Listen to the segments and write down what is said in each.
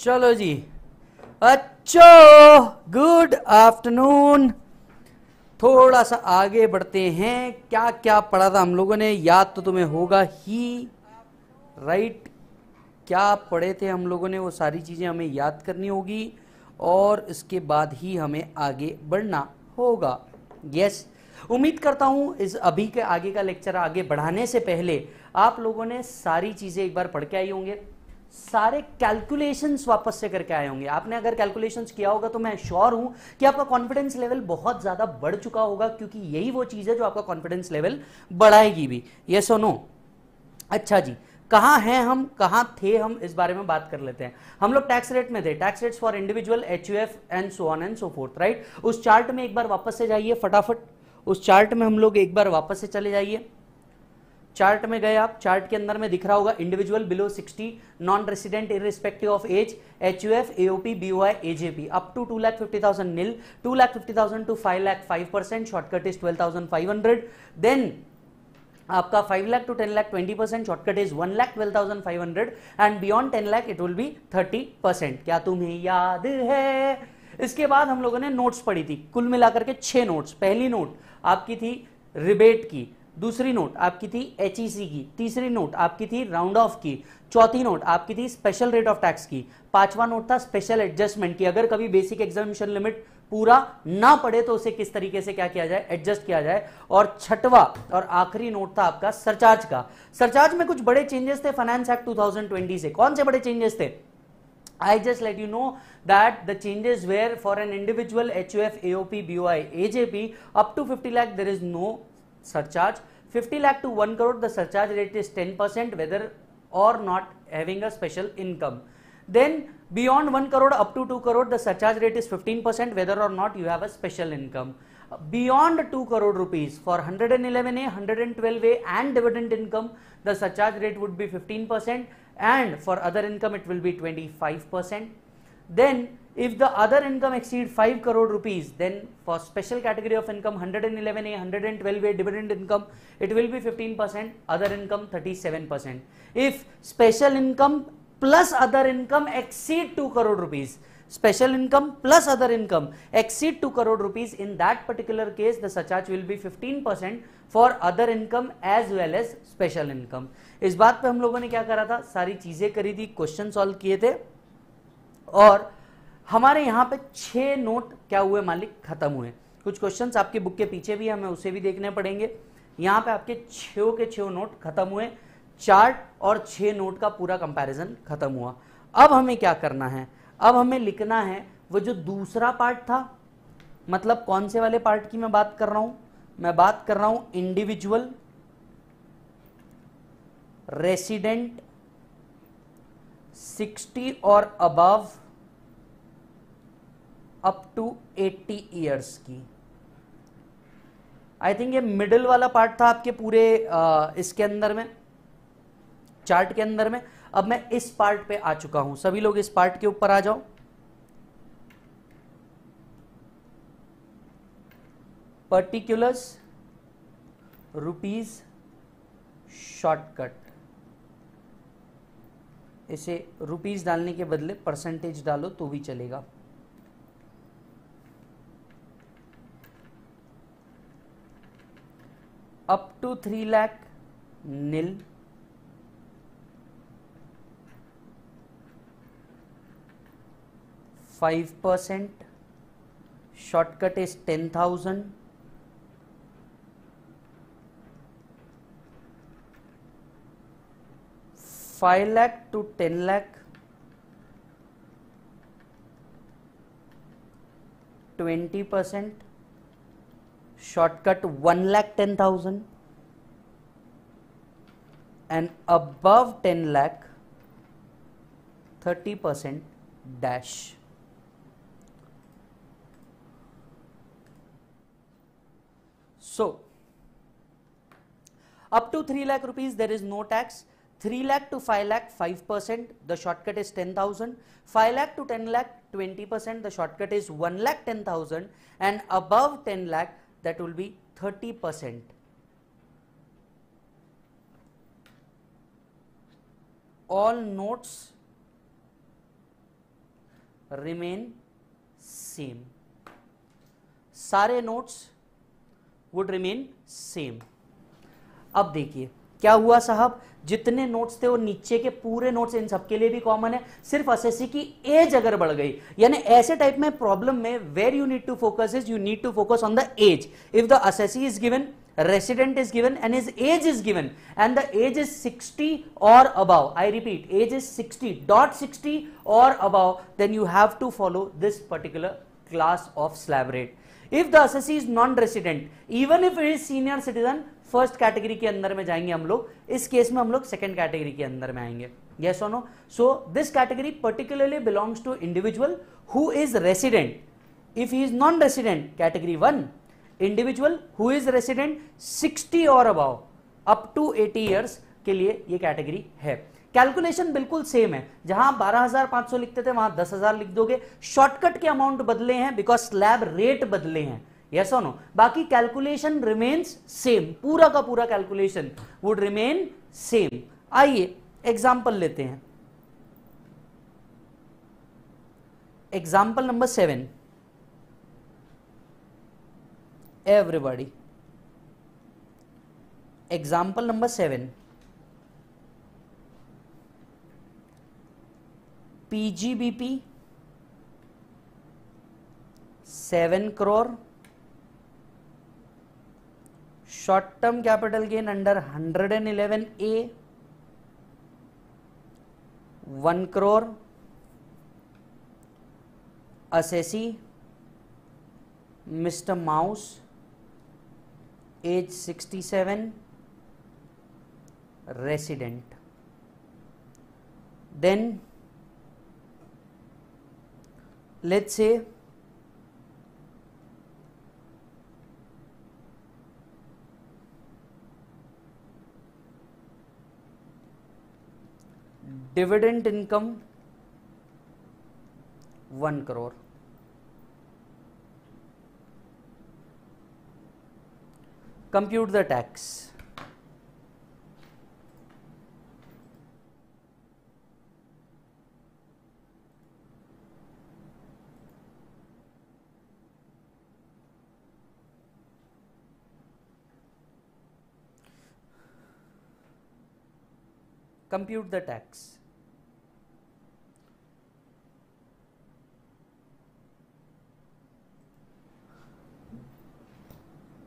चलो जी अच्छो good afternoon थोड़ा सा आगे बढ़ते हैं क्या क्या पढ़ा था हम लोगों ने याद तो तुम्हें होगा ही राइट क्या पढ़े थे हम लोगों ने वो सारी चीज़ें हमें याद करनी होगी और इसके बाद ही हमें आगे बढ़ना होगा यस उम्मीद करता हूं इस अभी के आगे का लेक्चर आगे बढ़ाने से पहले आप लोगों ने सारी चीज़ें एक बार पढ़ के आई होंगे सारे कैलकुलेशंस वापस से करके आए होंगे आपने अगर कैलकुलेशंस किया होगा तो मैं श्योर हूं कि आपका कॉन्फिडेंस लेवल बहुत ज्यादा बढ़ चुका होगा क्योंकि यही वो चीज है जो आपका कॉन्फिडेंस लेवल बढ़ाएगी भी ये सो नो अच्छा जी कहाँ हैं हम कहाँ थे हम इस बारे में बात कर लेते हैं हम लोग टैक्स रेट में थे tax rates for individual H U F and so on and so forth right उस चार्ट में एक बार वापस से जाइए फटाफट उस चार्ट में हम लोग एक बार वापस से चले जाइए चार्ट में गए आप चार्ट के अंदर में दिख रहा होगा individual below 60 non resident respective of age H U F AOP BOI AJP up to two lakh fifty thousand nil two lakh fifty thousand to five lakh five percent shortcut is twelve thousand five hundred then आपका five lakh to ten lakh twenty percent shortcut is one lakh hundred and beyond ten lakh it will be thirty percent क्या तुम्हें याद है इसके बाद हम लोगों ने नोट्स पढ़ी थी कुल मिलाकर के छह नोट्स पहली नोट आपकी थी रिबेट की दूसरी नोट आपकी थी एच e की तीसरी नोट आपकी थी राउंड ऑफ की चौथी नोट आपकी थी स्पेशल रेट ऑफ टैक्स की पांचवा नोट था स्पेशल एडजस्टमेंट की अगर कभी बेसिक एग्जामिनेशन लिमिट पूरा ना पड़े तो उसे किस तरीके से क्या किया जाए एडजस्ट किया जाए और छठवा और आखिरी नोट था आपका सरचार्ज का सरचार्ज में कुछ बड़े चेंजेस थे फाइनेंस एक्ट 2020 से कौन से बड़े चेंजेस थे I just let you know that the changes were for an individual HUF, AOP, BOI, AJP up to 50 lakh there is no surcharge 50 lakh to 1 crore the surcharge rate is 10% whether or not having a special income. Then beyond 1 crore up to 2 crore the surcharge rate is 15% whether or not you have a special income. Beyond 2 crore rupees for 111A, 112A and dividend income the surcharge rate would be 15% and for other income it will be 25%. Then if the other income exceed five crore rupees then for special category of income hundred and eleven A hundred and twelve A dividend income it will be fifteen percent other income thirty seven percent if special income plus other income exceed two crore rupees special income plus other income exceed two crore rupees in that particular case the सचाच will be fifteen percent for other income as well as special income इस बात पर हम लोगों ने क्या करा था सारी चीजें करी थी क्वेश्चन सॉल्व किए थे और हमारे यहाँ पे छह नोट क्या हुए मालिक खत्म हुए कुछ क्वेश्चंस आपकी बुक के पीछे भी हमें उसे भी देखने पड़ेंगे यहाँ पे आपके छो के छो नोट खत्म हुए चार्ट और छह नोट का पूरा कंपैरिजन खत्म हुआ अब हमें क्या करना है अब हमें लिखना है वो जो दूसरा पार्ट था मतलब कौन से वाले पार्ट की मैं बात कर रहा हूं मैं बात कर रहा हूं individual resident sixty or above up to 80 years की आई थिंक ये मिडल वाला पार्ट था आपके पूरे इसके अंदर में चार्ट के अंदर में अब मैं इस पार्ट पे आ चुका हूं सभी लोग इस पार्ट के ऊपर आ जाओ पर्टिकुलर्स रुपीज शॉर्टकट इसे रुपीज डालने के बदले परसेंटेज डालो तो भी चलेगा up to 3 lakh nil five percent shortcut is 10,000 5 lakh to 10 lakh 20 percent shortcut 1 lakh 10,000 and above 10 lakh 30% dash. So, up to 3 lakh rupees there is no tax, 3 lakh to 5 lakh 5% the shortcut is 10,000, 5 lakh to 10 lakh 20% the shortcut is 1 lakh 10,000 and above 10 lakh that will be 30 percent all notes remain same सारे notes would remain same अब देखिए क्या हुआ साहब जितने notes थे वो नीचे के पूरे नोट्स इन सबके लिए भी कॉमन है सिर्फ एस की एज अगर बढ़ गई यानी ऐसे टाइप में प्रॉब्लम में where you need to focus is you need to focus on the age if the s is given resident is given and is age is given and the age is sixty or above I repeat age is sixty dot sixty or above then you have to follow this particular class of slab rate if the s is non resident even if it is senior citizen first category के अंदर में जाएंगे हम लोग इस case में हम लोग सेकेंड कैटेगरी के अंदर में आएंगे yes no so this category particularly belongs to individual who is resident if he is non resident category one individual who is resident 60 or above up to 80 years के लिए ये कैटेगरी है calculation बिल्कुल same है जहां 12,500 लिखते थे वहां 10,000 लिख दोगे शॉर्टकट के अमाउंट बदले हैं बिकॉज स्लैब रेट बदले हैं yes or no बाकी कैलकुलेशन रिमेन्स सेम पूरा का पूरा कैलकुलेशन वुड रिमेन सेम आइए एग्जाम्पल लेते हैं example number seven everybody example number seven PGBP seven crore short term capital gain under 111 A one crore assessee mister mouse age 67 resident then let's say dividend income one crore compute the tax compute the tax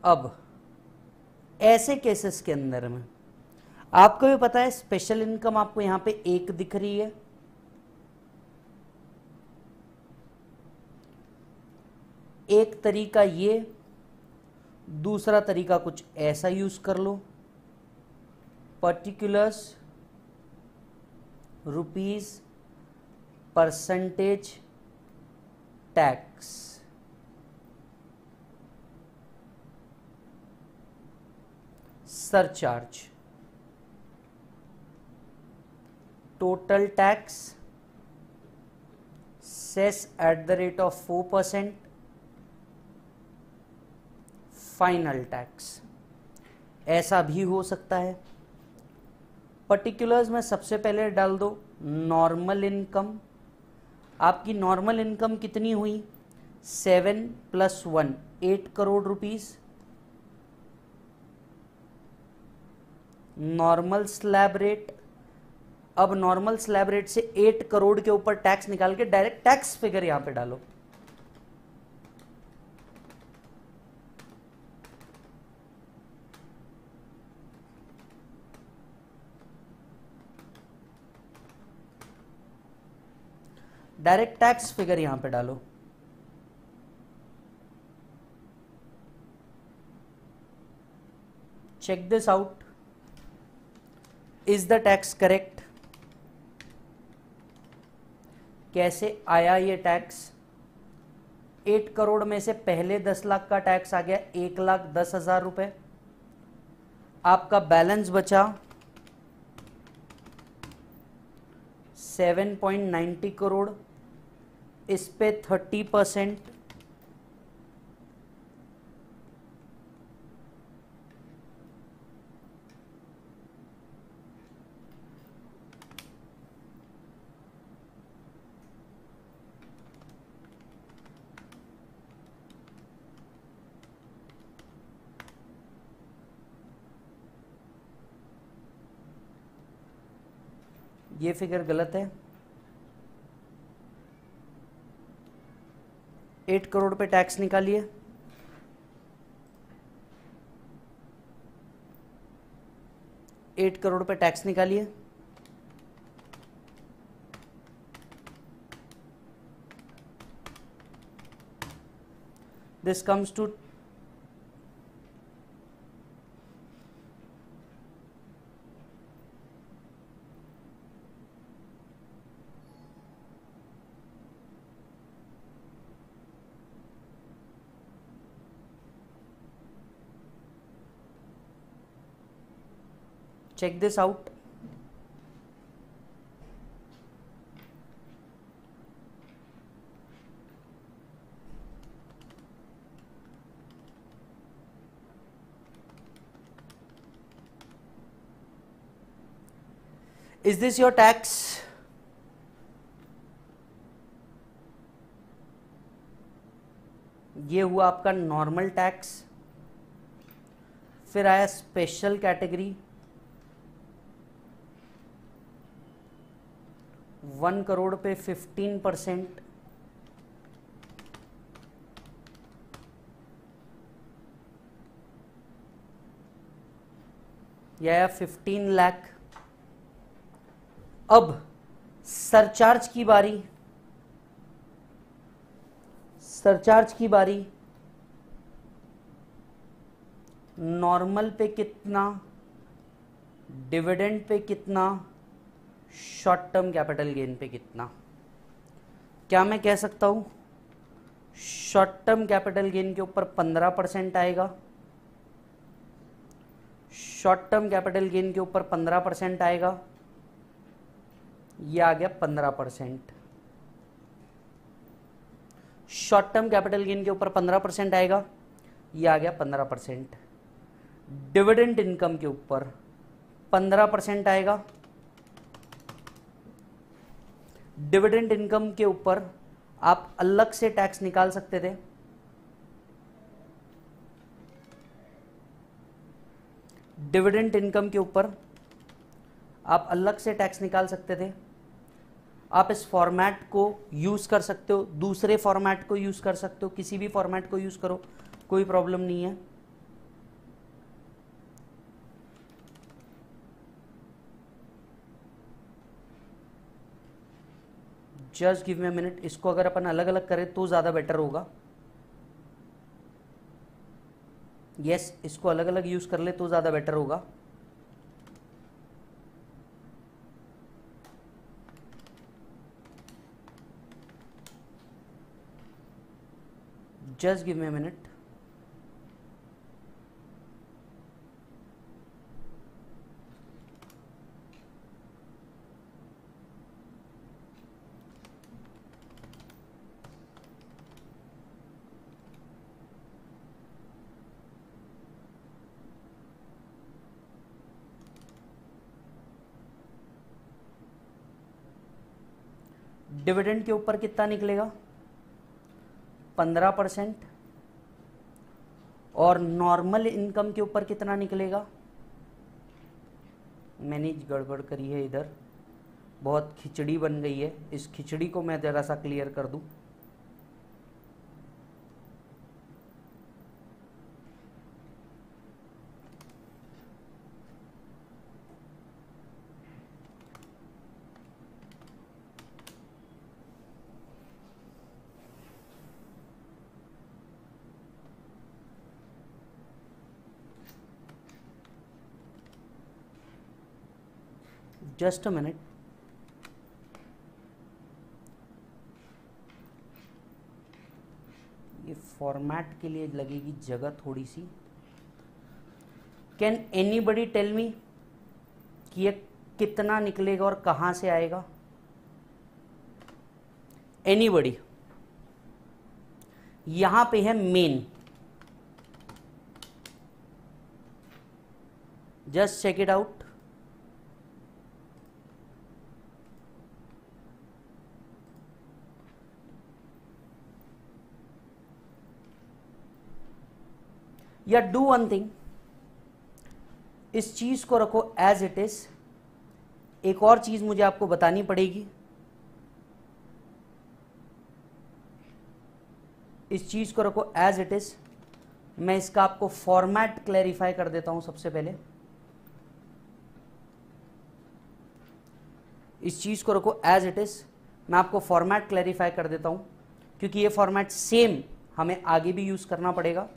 अब ऐसे cases के अंदर में आपको भी पता है special income आपको यहां पे एक दिख रही है एक तरीका ये दूसरा तरीका कुछ ऐसा यूज कर लो particulars rupees percentage tax total tax cess at the rate of four percent final tax ऐसा भी हो सकता है पर्टिकुलर्स में सबसे पहले डाल दो नॉर्मल इनकम आपकी नॉर्मल इनकम कितनी हुई seven plus one eight crore rupees normal slab rate अब नॉर्मल स्लैब रेट से एट करोड़ के ऊपर टैक्स निकाल के डायरेक्ट टैक्स फिगर यहां पे डालो डायरेक्ट टैक्स फिगर यहां पे डालो check this out is the tax correct कैसे आया ये टैक्स एट करोड़ में से पहले दस लाख का टैक्स आ गया एक लाख दस हजार रुपए आपका बैलेंस बचा सेवन पॉइंट नाइन्टी करोड़ इस पे थर्टी परसेंट ये फिगर गलत है एट करोड़ पे टैक्स निकालिए एट करोड़ पे टैक्स निकालिए this comes to check this out is this your tax ये हुआ आपका नॉर्मल टैक्स फिर आया स्पेशल कैटेगरी वन करोड़ पे फिफ्टीन परसेंट या फिफ्टीन लाख अब सरचार्ज की बारी सरचार्ज की बारी नॉर्मल पे कितना डिविडेंड पे कितना शॉर्ट टर्म कैपिटल गेन पे कितना क्या मैं कह सकता हूं शॉर्ट टर्म कैपिटल गेन के ऊपर पंद्रह परसेंट आएगा शॉर्ट टर्म कैपिटल गेन के ऊपर पंद्रह परसेंट आएगा ये आ गया पंद्रह percent short term capital gain के ऊपर पंद्रह परसेंट आएगा ये आ गया पंद्रह परसेंट डिविडेंड इनकम के ऊपर पंद्रह परसेंट आएगा डिविडेंड इनकम के ऊपर आप अलग से टैक्स निकाल सकते थे डिविडेंड इनकम के ऊपर आप अलग से टैक्स निकाल सकते थे आप इस फॉर्मेट को यूज़ कर सकते हो दूसरे फॉर्मेट को यूज़ कर सकते हो किसी भी फॉर्मेट को यूज़ करो कोई प्रॉब्लम नहीं है जस्ट गिव मे मिनट इसको अगर अपन अलग अलग करें तो ज़्यादा बेटर होगा यस yes, इसको अलग अलग यूज़ कर ले तो ज़्यादा बेटर होगा just give me minute dividend के ऊपर कितना निकलेगा पंद्रह परसेंट और नॉर्मल इनकम के ऊपर कितना निकलेगा मैंने गड़बड़ करी है इधर बहुत खिचड़ी बन गई है इस खिचड़ी को मैं ज़रा सा क्लियर कर दूं just a minute ये फॉर्मेट के लिए लगेगी जगह थोड़ी सी can anybody tell me कि ये कितना निकलेगा और कहां से आएगा एनी बडी यहां पे है man just check it out या डू वन थिंग इस चीज़ को रखो एज इट इज़ एक और चीज़ मुझे आपको बतानी पड़ेगी इस चीज़ को रखो एज इट इज़ मैं इसका आपको फॉर्मेट क्लैरिफाई कर देता हूं सबसे पहले इस चीज़ को रखो एज इट इज़ मैं आपको फॉर्मेट क्लैरिफाई कर देता हूं क्योंकि ये फॉर्मेट सेम हमें आगे भी यूज़ करना पड़ेगा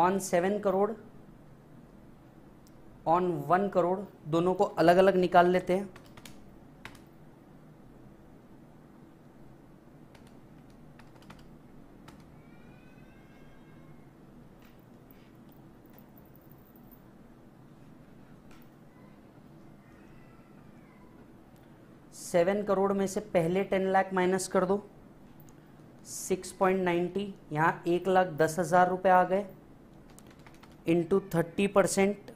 on seven crore on one crore दोनों को अलग अलग निकाल लेते हैं सेवन करोड़ में से पहले टेन लाख माइनस कर दो सिक्स पॉइंट नाइन्टी यहाँ एक लाख दस हज़ार रुपये आ गए इंटू थर्टी परसेंट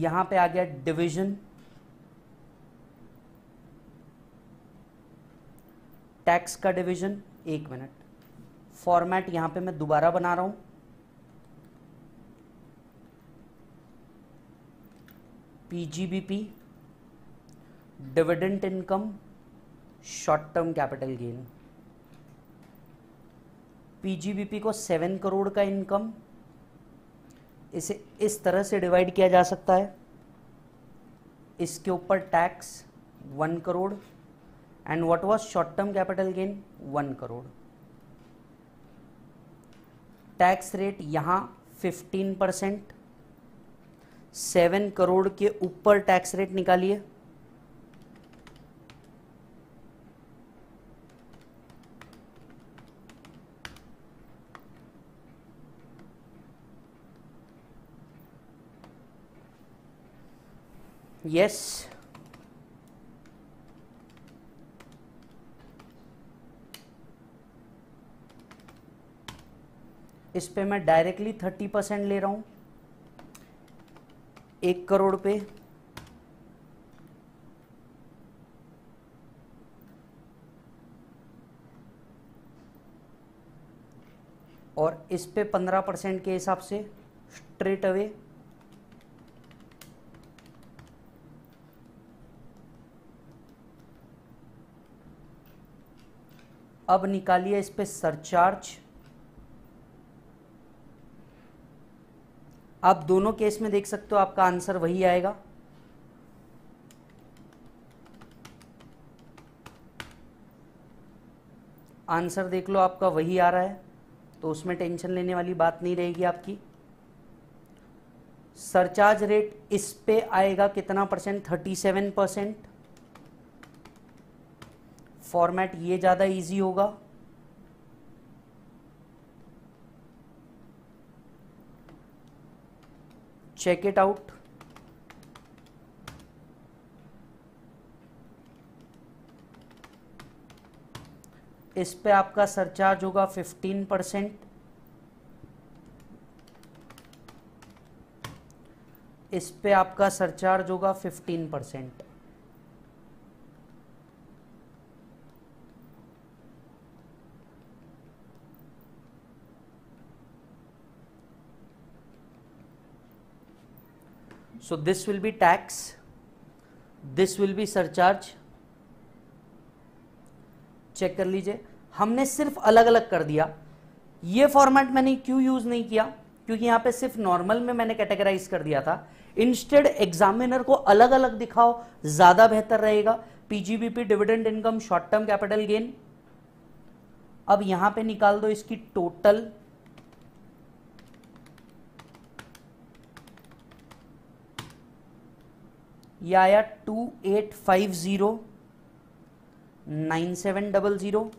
यहां पे आ गया डिवीजन टैक्स का डिवीजन एक मिनट फॉर्मेट यहां पे मैं दोबारा बना रहा हूं PGBP dividend income short term capital gain PGBP को सेवन करोड़ का इनकम इसे इस तरह से डिवाइड किया जा सकता है इसके ऊपर tax one crore and what was short term capital gain one crore tax rate यहां फिफ्टीन परसेंट सेवन करोड़ के ऊपर टैक्स रेट निकालिए यस yes. इस पे मैं डायरेक्टली थर्टी परसेंट ले रहा हूं एक करोड़ पे और इस पे पंद्रह परसेंट के हिसाब से स्ट्रेट अवे अब निकालिए इस पे सरचार्ज आप दोनों केस में देख सकते हो आपका आंसर वही आएगा आंसर देख लो आपका वही आ रहा है तो उसमें टेंशन लेने वाली बात नहीं रहेगी आपकी सरचार्ज रेट इस पे आएगा कितना percent thirty seven percent format ये ज़्यादा इजी होगा चेक इट आउट इस पे आपका सरचार्ज होगा 15 परसेंट इस पे आपका सरचार्ज होगा 15 percent so this will be tax this will be surcharge check कर लीजिए हमने सिर्फ अलग अलग कर दिया ये फॉर्मेट मैंने क्यों यूज नहीं किया क्योंकि यहां पे सिर्फ नॉर्मल में मैंने कैटेगराइज कर दिया था इंस्टेड एग्जामिनर को अलग अलग दिखाओ ज्यादा बेहतर रहेगा PGBP dividend income short term capital gain अब यहां पे निकाल दो इसकी टोटल या आया two eight five zero nine seven double zero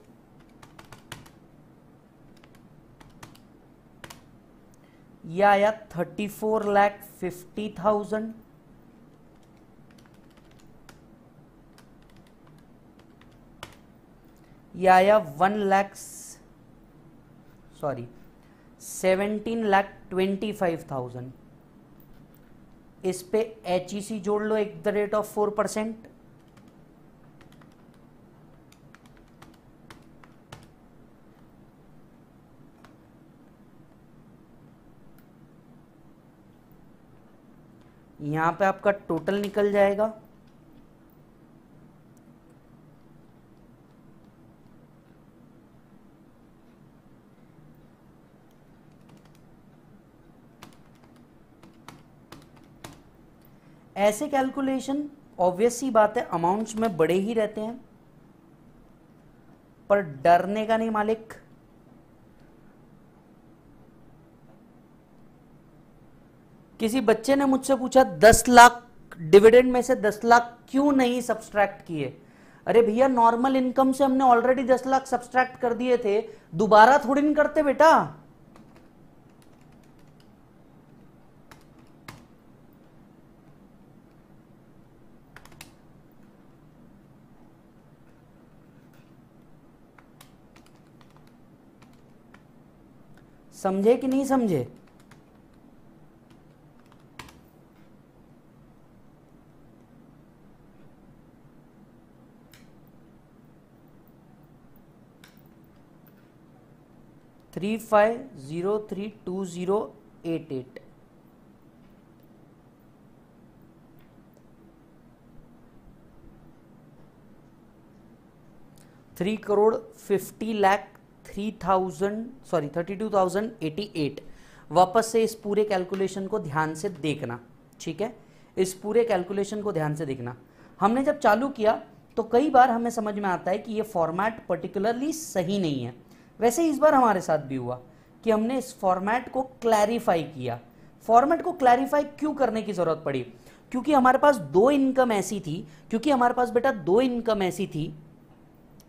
या आया thirty four lakh fifty thousand या आया one lakh sorry seventeen lakh twenty five thousand इस पे एच ई सी जोड़ लो at the rate of four percent यहां पे आपका टोटल निकल जाएगा ऐसे कैलकुलेशन ऑब्वियस सी बात है अमाउंट्स में बड़े ही रहते हैं पर डरने का नहीं मालिक किसी बच्चे ने मुझसे पूछा दस लाख डिविडेंड में से दस लाख क्यों नहीं सब्सट्रैक्ट किए अरे भैया नॉर्मल इनकम से हमने ऑलरेडी दस लाख सब्सट्रैक्ट कर दिए थे दोबारा थोड़ी नहीं करते बेटा समझे कि नहीं समझे three five zero three two zero eight eight three crore fifty lakh three thousand sorry thirty two thousand eighty eight वापस से इस पूरे कैलकुलेशन को ध्यान से देखना ठीक है इस पूरे कैलकुलेशन को ध्यान से देखना हमने जब चालू किया तो कई बार हमें समझ में आता है कि ये फॉर्मेट पर्टिकुलरली सही नहीं है वैसे इस बार हमारे साथ भी हुआ कि हमने इस फॉर्मेट को क्लैरिफाई किया फॉर्मेट को क्लैरिफाई क्यों करने की ज़रूरत पड़ी क्योंकि हमारे पास दो इनकम ऐसी थी क्योंकि हमारे पास बेटा दो इनकम ऐसी थी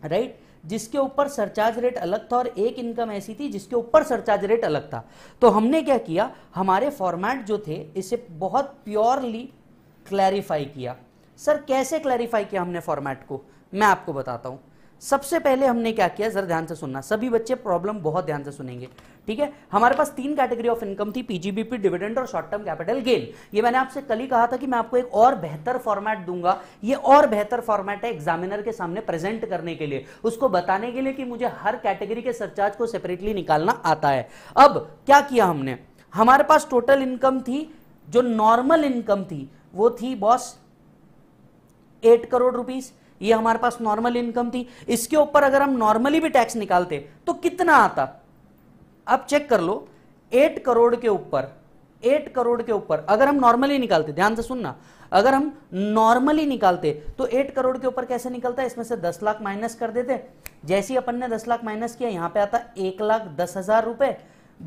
राइट right? जिसके ऊपर सरचार्ज रेट अलग था और एक इनकम ऐसी थी जिसके ऊपर सरचार्ज रेट अलग था तो हमने क्या किया हमारे फॉर्मेट जो थे इसे बहुत प्योरली क्लैरिफाई किया सर कैसे क्लैरिफाई किया हमने फॉर्मेट को मैं आपको बताता हूं सबसे पहले हमने क्या किया जरा ध्यान से सुनना सभी बच्चे प्रॉब्लम बहुत ध्यान से सुनेंगे ठीक है हमारे पास तीन कैटेगरी ऑफ इनकम थी पीजीबीपी डिविडेंड और शॉर्ट टर्म कैपिटल गेन ये मैंने आपसे कल ही कहा था कि मैं आपको एक और बेहतर फॉर्मेट दूंगा ये और बेहतर फॉर्मेट है एग्जामिनर के सामने प्रेजेंट करने के लिए उसको बताने के लिए कि मुझे हर कैटेगरी के सरचार्ज को सेपरेटली निकालना आता है अब क्या किया हमने हमारे पास टोटल इनकम थी जो नॉर्मल इनकम थी वो थी बॉस एट करोड़ रुपीज़ ये हमारे पास नॉर्मल इनकम थी इसके ऊपर अगर हम नॉर्मली भी टैक्स निकालते तो कितना आता आप चेक कर लो एट करोड़ के ऊपर एट करोड़ के ऊपर अगर हम नॉर्मली निकालते ध्यान से सुनना अगर हम नॉर्मली निकालते तो एट करोड़ के ऊपर कैसे निकलता है इसमें से दस लाख माइनस कर देते जैसे ही अपन ने दस लाख माइनस किया यहां पे आता एक लाख दस हजार रुपए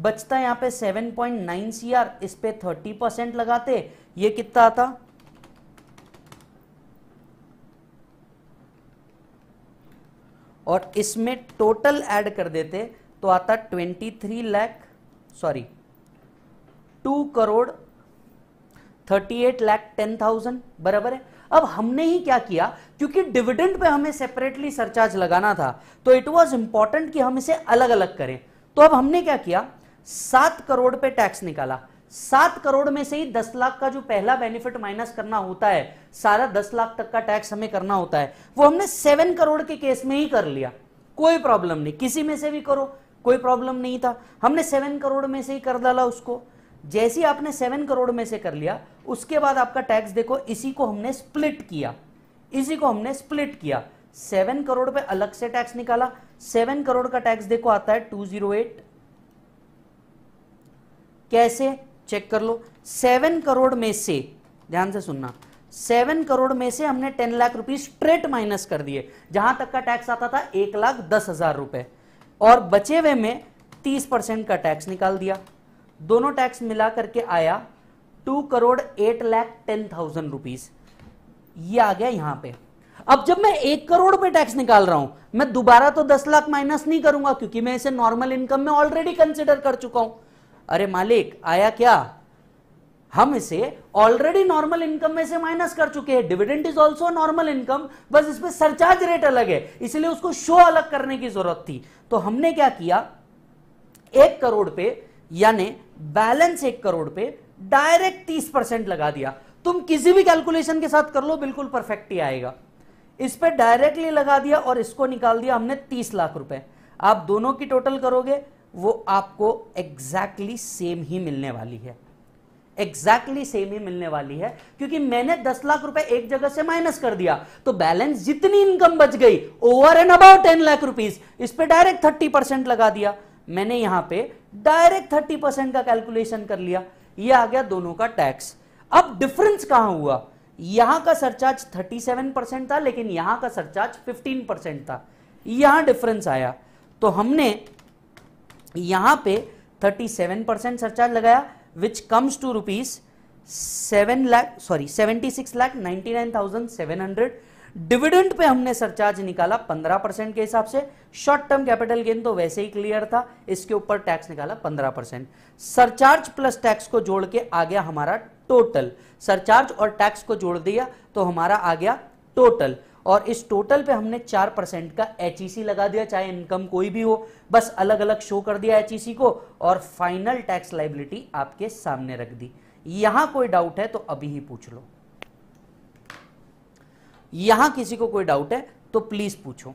बचता यहां पे seven point nine C R इस पे थर्टी परसेंट लगाते ये कितना आता और इसमें टोटल ऐड कर देते तो आता twenty three lakh sorry two crore thirty eight lakh ten thousand बराबर है अब हमने ही क्या किया क्योंकि डिविडेंड पे हमें सेपरेटली सरचार्ज लगाना था तो इट वाज इंपॉर्टेंट कि हम इसे अलग अलग करें तो अब हमने क्या किया सात करोड़ पे टैक्स निकाला सात करोड़ में से ही दस लाख का जो पहला बेनिफिट माइनस करना होता है सारा दस लाख तक का टैक्स हमें करना होता है वो हमने सेवन करोड़ के केस में ही कर लिया कोई प्रॉब्लम नहीं किसी में से भी करो कोई प्रॉब्लम नहीं था हमने सेवन करोड़ में से ही कर डाला उसको जैसे आपने सेवन करोड़ में से कर लिया उसके बाद आपका टैक्स देखो इसी को हमने स्प्लिट किया इसी को हमने स्प्लिट किया सेवन करोड़ पे अलग से टैक्स निकाला सेवन करोड़ का टैक्स देखो आता है टू जीरो एट कैसे चेक कर लो सेवन करोड़ में से ध्यान से सुनना सेवन करोड़ में से हमने ten lakh rupees straight minus कर दिए जहां तक का टैक्स आता था एक लाख दस हजार रुपए और बचे हुए में तीस परसेंट का टैक्स निकाल दिया दोनों टैक्स मिला करके आया two crore eight lakh ten thousand rupees ये आ गया यहां पे अब जब मैं एक करोड़ पे टैक्स निकाल रहा हूं मैं दोबारा तो दस लाख माइनस नहीं करूंगा क्योंकि मैं इसे नॉर्मल इनकम में ऑलरेडी कंसिडर कर चुका हूं अरे मालिक आया क्या हम इसे ऑलरेडी नॉर्मल इनकम में से माइनस कर चुके हैं dividend is also normal income बस इसमें सरचार्ज रेट अलग है इसलिए उसको शो अलग करने की जरूरत थी तो हमने क्या किया एक करोड़ पे यानी बैलेंस एक करोड़ पे डायरेक्ट तीस परसेंट लगा दिया तुम किसी भी कैलकुलेशन के साथ कर लो बिल्कुल परफेक्ट ही आएगा इस पर डायरेक्टली लगा दिया और इसको निकाल दिया हमने तीस लाख रुपए आप दोनों की टोटल करोगे वो आपको एग्जैक्टली exactly सेम ही मिलने वाली है एग्जैक्टली exactly सेम ही मिलने वाली है क्योंकि मैंने दस लाख रुपए एक जगह से माइनस कर दिया तो बैलेंस जितनी इनकम बच गई over and about ten lakh rupees इस पे डायरेक्ट थर्टी परसेंट लगा दिया मैंने यहां पे डायरेक्ट थर्टी परसेंट का कैलकुलेशन कर लिया ये आ गया दोनों का टैक्स अब डिफरेंस कहां हुआ यहां का सरचार्ज थर्टी सेवन परसेंट था लेकिन यहां का सरचार्ज फिफ्टीन परसेंट था यहां डिफरेंस आया तो हमने यहां पे 37 परसेंट सरचार्ज लगाया which comes to rupees seven lakh sorry seventy six lakh ninety nine thousand seven hundred dividend पे हमने सरचार्ज निकाला 15 परसेंट के हिसाब से शॉर्ट टर्म कैपिटल गेन तो वैसे ही क्लियर था इसके ऊपर टैक्स निकाला 15 परसेंट सरचार्ज प्लस टैक्स को जोड़ के आ गया हमारा टोटल सरचार्ज और टैक्स को जोड़ दिया तो हमारा आ गया टोटल और इस टोटल पे हमने चार परसेंट का एच e लगा दिया चाहे इनकम कोई भी हो बस अलग अलग शो कर दिया एच e को और फाइनल टैक्स लाइबिलिटी आपके सामने रख दी यहां कोई डाउट है तो अभी ही पूछ लो यहां किसी को कोई डाउट है तो प्लीज पूछो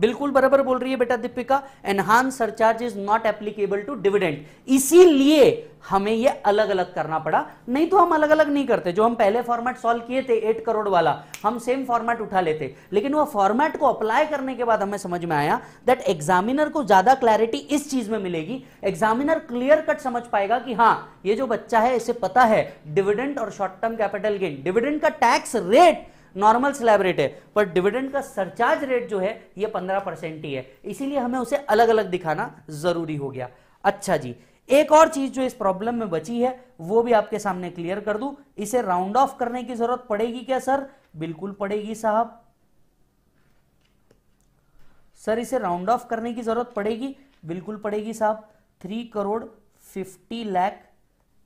बिल्कुल बराबर बोल रही है बेटा Deepika enhance surcharge is not applicable to dividend इसीलिए हमें ये अलग अलग करना पड़ा नहीं तो हम अलग अलग नहीं करते जो हम पहले फॉर्मेट सॉल्व किए थे एट करोड़ वाला हम सेम फॉर्मेट उठा लेते लेकिन वो फॉर्मेट को अप्लाई करने के बाद हमें समझ में आया दैट एग्जामिनर को ज्यादा क्लैरिटी इस चीज में मिलेगी एग्जामिनर क्लियर कट समझ पाएगा कि हाँ ये जो बच्चा है इसे पता है डिविडेंट और short term capital gain dividend का tax rate normal slab rate है पर डिविडेंड का सरचार्ज रेट जो है ये पंद्रह परसेंट ही है इसीलिए हमें उसे अलग अलग दिखाना जरूरी हो गया अच्छा जी एक और चीज जो इस प्रॉब्लम में बची है वो भी आपके सामने क्लियर कर दू इसे राउंड ऑफ करने की जरूरत पड़ेगी क्या सर बिल्कुल पड़ेगी साहब सर इसे राउंड ऑफ करने की जरूरत पड़ेगी बिल्कुल पड़ेगी साहब three crore fifty lakh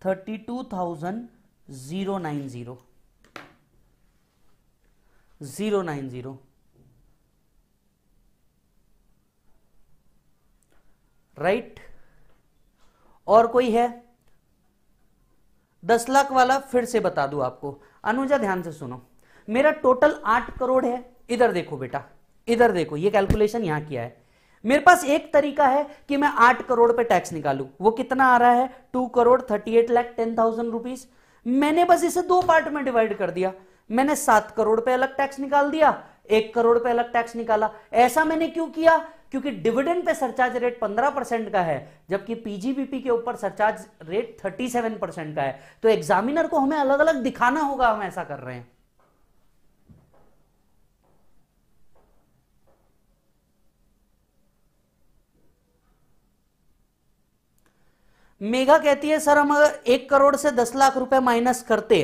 thirty two thousand zero nine zero zero nine zero right और कोई है दस लाख वाला फिर से बता दू आपको अनुजा ध्यान से सुनो मेरा टोटल आठ करोड़ है इधर देखो बेटा इधर देखो ये कैलकुलेशन यहां किया है मेरे पास एक तरीका है कि मैं आठ करोड़ पे टैक्स निकालू वो कितना आ रहा है two crore thirty eight lakh ten thousand rupees मैंने बस इसे दो पार्ट में डिवाइड कर दिया मैंने सात करोड़ पे अलग टैक्स निकाल दिया एक करोड़ पे अलग टैक्स निकाला ऐसा मैंने क्यों किया क्योंकि dividend pay surcharge rate 15 percent का है जबकि पीजीबीपी के ऊपर सरचार्ज रेट 37 परसेंट का है तो एग्जामिनर को हमें अलग अलग दिखाना होगा हम ऐसा कर रहे हैं मेघा कहती है सर हम एक करोड़ से दस लाख रुपए माइनस करते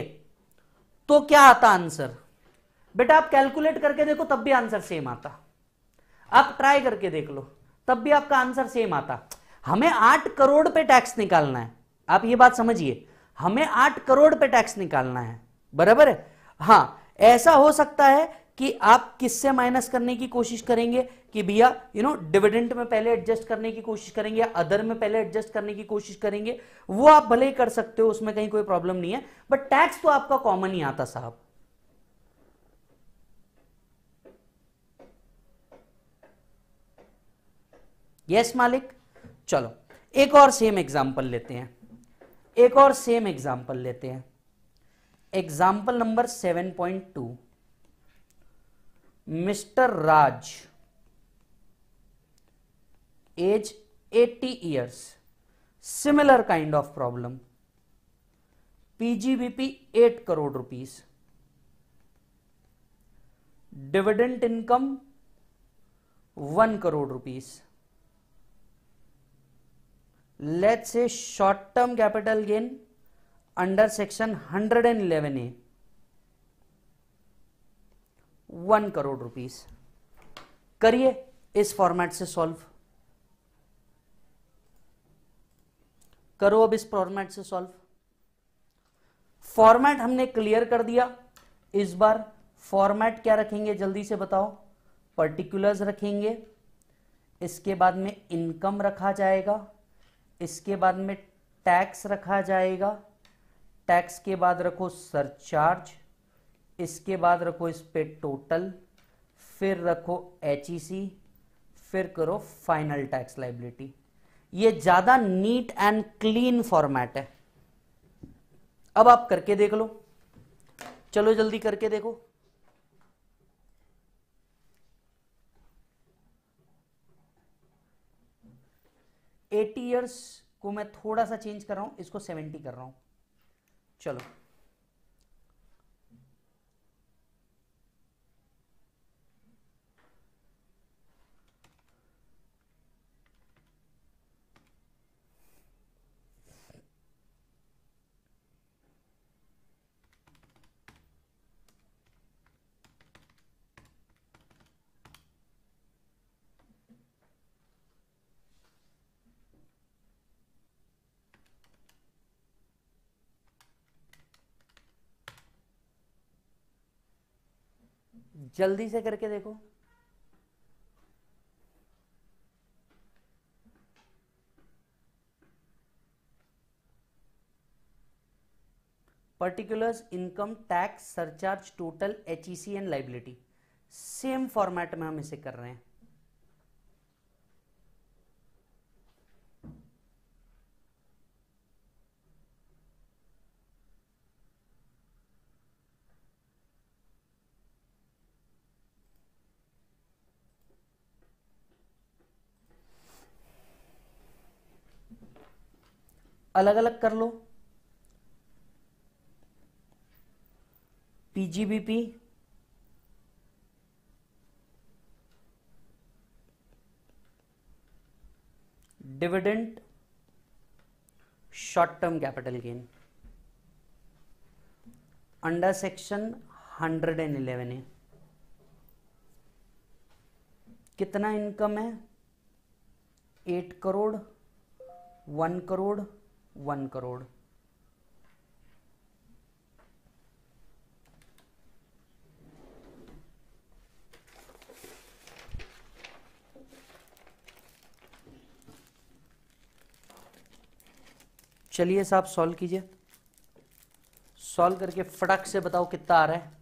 तो क्या आता आंसर बेटा आप कैलकुलेट करके देखो तब भी आंसर सेम आता आप ट्राई करके देख लो तब भी आपका आंसर सेम आता हमें आठ करोड़ पे टैक्स निकालना है आप ये बात समझिए हमें आठ करोड़ पे टैक्स निकालना है बराबर है हाँ ऐसा हो सकता है कि आप किससे माइनस करने की कोशिश करेंगे कि भैया यू नो डिविडेंट में पहले एडजस्ट करने की कोशिश करेंगे या अदर में पहले एडजस्ट करने की कोशिश करेंगे वो आप भले ही कर सकते हो उसमें कहीं कोई प्रॉब्लम नहीं है बट टैक्स तो आपका कॉमन ही आता साहब यस मालिक चलो एक और सेम एग्जाम्पल लेते हैं एक और सेम एग्जाम्पल लेते हैं example number seven point two mister Raj age 80 years similar kind of problem PGBP 8 crore rupees dividend income 1 crore rupees let's say short term capital gain under section 111 A one crore rupees करिए इस format से solve करो अब इस format से solve format हमने clear कर दिया इस बार फॉर्मेट क्या रखेंगे जल्दी से बताओ पर्टिकुलर्स रखेंगे इसके बाद में इनकम रखा जाएगा इसके बाद में टैक्स रखा जाएगा टैक्स के बाद रखो सरचार्ज इसके बाद रखो इस पे टोटल फिर रखो एच e फिर करो फाइनल टैक्स लाइबिलिटी ये ज्यादा नीट एंड क्लीन फॉर्मेट है अब आप करके देख लो चलो जल्दी करके देखो एटी ईयर्स को मैं थोड़ा सा चेंज कर रहा हूं इसको सेवेंटी कर रहा हूं चलो जल्दी से करके देखो particulars income tax surcharge total H and liability same format में हम इसे कर रहे हैं अलग अलग कर लो PGBP dividend short term capital gain under section hundred and eleven है कितना इनकम है eight crore one crore one crore चलिए साहब सॉल्व कीजिए सॉल्व करके फटाक से बताओ कितना आ रहा है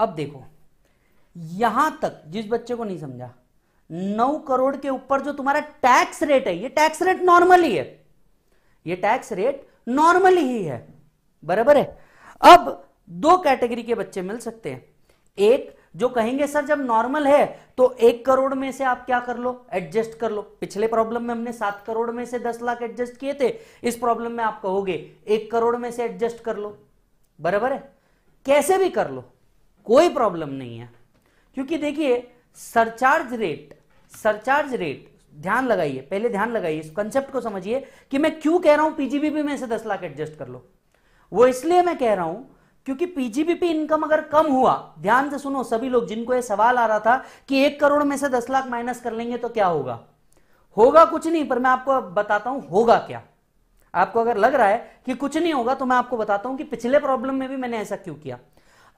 अब देखो यहां तक जिस बच्चे को नहीं समझा नौ करोड़ के ऊपर जो तुम्हारा टैक्स रेट है ये टैक्स रेट नॉर्मल ही है ये टैक्स रेट नॉर्मल ही है बराबर है अब दो कैटेगरी के बच्चे मिल सकते हैं एक जो कहेंगे सर जब नॉर्मल है तो एक करोड़ में से आप क्या कर लो एडजस्ट कर लो पिछले प्रॉब्लम में हमने सात करोड़ में से दस लाख एडजस्ट किए थे इस प्रॉब्लम में आप कहोगे एक करोड़ में से एडजस्ट कर लो बराबर है कैसे भी कर लो कोई प्रॉब्लम नहीं है क्योंकि देखिए सरचार्ज रेट सरचार्ज रेट ध्यान लगाइए पहले ध्यान लगाइए इस कंसेप्ट को समझिए कि मैं क्यों कह रहा हूं पीजीबीपी में से दस लाख एडजस्ट कर लो वो इसलिए मैं कह रहा हूं क्योंकि पीजीबीपी इनकम अगर कम हुआ ध्यान से सुनो सभी लोग जिनको ये सवाल आ रहा था कि एक करोड़ में से दस लाख माइनस कर लेंगे तो क्या होगा होगा कुछ नहीं पर मैं आपको बताता हूं होगा क्या आपको अगर लग रहा है कि कुछ नहीं होगा तो मैं आपको बताता हूं कि पिछले प्रॉब्लम में भी मैंने ऐसा क्यों किया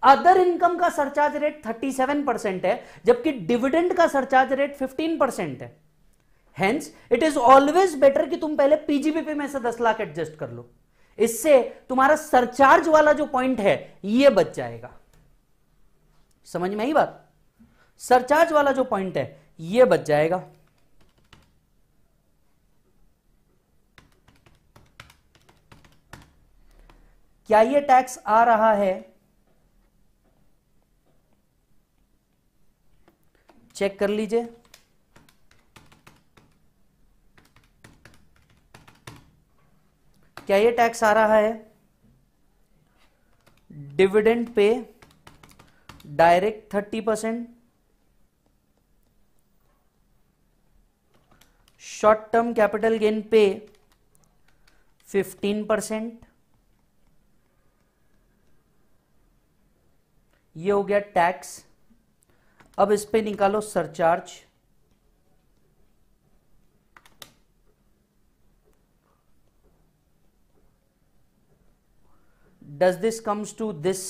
अदर इनकम का सरचार्ज रेट 37 परसेंट है जबकि डिविडेंड का सरचार्ज रेट 15 परसेंट है hence it is always better कि तुम पहले पीजीबीपी में से 10 लाख एडजस्ट कर लो इससे तुम्हारा सरचार्ज वाला जो पॉइंट है ये बच जाएगा समझ में ही बात सरचार्ज वाला जो पॉइंट है ये बच जाएगा क्या ये टैक्स आ रहा है चेक कर लीजिए क्या ये टैक्स आ रहा है डिविडेंड पे direct thirty percent short term capital gain पे फिफ्टीन परसेंट ये हो गया टैक्स अब इस पे निकालो surcharge does this comes to this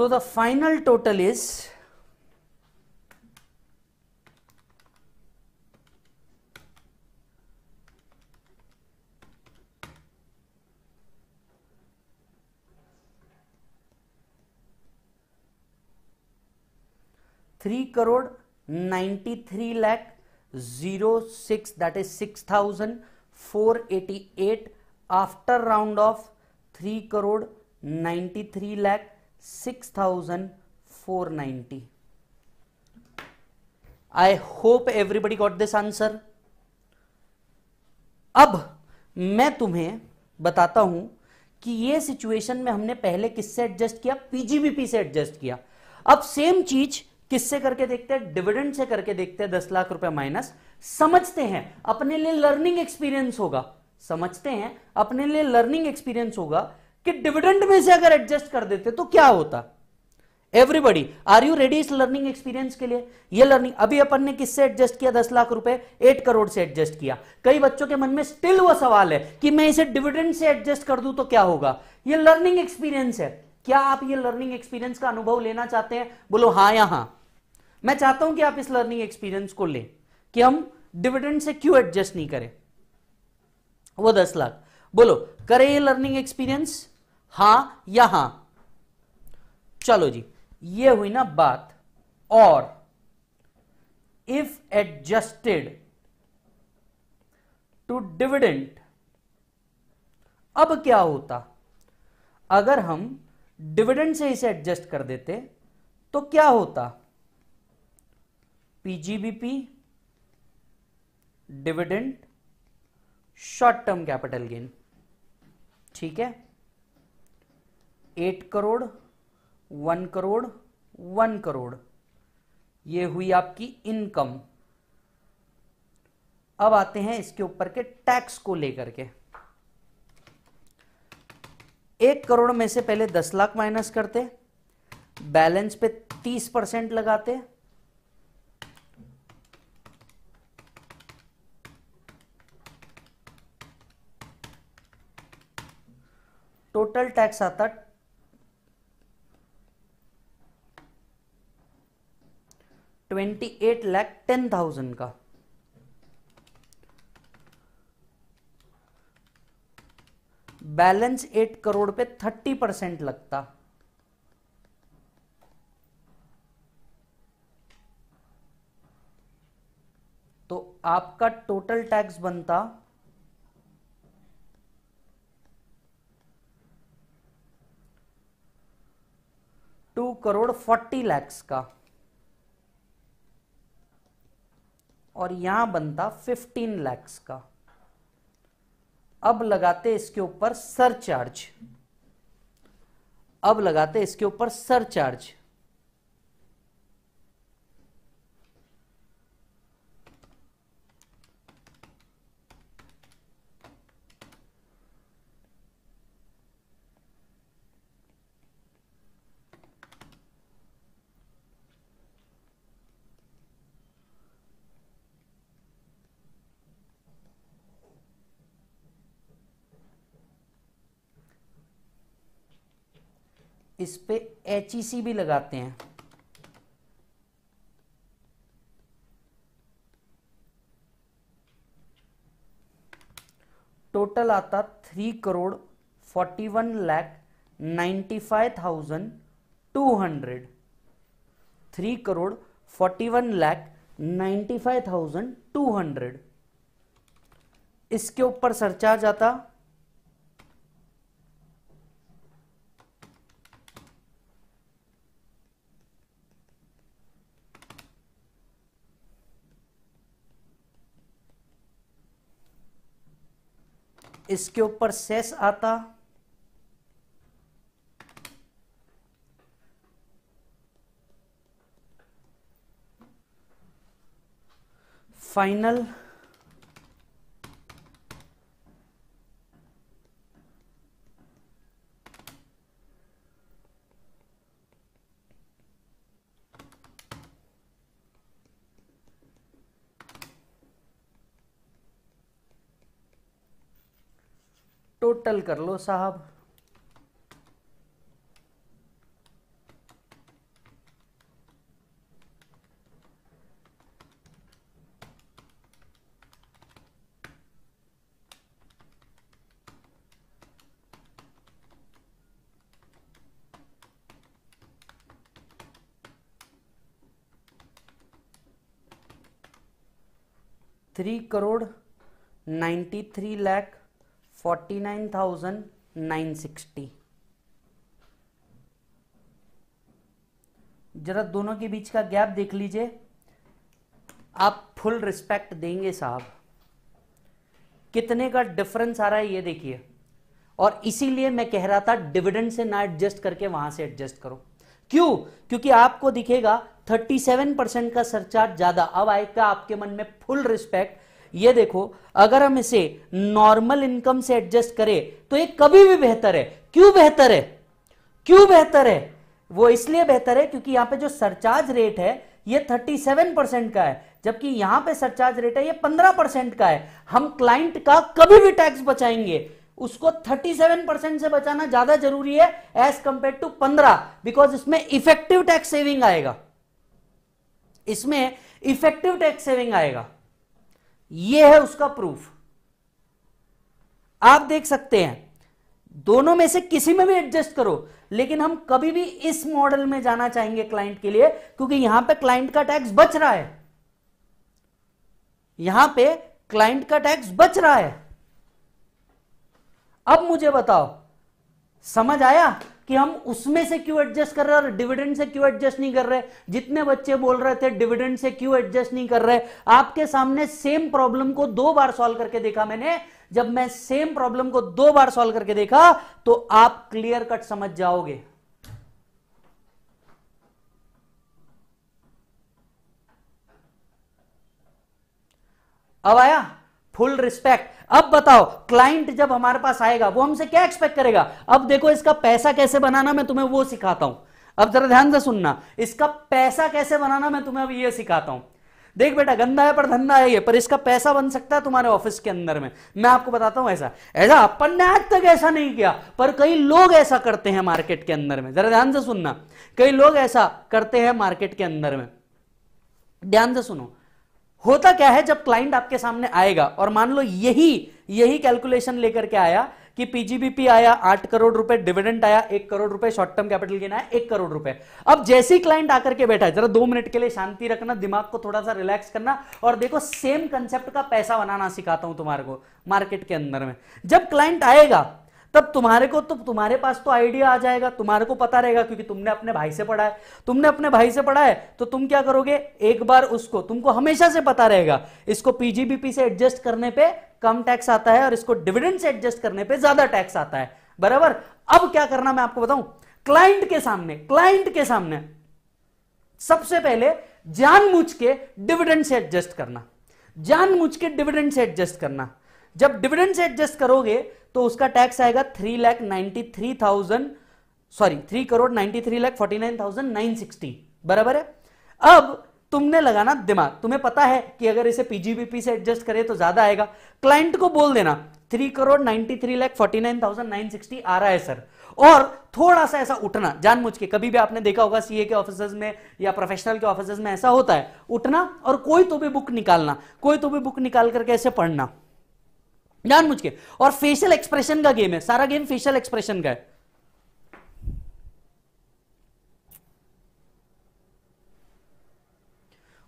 So, the final total is three crore ninety three lakh zero six that is six thousand four eighty eight after round off three crore ninety three lakh six thousand four I hope everybody got this answer अब मैं तुम्हें बताता हूं कि ये situation में हमने पहले किससे एडजस्ट किया पीजीबीपी से एडजस्ट किया अब सेम चीज किससे करके देखते हैं डिविडेंड से करके देखते हैं दस लाख रुपए माइनस समझते हैं अपने लिए लर्निंग एक्सपीरियंस होगा समझते हैं अपने लिए लर्निंग एक्सपीरियंस होगा कि डिविडेंड में से अगर एडजस्ट कर देते तो क्या होता एवरीबडी आर यू रेडी इस लर्निंग एक्सपीरियंस के लिए ये लर्निंग अभी अपन ने किससे एडजस्ट किया दस लाख रुपए एट करोड़ से एडजस्ट किया कई बच्चों के मन में स्टिल वो सवाल है कि मैं इसे डिविडेंड से एडजस्ट कर दूं तो क्या होगा ये लर्निंग एक्सपीरियंस है क्या आप ये लर्निंग एक्सपीरियंस का अनुभव लेना चाहते हैं बोलो हाँ या हाँ मैं चाहता हूं कि आप इस लर्निंग एक्सपीरियंस को लें कि हम डिविडेंड से क्यों एडजस्ट नहीं करें वो दस लाख बोलो करें ये लर्निंग एक्सपीरियंस हा या हा चलो जी ये हुई ना बात और इफ एडजस्टेड टू डिविडेंट अब क्या होता अगर हम डिविडेंट से इसे एडजस्ट कर देते तो क्या होता PGBP dividend short term capital gain ठीक है eight crore one crore one crore ये हुई आपकी इनकम अब आते हैं इसके ऊपर के टैक्स को लेकर के एक करोड़ में से पहले दस लाख माइनस करते बैलेंस पे तीस परसेंट लगाते टोटल टैक्स आता twenty eight lakh ten thousand का बैलेंस एट करोड़ पे थर्टी परसेंट लगता तो आपका टोटल टैक्स बनता टू करोड़ फोर्टी लैक्स का और यहां बनता 15 लैक्स का अब लगाते इसके ऊपर सर चार्ज अब लगाते इसके ऊपर सरचार्ज चार्ज इस पे एच e भी लगाते हैं टोटल आता three crore forty one lakh ninety five thousand two hundred three crore forty one lakh ninety five thousand two hundred इसके ऊपर सरचार्ज आता इसके ऊपर सेस आता फाइनल टोटल कर लो साहब three crore ninety three lakh forty nine thousand nine sixty जरा दोनों के बीच का गैप देख लीजिए आप फुल रिस्पेक्ट देंगे साहब कितने का डिफरेंस आ रहा है ये देखिए और इसीलिए मैं कह रहा था डिविडेंड से ना एडजस्ट करके वहां से एडजस्ट करो क्यों क्योंकि आपको दिखेगा 37 परसेंट का सरचार्ज ज्यादा अब आएगा आपके मन में फुल रिस्पेक्ट ये देखो अगर हम इसे नॉर्मल इनकम से एडजस्ट करें तो ये कभी भी बेहतर है क्यों बेहतर है क्यों बेहतर है वो इसलिए बेहतर है क्योंकि यहां पे जो सरचार्ज रेट है ये 37 परसेंट का है जबकि यहां पे सरचार्ज रेट है ये 15 परसेंट का है हम क्लाइंट का कभी भी टैक्स बचाएंगे उसको 37 परसेंट से बचाना ज्यादा जरूरी है एज कंपेयर टू 15 बिकॉज इसमें इफेक्टिव टैक्स सेविंग आएगा इसमें इफेक्टिव टैक्स सेविंग आएगा ये है उसका प्रूफ आप देख सकते हैं दोनों में से किसी में भी एडजस्ट करो लेकिन हम कभी भी इस मॉडल में जाना चाहेंगे क्लाइंट के लिए क्योंकि यहां पे क्लाइंट का टैक्स बच रहा है यहां पे क्लाइंट का टैक्स बच रहा है अब मुझे बताओ समझ आया कि हम उसमें से क्यों एडजस्ट कर रहे हैं और डिविडेंड से क्यों एडजस्ट नहीं कर रहे जितने बच्चे बोल रहे थे डिविडेंड से क्यों एडजस्ट नहीं कर रहे आपके सामने सेम प्रॉब्लम को दो बार सॉल्व करके देखा मैंने जब मैं सेम प्रॉब्लम को दो बार सॉल्व करके देखा तो आप क्लियर कट समझ जाओगे अब आया फुल रिस्पेक्ट अब बताओ क्लाइंट जब हमारे पास आएगा वो हमसे क्या एक्सपेक्ट करेगा अब देखो इसका पैसा कैसे बनाना मैं तुम्हें वो सिखाता हूं अब जरा ध्यान से सुनना इसका पैसा कैसे बनाना मैं तुम्हें अब ये सिखाता हूं देख बेटा गंदा है पर धंधा है ये पर इसका पैसा बन सकता है तुम्हारे ऑफिस के अंदर में मैं आपको बताता हूं ऐसा ऐसा अपन ने आज तक ऐसा नहीं किया पर कई लोग ऐसा करते हैं मार्केट के अंदर में जरा ध्यान से सुनना कई लोग ऐसा करते हैं मार्केट के अंदर में ध्यान से सुनो होता क्या है जब क्लाइंट आपके सामने आएगा और मान लो यही यही कैलकुलेशन लेकर के आया कि पीजीबीपी आया आठ करोड़ रुपए डिविडेंड आया एक करोड़ रुपए शॉर्ट टर्म कैपिटल गेन आया एक करोड़ रुपए अब जैसे ही क्लाइंट आकर के बैठा है जरा दो मिनट के लिए शांति रखना दिमाग को थोड़ा सा रिलैक्स करना और देखो सेम कंसेप्ट का पैसा बनाना सिखाता हूं तुम्हारे को मार्केट के अंदर में जब क्लाइंट आएगा तब तुम्हारे को तो तुम्हारे पास तो आइडिया आ जाएगा तुम्हारे को पता रहेगा क्योंकि तुमने अपने भाई से पढ़ा है तुमने अपने भाई से पढ़ा है तो तुम क्या करोगे एक बार उसको तुमको हमेशा से पता रहेगा इसको पीजीबीपी से एडजस्ट करने पे कम टैक्स आता है और इसको डिविडेंड से एडजस्ट करने पे ज्यादा टैक्स आता है बराबर अब क्या करना मैं आपको बताऊं क्लाइंट के सामने क्लाइंट के सामने सबसे पहले जानबूझ के डिविडेंड से एडजस्ट करना जानबूझ के डिविडेंड से एडजस्ट करना जब डिविडेंड से एडजस्ट करोगे तो उसका टैक्स आएगा three lakh ninety three thousand sorry three crore ninety three lakh forty nine thousand nine sixty बराबर है अब तुमने लगाना दिमाग तुम्हें पता है कि अगर इसे पीजीबीपी से एडजस्ट करे तो ज्यादा आएगा क्लाइंट को बोल देना three crore ninety three lakh forty nine thousand nine sixty आ रहा है सर और थोड़ा सा ऐसा उठना जानबूझ के कभी भी आपने देखा होगा सीए के ऑफिसर्स में या प्रोफेशनल के ऑफिसर्स में ऐसा होता है उठना और कोई तो भी बुक निकालना कोई तो भी बुक निकाल करके ऐसे पढ़ना मुझ के और फेशियल एक्सप्रेशन का गेम है सारा गेम फेशियल एक्सप्रेशन का है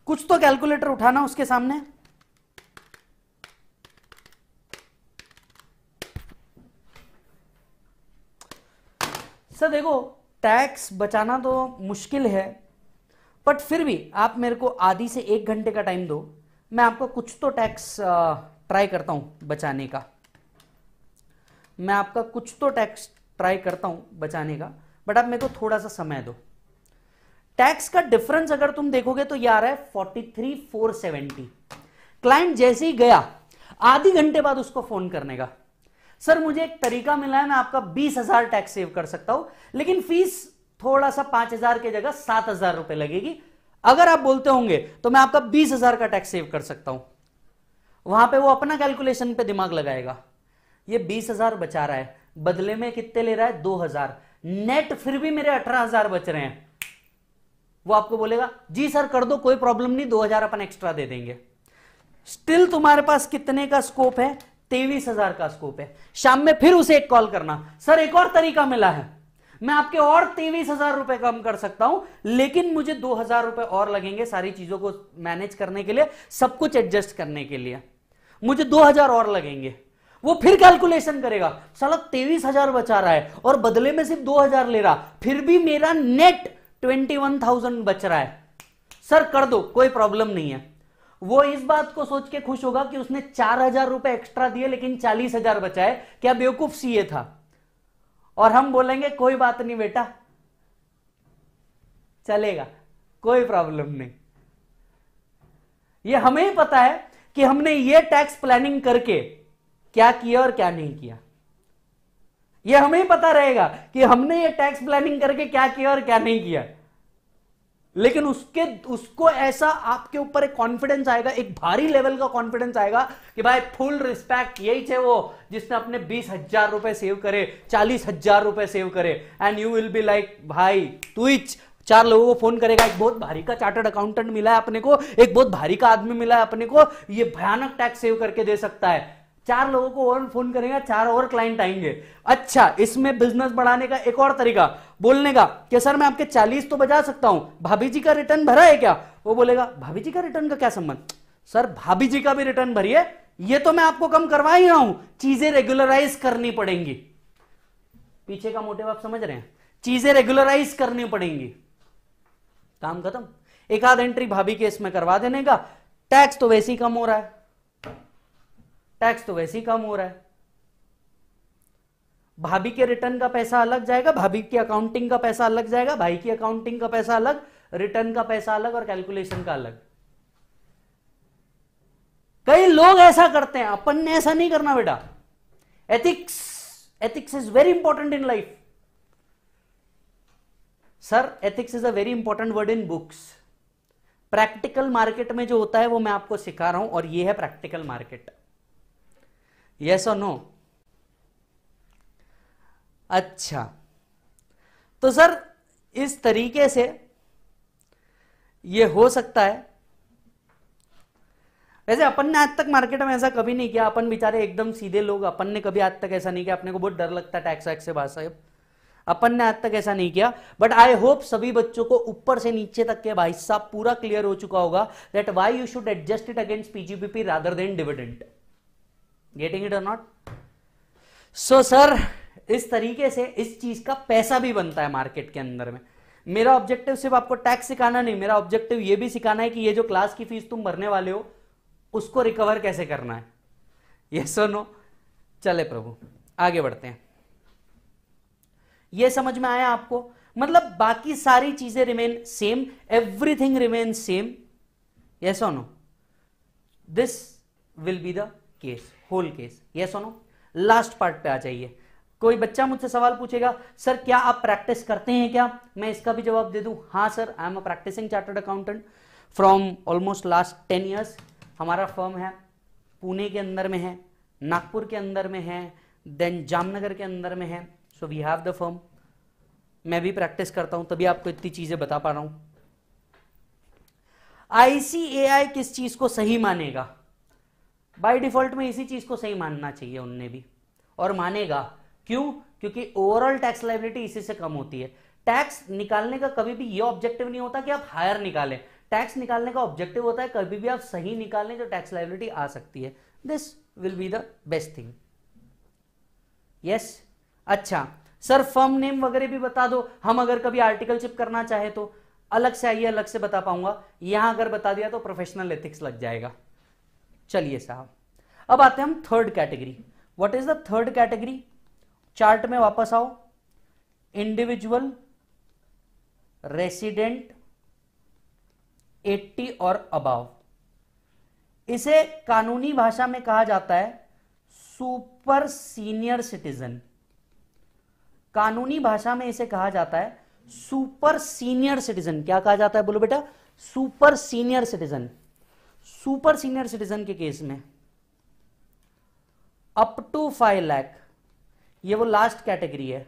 कुछ तो कैलकुलेटर उठाना उसके सामने सर देखो टैक्स बचाना तो मुश्किल है बट फिर भी आप मेरे को आधी से एक घंटे का टाइम दो मैं आपको कुछ तो टैक्स आ, ट्राई करता हूं बचाने का मैं आपका कुछ तो टैक्स ट्राई करता हूं बचाने का बट आप मेरे को थोड़ा सा समय दो टैक्स का डिफरेंस अगर तुम देखोगे तो ये आ रहा है forty three four seventy client जैसे ही गया आधे घंटे बाद उसको फोन करने का सर मुझे एक तरीका मिला है मैं आपका बीस हजार टैक्स सेव कर सकता हूं लेकिन फीस थोड़ा सा पांच हजार की जगह सात हजार रुपए लगेगी अगर आप बोलते होंगे तो मैं आपका बीस हजार का टैक्स सेव कर सकता हूं वहां पे वो अपना कैलकुलेशन पे दिमाग लगाएगा ये बीस हजार बचा रहा है बदले में कितने ले रहा है दो हजार नेट फिर भी मेरे अठारह हजार बच रहे हैं वो आपको बोलेगा जी सर कर दो कोई प्रॉब्लम नहीं दो हजार अपन एक्स्ट्रा दे देंगे स्टिल तुम्हारे पास कितने का स्कोप है तेईस हजार का स्कोप है शाम में फिर उसे एक कॉल करना सर एक और तरीका मिला है मैं आपके और तेईस हजार रुपए कम कर सकता हूं लेकिन मुझे दो हजार रुपए और लगेंगे सारी चीजों को मैनेज करने के लिए सब कुछ एडजस्ट करने के लिए मुझे दो हजार और लगेंगे वो फिर कैलकुलेशन करेगा साला तेईस हजार बचा रहा है और बदले में सिर्फ दो हजार ले रहा फिर भी मेरा नेट ट्वेंटी वन थाउजेंड बच रहा है सर कर दो कोई प्रॉब्लम नहीं है वो इस बात को सोच के खुश होगा कि उसने चार हजार रुपए एक्स्ट्रा दिए लेकिन चालीस हजार बचाए क्या बेवकूफ ये था और हम बोलेंगे कोई बात नहीं बेटा चलेगा कोई प्रॉब्लम नहीं ये हमें ही पता है कि हमने ये टैक्स प्लानिंग करके क्या किया और क्या नहीं किया ये हमें पता रहेगा कि हमने ये टैक्स प्लानिंग करके क्या किया और क्या नहीं किया लेकिन उसके उसको ऐसा आपके ऊपर एक कॉन्फिडेंस आएगा एक भारी लेवल का कॉन्फिडेंस आएगा कि भाई फुल रिस्पेक्ट यही थे वो जिसने अपने बीस हजार रुपए सेव करे चालीस हजार रुपए सेव करे and you will be like भाई तुच चार लोगों को फोन करेगा एक बहुत भारी का चार्टर्ड अकाउंटेंट मिला है अपने को एक बहुत भारी का आदमी मिला है अपने को ये भयानक टैक्स सेव करके दे सकता है चार लोगों को और फोन करेगा चार और क्लाइंट आएंगे अच्छा इसमें बिजनेस बढ़ाने का एक और तरीका बोलने का कि सर मैं आपके चालीस तो बजा सकता हूं भाभी जी का रिटर्न भरा है क्या वो बोलेगा भाभी जी का रिटर्न का क्या संबंध सर भाभी जी का भी रिटर्न भरिए ये तो मैं आपको कम करवा ही रहा हूं चीजें रेगुलराइज करनी पड़ेंगी पीछे का मोटिव आप समझ रहे हैं चीजें रेगुलराइज करनी पड़ेंगी काम खत्म एक आध एंट्री भाभी केस में करवा देने का टैक्स तो वैसे ही कम हो रहा है टैक्स तो वैसे ही कम हो रहा है भाभी के रिटर्न का पैसा अलग जाएगा भाभी की अकाउंटिंग का पैसा अलग जाएगा भाई की अकाउंटिंग का पैसा अलग रिटर्न का पैसा अलग और कैलकुलेशन का अलग कई लोग ऐसा करते हैं अपन ने ऐसा नहीं करना बेटा ethics ethics is very important in life sir ethics is a very important word in books practical market में जो होता है वो मैं आपको सिखा रहा हूं और ये है प्रैक्टिकल मार्केट यस और नो अच्छा तो सर इस तरीके से ये हो सकता है वैसे अपन ने आज तक मार्केट में ऐसा कभी नहीं किया अपन बेचारे एकदम सीधे लोग अपन ने कभी आज तक ऐसा नहीं किया अपने को बहुत डर लगता है टैक्स वैक्स से बात साहब अपन ने आज तक ऐसा नहीं किया बट आई होप सभी बच्चों को ऊपर से नीचे तक के भाई साहब पूरा क्लियर हो चुका होगा that why you should adjust it against PGBP rather than dividend getting it और नॉट सो सर इस तरीके से इस चीज का पैसा भी बनता है मार्केट के अंदर में मेरा ऑब्जेक्टिव सिर्फ आपको टैक्स सिखाना नहीं मेरा ऑब्जेक्टिव ये भी सिखाना है कि ये जो क्लास की फीस तुम भरने वाले हो उसको रिकवर कैसे करना है ये नो चले प्रभु आगे बढ़ते हैं ये समझ में आया आपको मतलब बाकी सारी चीजें remain same everything remain same yes और no this will be the case whole case yes और नो लास्ट पार्ट पे आ जाइए कोई बच्चा मुझसे सवाल पूछेगा सर क्या आप प्रैक्टिस करते हैं क्या मैं इसका भी जवाब दे दूं हाँ sir I am a practicing chartered accountant from almost last ten years हमारा फर्म है पुणे के अंदर में है नागपुर के अंदर में है देन जामनगर के अंदर में है so we have the firm मैं भी प्रैक्टिस करता हूं तभी आपको इतनी चीजें बता पा रहा हूं आईसीएआई किस चीज को सही मानेगा बाय डिफॉल्ट में इसी चीज को सही मानना चाहिए उनने भी और मानेगा क्यों क्योंकि ओवरऑल टैक्स लाइबिलिटी इसी से कम होती है टैक्स निकालने का कभी भी ये ऑब्जेक्टिव नहीं होता कि आप हायर निकालें टैक्स निकालने का ऑब्जेक्टिव होता है कभी भी आप सही निकालें तो टैक्स लाइबिलिटी आ सकती है this will be the best thing yes अच्छा सर फर्म नेम वगैरह भी बता दो हम अगर कभी आर्टिकल चिप करना चाहे तो अलग से आइए अलग से बता पाऊंगा यहां अगर बता दिया तो प्रोफेशनल एथिक्स लग जाएगा चलिए साहब अब आते हैं हम third category what is the third category chart में वापस आओ इंडिविजुअल रेसिडेंट 80 और अबाव इसे कानूनी भाषा में कहा जाता है सुपर सीनियर सिटीजन कानूनी भाषा में इसे कहा जाता है सुपर सीनियर सिटीजन क्या कहा जाता है बोलो बेटा super senior citizen super senior citizen के केस में अप टू फाइव लैख ये वो लास्ट कैटेगरी है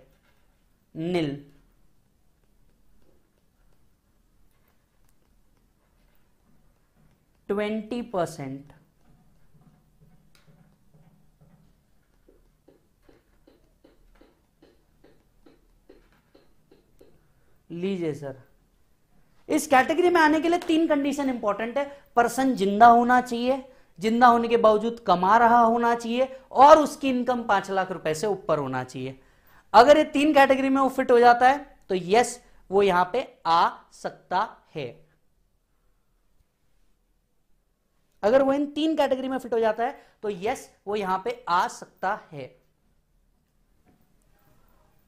नील ट्वेंटी परसेंट लीजिए सर इस कैटेगरी में आने के लिए तीन कंडीशन इंपॉर्टेंट है पर्सन जिंदा होना चाहिए जिंदा होने के बावजूद कमा रहा होना चाहिए और उसकी इनकम पांच लाख रुपए से ऊपर होना चाहिए अगर ये तीन कैटेगरी में वो फिट हो जाता है तो यस वो यहां पे आ सकता है अगर वो इन तीन कैटेगरी में फिट हो जाता है तो यस वो यहां पे आ सकता है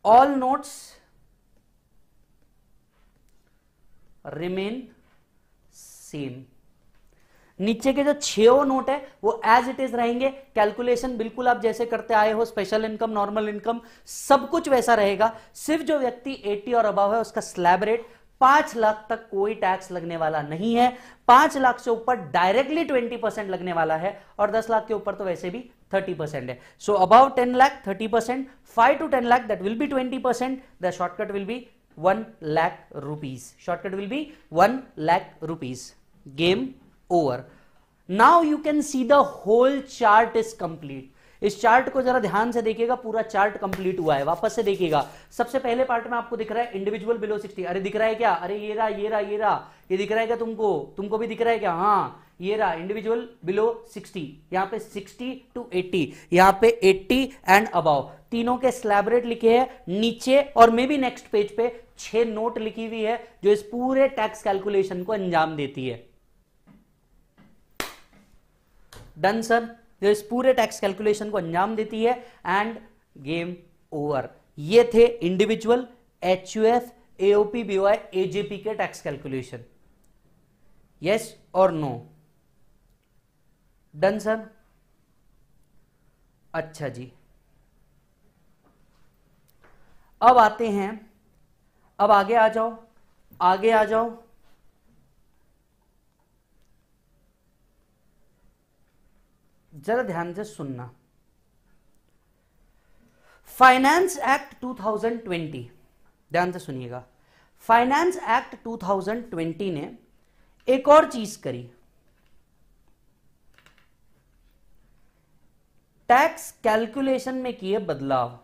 ऑल नोट्स रिमेन सेम नीचे के जो छो नोट है वो एज इट इज रहेंगे कैलकुलेशन बिल्कुल आप जैसे करते आए हो स्पेशल इनकम नॉर्मल इनकम सब कुछ वैसा रहेगा सिर्फ जो व्यक्ति 80 और अबाव है उसका स्लैब रेट पांच लाख तक कोई टैक्स लगने वाला नहीं है पांच लाख से ऊपर डायरेक्टली ट्वेंटी परसेंट लगने वाला है और दस लाख के ऊपर तो वैसे भी थर्टी परसेंट है so above ten lakh thirty percent five to ten lakh that will be twenty percent the shortcut will be one lakh rupees shortcut will be one lakh rupees game over now you can see the whole chart is complete इस chart को जरा ध्यान से देखिएगा पूरा chart complete हुआ है वापस से देखिएगा सबसे पहले पार्ट में आपको दिख रहा है इंडिविजुअल बिलो सिक्सटी अरे दिख रहा है क्या अरे ये रहा ये रहा ये रहा ये दिख रहा है क्या तुमको तुमको भी दिख रहा है क्या हाँ ये रहा इंडिविजुअल बिलो सिक्सटी यहाँ पे सिक्सटी टू एट्टी यहाँ पे एट्टी एंड अबाव तीनों के स्लैबरेट लिखे हैं नीचे और मे बी नेक्स्ट पेज पे छह नोट लिखी हुई है जो इस पूरे टैक्स कैलकुलेशन को अंजाम देती है डन सर जो इस पूरे टैक्स कैलकुलेशन को अंजाम देती है एंड गेम ओवर ये थे individual H U F AOP BY AJP के टैक्स कैलकुलेशन यस और नो डन सर अच्छा जी अब आते हैं अब आगे आ जाओ आगे आ जाओ जरा ध्यान से सुनना फाइनेंस एक्ट 2020 ध्यान से सुनिएगा फाइनेंस एक्ट 2020 ने एक और चीज करी टैक्स कैलकुलेशन में किए बदलाव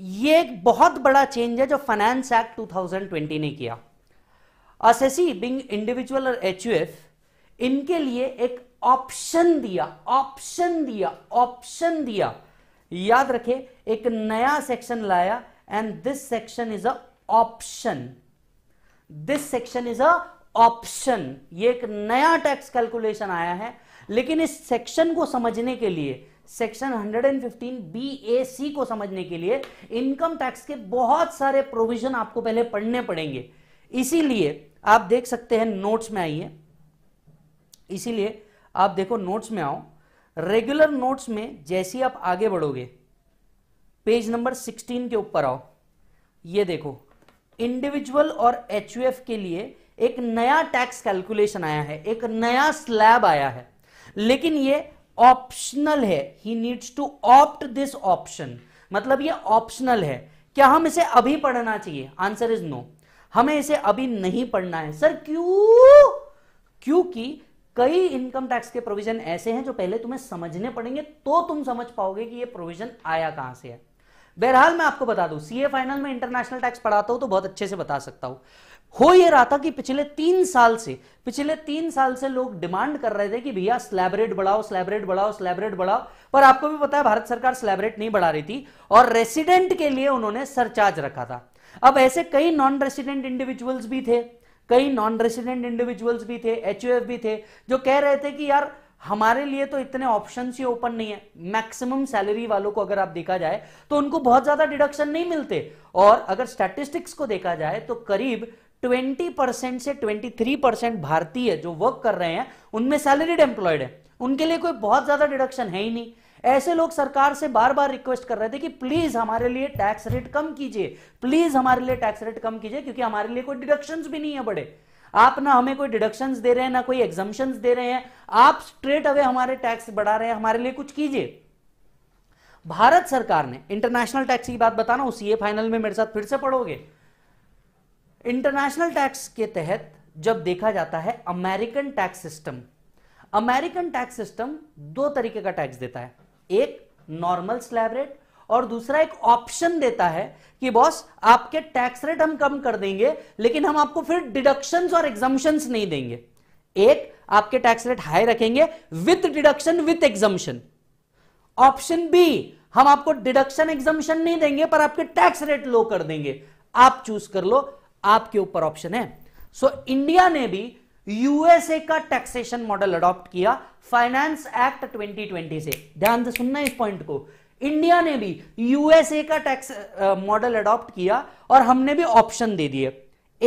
ये एक बहुत बड़ा चेंज है जो फाइनेंस एक्ट 2020 ने किया असेसी बिंग इंडिविजुअल और एच इनके लिए एक ऑप्शन दिया ऑप्शन दिया ऑप्शन दिया याद रखे एक नया सेक्शन लाया and this section is a option this section is a option ये एक नया टैक्स कैलकुलेशन आया है लेकिन इस सेक्शन को समझने के लिए सेक्शन 115 बी ए सी को समझने के लिए इनकम टैक्स के बहुत सारे प्रोविजन आपको पहले पढ़ने पड़ेंगे इसीलिए आप देख सकते हैं नोट्स में आइए इसीलिए आप देखो नोट्स में आओ रेगुलर नोट्स में जैसी आप आगे बढ़ोगे पेज नंबर 16 के ऊपर आओ ये देखो इंडिविजुअल और एच के लिए एक नया टैक्स कैलकुलेशन आया है एक नया स्लैब आया है लेकिन ये ऑप्शनल है he needs to opt this option मतलब ये ऑप्शनल है क्या हम इसे अभी पढ़ना चाहिए आंसर इज नो हमें इसे अभी नहीं पढ़ना है सर क्यों क्योंकि कई इनकम टैक्स के प्रोविजन ऐसे हैं जो पहले तुम्हें समझने पड़ेंगे तो तुम समझ पाओगे कि ये प्रोविजन आया कहां से है बहरहाल मैं आपको बता दूं सीए फाइनल में इंटरनेशनल टैक्स पढ़ाता हूं तो बहुत अच्छे से बता सकता हूं हो ये रहा था कि पिछले तीन साल से पिछले तीन साल से लोग डिमांड कर रहे थे कि भैया स्लैबरेट बढ़ाओ स्लैबरेट बढ़ाओ स्लैबरेट बढ़ाओ पर आपको भी पता है भारत सरकार स्लैबरेट नहीं बढ़ा रही थी और रेसिडेंट के लिए उन्होंने सरचार्ज रखा था अब ऐसे कई नॉन रेसिडेंट इंडिविजुअल्स भी थे कई नॉन रेसिडेंट इंडिविजुअल्स भी थे एच भी थे जो कह रहे थे कि यार हमारे लिए तो इतने ऑप्शन ही ओपन नहीं है मैक्सिमम सैलरी वालों को अगर आप देखा जाए तो उनको बहुत ज्यादा डिडक्शन नहीं मिलते और अगर स्टैटिस्टिक्स को देखा जाए तो करीब ट्वेंटी परसेंट से ट्वेंटी थ्री परसेंट भारतीय जो वर्क कर रहे हैं उनमें सैलरीड एम्प्लॉयड है उनके लिए कोई बहुत ज्यादा डिडक्शन है ही नहीं ऐसे लोग सरकार से बार बार रिक्वेस्ट कर रहे थे कि प्लीज हमारे लिए टैक्स रेट कम कीजिए प्लीज हमारे लिए टैक्स रेट कम कीजिए क्योंकि हमारे लिए कोई डिडक्शन भी नहीं है बड़े आप ना हमें कोई डिडक्शन दे रहे हैं ना कोई एग्जामेशन दे रहे हैं आप स्ट्रेट अवे हमारे टैक्स बढ़ा रहे हैं हमारे लिए कुछ कीजिए भारत सरकार ने इंटरनेशनल टैक्स की बात बताना उसी फाइनल में मेरे साथ फिर से पढ़ोगे इंटरनेशनल टैक्स के तहत जब देखा जाता है American tax system American tax system दो तरीके का टैक्स देता है एक नॉर्मल स्लैब रेट और दूसरा एक ऑप्शन देता है कि बॉस आपके टैक्स रेट हम कम कर देंगे लेकिन हम आपको फिर डिडक्शंस और एग्जाम्शंस नहीं देंगे एक आपके टैक्स रेट हाई रखेंगे with deduction with exemption option B हम आपको डिडक्शन एग्जाम्शन नहीं देंगे पर आपके टैक्स रेट लो कर देंगे आप चूज कर लो आपके ऊपर ऑप्शन है सो so, इंडिया ने भी यूएसए का टैक्सेशन मॉडल अडॉप्ट किया फाइनेंस एक्ट 2020 से ध्यान से सुनना इस पॉइंट को इंडिया ने भी यूएसए का टैक्स मॉडल अडॉप्ट किया और हमने भी ऑप्शन दे दिए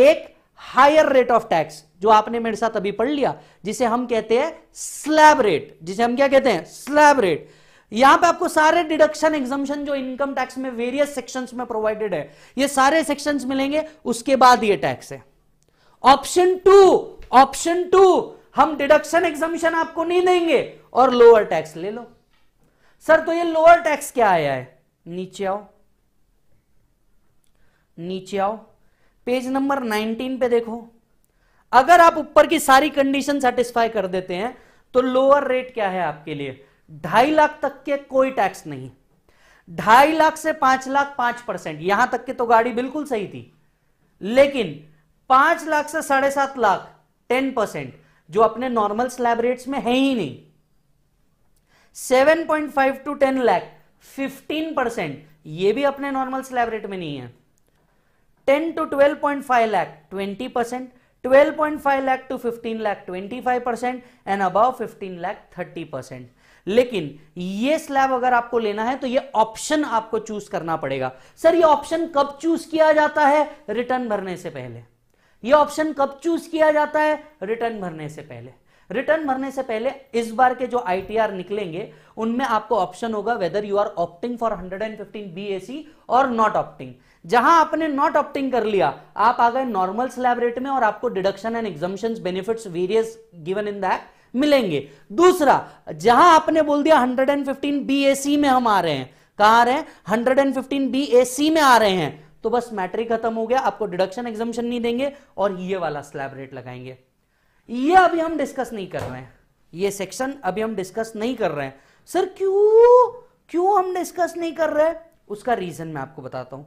एक हायर रेट ऑफ टैक्स जो आपने मेरे साथ अभी पढ़ लिया जिसे हम कहते हैं स्लैब रेट जिसे हम क्या कहते हैं स्लैब रेट यहां पे आपको सारे डिडक्शन एग्जामेशन जो इनकम टैक्स में वेरियस सेक्शंस में प्रोवाइडेड है ये सारे सेक्शंस मिलेंगे उसके बाद ये टैक्स है ऑप्शन टू ऑप्शन टू हम डिडक्शन एग्जामेशन आपको नहीं देंगे और लोअर टैक्स ले लो सर तो ये लोअर टैक्स क्या आया है नीचे आओ नीचे आओ पेज नंबर 19 पे देखो अगर आप ऊपर की सारी कंडीशन सेटिस्फाई कर देते हैं तो लोअर रेट क्या है आपके लिए ढाई लाख तक के कोई टैक्स नहीं ढाई लाख से पांच लाख पांच परसेंट यहां तक की तो गाड़ी बिल्कुल सही थी लेकिन पांच लाख से साढ़े सात लाख टेन परसेंट जो अपने नॉर्मल स्लैब रेट्स में है ही नहीं seven point five to ten lakh fifteen percent यह भी अपने नॉर्मल स्लैब रेट में नहीं है ten to twelve point five lakh twenty percent 12.5 lakh to 15 lakh 25 percent and above 15 lakh 30 percent लेकिन ये स्लैब अगर आपको लेना है तो ये ऑप्शन आपको चूज करना पड़ेगा सर ये ऑप्शन कब चूज किया जाता है रिटर्न भरने से पहले ये ऑप्शन कब चूज किया जाता है रिटर्न भरने से पहले रिटर्न भरने से पहले इस बार के जो आईटीआर निकलेंगे उनमें आपको ऑप्शन होगा whether you are opting for 115 BAC और नॉट ऑप्टिंग जहां आपने नॉट ऑप्टिंग कर लिया आप आ गए नॉर्मल स्लैब रेट में और आपको deduction and exemption benefits various given in that मिलेंगे दूसरा जहां आपने बोल दिया 115 बीएसी में हम आ रहे हैं कहा आ रहे हैं 115 बीएसी में आ रहे हैं तो बस मैट्रिक खत्म हो गया आपको डिडक्शन एग्जामेशन नहीं देंगे और ये वाला स्लैब रेट लगाएंगे ये अभी हम डिस्कस नहीं कर रहे हैं ये सेक्शन अभी हम डिस्कस नहीं कर रहे हैं सर क्यों क्यों हम डिस्कस नहीं कर रहे उसका रीजन मैं आपको बताता हूं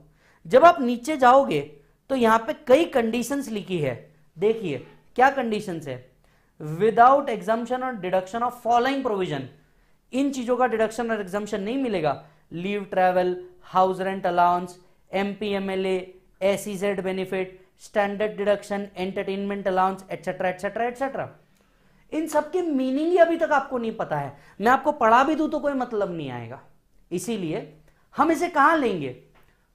जब आप नीचे जाओगे तो यहां पे कई कंडीशंस लिखी है देखिए क्या कंडीशंस है विदाउट एग्जाम्शन और डिडक्शन ऑफ फॉलोइंग प्रोविजन इन चीजों का डिडक्शन और एग्जाम्शन नहीं मिलेगा leave travel house rent allowance M P M L ACZ benefit standard deduction entertainment allowance etcetera etcetera etcetera इन सबके मीनिंग ही अभी तक आपको नहीं पता है मैं आपको पढ़ा भी दू तो कोई मतलब नहीं आएगा इसीलिए हम इसे कहां लेंगे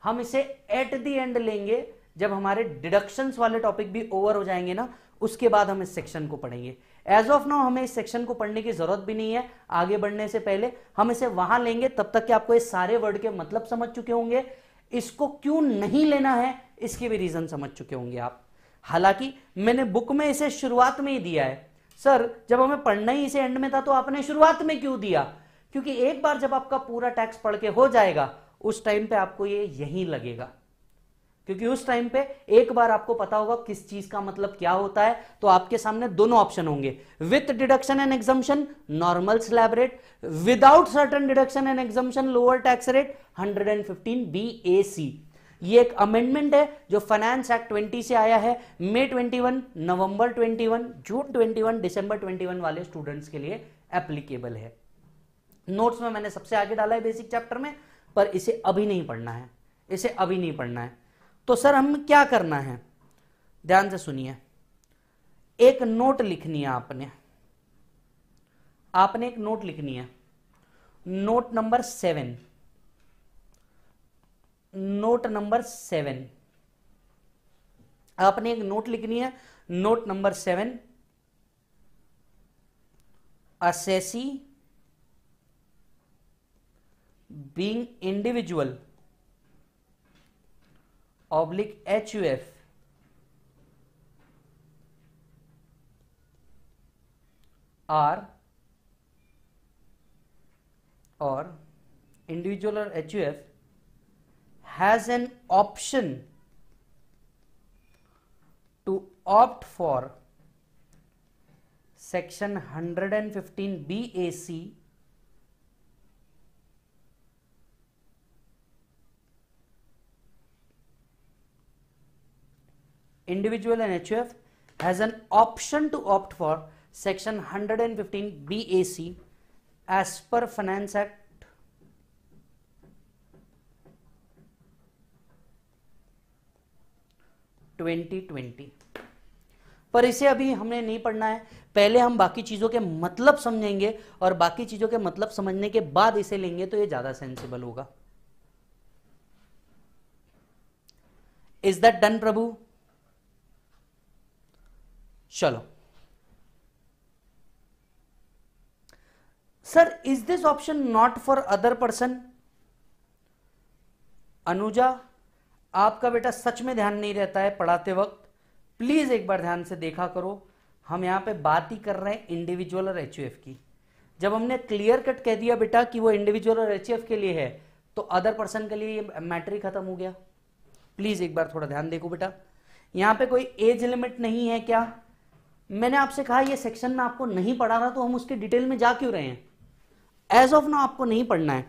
हम इसे एट द एंड लेंगे जब हमारे डिडक्शंस वाले टॉपिक भी ओवर हो जाएंगे ना उसके बाद हम इस सेक्शन को पढ़ेंगे एज ऑफ नाउ हमें इस सेक्शन को पढ़ने की जरूरत भी नहीं है आगे बढ़ने से पहले हम इसे वहां लेंगे तब तक कि आपको इस सारे वर्ड के मतलब समझ चुके होंगे इसको क्यों नहीं लेना है इसके भी रीजन समझ चुके होंगे आप हालांकि मैंने बुक में इसे शुरुआत में ही दिया है सर जब हमें पढ़ना ही इसे एंड में था तो आपने शुरुआत में क्यों दिया क्योंकि एक बार जब आपका पूरा टैक्स पढ़ के हो जाएगा उस टाइम पे आपको ये यही लगेगा क्योंकि उस टाइम पे एक बार आपको पता होगा किस चीज का मतलब क्या होता है तो आपके सामने दोनों ऑप्शन होंगे with deduction and exemption normal slab rate without certain deduction and exemption lower tax rate 115 BAC ये एक अमेंडमेंट है जो फाइनेंस एक्ट 20 से आया है मई 21, नवंबर 21, जून 21, दिसंबर 21 वाले स्टूडेंट्स के लिए एप्लीकेबल है नोट्स में मैंने सबसे आगे डाला है बेसिक चैप्टर में पर इसे अभी नहीं पढ़ना है इसे अभी नहीं पढ़ना है तो सर हम क्या करना है ध्यान से सुनिए एक नोट लिखनी है आपने आपने एक नोट लिखनी है note number seven note number seven आपने एक नोट लिखनी है note number seven assessee being individual oblique HUF R, or individual or HUF has an option to opt for section 115 BAC individual and HUF has an option to opt for section 115 BAC as per Finance Act twenty पर इसे अभी हमने नहीं पढ़ना है पहले हम बाकी चीज़ों के मतलब समझेंगे और बाकी चीज़ों के मतलब समझने के बाद इसे लेंगे तो ये ज़्यादा सेंसिबल होगा इज दैट डन प्रभु चलो sir is this option not for other person Anuja आपका बेटा सच में ध्यान नहीं रहता है पढ़ाते वक्त प्लीज एक बार ध्यान से देखा करो हम यहां पे बात ही कर रहे हैं इंडिविजुअल और एच की जब हमने क्लियर कट कह दिया बेटा कि वो इंडिविजुअल और एच के लिए है तो अदर पर्सन के लिए ये मैटर ही खत्म हो गया प्लीज एक बार थोड़ा ध्यान देखो बेटा यहां पे कोई एज लिमिट नहीं है क्या मैंने आपसे कहा ये सेक्शन में आपको नहीं पढ़ा रहा तो हम उसके डिटेल में जा क्यों रहे हैं एज ऑफ ना आपको नहीं पढ़ना है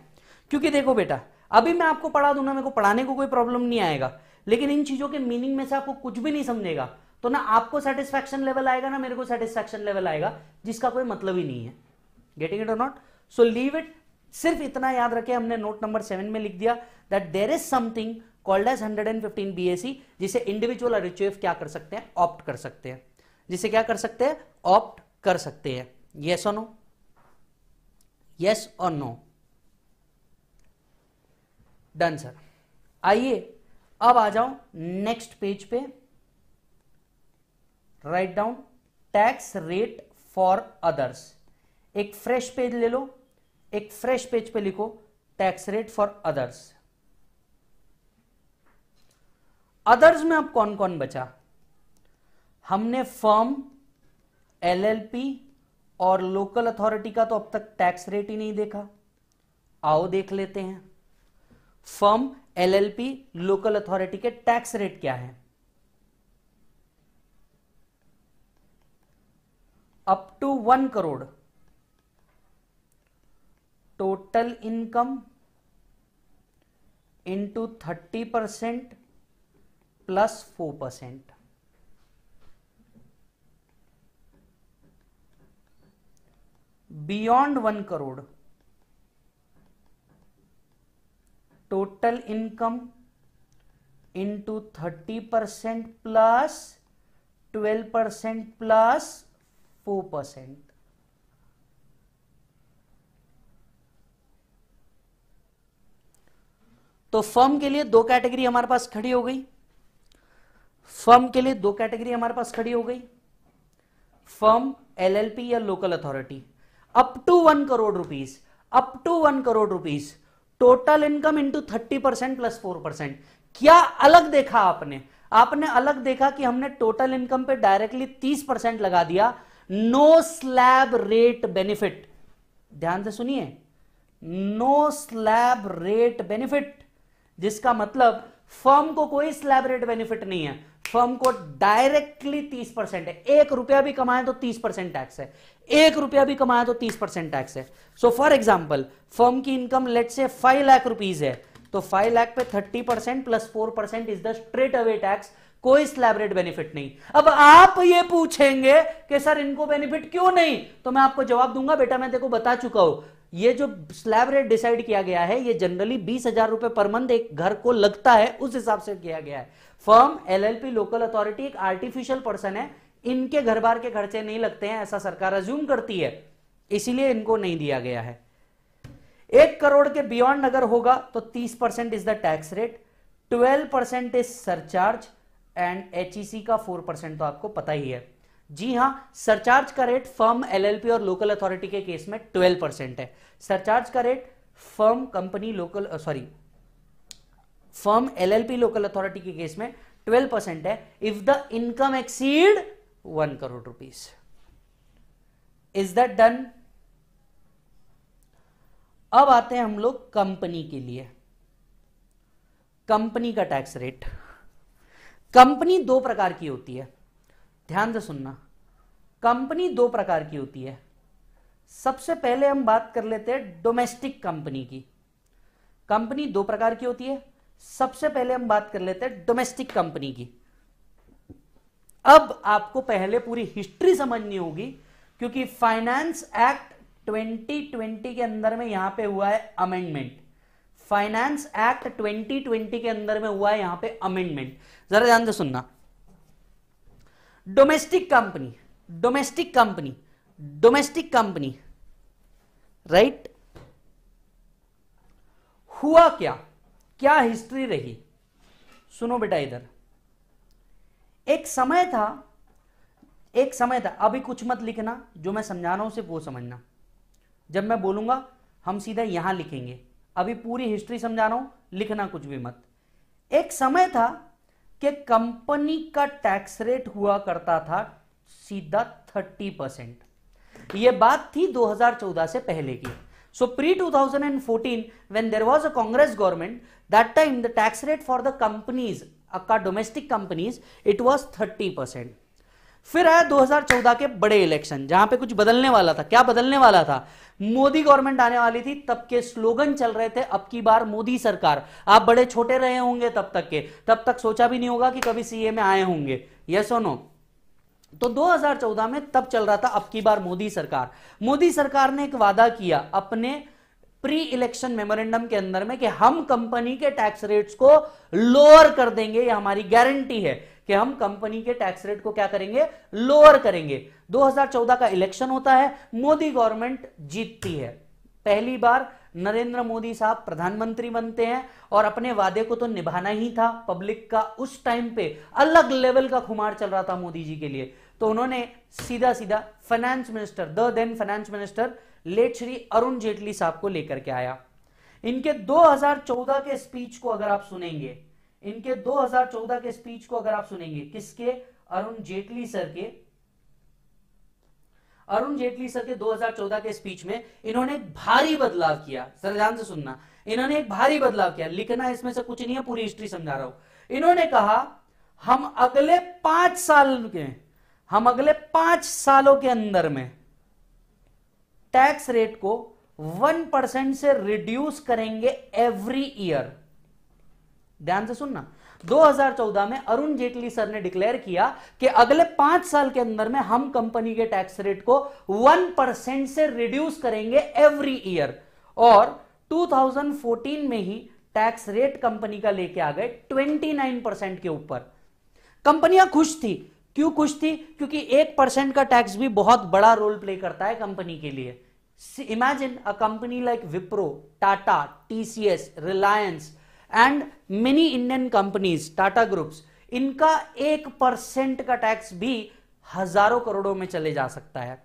क्योंकि देखो बेटा अभी मैं आपको पढ़ा दूंगा मेरे को पढ़ाने को कोई प्रॉब्लम नहीं आएगा लेकिन इन चीजों के मीनिंग में से आपको कुछ भी नहीं समझेगा तो ना आपको सेटिस्फेक्शन लेवल आएगा ना मेरे को सेटिस्फेक्शन लेवल आएगा जिसका कोई मतलब ही नहीं है गेटिंग इट और नॉट सो लीव इट सिर्फ इतना याद रखे हमने नोट नंबर सेवन में लिख दिया that there is something called as hundred and fifteen B जिसे इंडिविजुअल और क्या कर सकते हैं ऑप्ट कर सकते हैं जिसे क्या कर सकते हैं ऑप्ट कर सकते हैं यस और नो यस और नो डन सर आइए अब आ जाओ नेक्स्ट पेज पे right down tax rate for others एक फ्रेश पेज ले लो एक फ्रेश पेज पे लिखो tax rate for others others में अब कौन कौन बचा हमने फर्म एलएलपी और लोकल अथॉरिटी का तो अब तक टैक्स रेट ही नहीं देखा आओ देख लेते हैं फर्म एलएलपी लोकल अथॉरिटी के टैक्स रेट क्या है up to one crore total income into thirty percent plus four percent beyond one crore total income into thirty percent plus twelve percent plus four percent तो फर्म के लिए दो category हमारे पास खड़ी हो गई फर्म के लिए दो कैटेगरी हमारे पास खड़ी हो गई फर्म एलएलपी या local authority up to one crore rupees up to one crore rupees total income into thirty percent plus four percent क्या अलग देखा आपने आपने अलग देखा कि हमने टोटल इनकम पे डायरेक्टली तीस परसेंट लगा दिया नो स्लैब रेट बेनिफिट ध्यान से सुनिए नो स्लैब रेट बेनिफिट जिसका मतलब फर्म को कोई स्लैब रेट बेनिफिट नहीं है फर्म को डायरेक्टली तीस परसेंट है एक रुपया भी कमाए तो तीस परसेंट टैक्स है एक रुपया भी कमाया तो तीस परसेंट टैक्स है सो फॉर एग्जाम्पल फर्म की income let's say five lakh rupees है तो फाइव लाख पे thirty percent plus four percent is the straight away tax कोई स्लैबरेट बेनिफिट नहीं अब आप ये पूछेंगे कि सर इनको बेनिफिट क्यों नहीं तो मैं आपको जवाब दूंगा बेटा मैं देखो बता चुका हूं ये जो स्लैब रेट डिसाइड किया गया है ये जनरली बीस हजार रुपए पर मंथ एक घर को लगता है उस हिसाब से किया गया है फर्म एलएलपी लोकल अथॉरिटी एक आर्टिफिशियल पर्सन है इनके घर बार के खर्चे नहीं लगते हैं ऐसा सरकार अज्यूम करती है इसीलिए इनको नहीं दिया गया है एक करोड़ के बियॉन्ड अगर होगा तो तीस percent is the tax rate twelve percent is surcharge and H का फोर परसेंट तो आपको पता ही है जी हां सरचार्ज का रेट फर्म एलएलपी और लोकल अथॉरिटी के केस में 12 परसेंट है सरचार्ज का rate firm company local sorry firm LLP local authority के केस में 12 परसेंट है if the income exceed 1 crore rupees. Is that done? अब आते हैं हम लोग कंपनी के लिए कंपनी का टैक्स रेट कंपनी दो प्रकार की होती है ध्यान से सुनना कंपनी दो प्रकार की होती है सबसे पहले हम बात कर लेते हैं डोमेस्टिक कंपनी की कंपनी दो प्रकार की होती है सबसे पहले हम बात कर लेते हैं डोमेस्टिक कंपनी की अब आपको पहले पूरी हिस्ट्री समझनी होगी क्योंकि फाइनेंस एक्ट 2020 के अंदर में यहां पे हुआ है अमेंडमेंट फाइनेंस एक्ट 2020 के अंदर में हुआ है यहां पे अमेंडमेंट जरा ध्यान से सुनना domestic company domestic company domestic company right हुआ क्या क्या हिस्ट्री रही सुनो बेटा इधर एक समय था एक समय था अभी कुछ मत लिखना जो मैं समझा रहा हूं सिर्फ वो समझना जब मैं बोलूंगा हम सीधा यहां लिखेंगे अभी पूरी हिस्ट्री समझा रहा हूं लिखना कुछ भी मत एक समय था कि कंपनी का टैक्स रेट हुआ करता था सीधा थर्टी परसेंट यह बात थी 2014 से पहले की so pre 2014 when there was a Congress government that time the tax rate for the companies aka domestic companies it was thirty percent फिर आया 2014 के बड़े इलेक्शन जहां पे कुछ बदलने वाला था क्या बदलने वाला था मोदी गवर्नमेंट आने वाली थी तब के स्लोगन चल रहे थे अब की बार मोदी सरकार आप बड़े छोटे रहे होंगे तब तक के तब तक सोचा भी नहीं होगा कि कभी सीए में आए होंगे यस और नो तो 2014 में तब चल रहा था अब की बार मोदी सरकार मोदी सरकार ने एक वादा किया अपने प्री इलेक्शन मेमोरेंडम के अंदर में कि हम कंपनी के टैक्स रेट्स को लोअर कर देंगे यह हमारी गारंटी है कि हम कंपनी के टैक्स रेट को क्या करेंगे लोअर करेंगे 2014 का इलेक्शन होता है मोदी गवर्नमेंट जीतती है पहली बार नरेंद्र मोदी साहब प्रधानमंत्री बनते हैं और अपने वादे को तो निभाना ही था पब्लिक का उस टाइम पे अलग लेवल का खुमार चल रहा था मोदी जी के लिए तो उन्होंने सीधा सीधा finance minister the then finance minister late Shri Arun Jaitley साहब को लेकर के आया इनके 2014 के स्पीच को अगर आप सुनेंगे इनके 2014 के स्पीच को अगर आप सुनेंगे किसके अरुण जेटली सर के अरुण जेटली सर के 2014 के स्पीच में इन्होंने एक भारी बदलाव किया सर ध्यान से सुनना इन्होंने एक भारी बदलाव किया लिखना इसमें से कुछ नहीं है पूरी हिस्ट्री समझा रहा हूं इन्होंने कहा हम अगले पांच साल के हम अगले पांच सालों के अंदर में टैक्स रेट को वन परसेंट से रिड्यूस करेंगे एवरी ईयर ध्यान से सुनना 2014 में अरुण जेटली सर ने डिक्लेयर किया कि अगले पांच साल के अंदर में हम कंपनी के टैक्स रेट को वन परसेंट से रिड्यूस करेंगे एवरी ईयर और 2014 में ही टैक्स रेट कंपनी का लेके आ गए 29 परसेंट के ऊपर कंपनियां खुश थी क्यों कुछ थी क्योंकि एक परसेंट का टैक्स भी बहुत बड़ा रोल प्ले करता है कंपनी के लिए imagine a company like Wipro Tata TCS Reliance and many Indian companies Tata groups इनका एक परसेंट का टैक्स भी हजारों करोड़ों में चले जा सकता है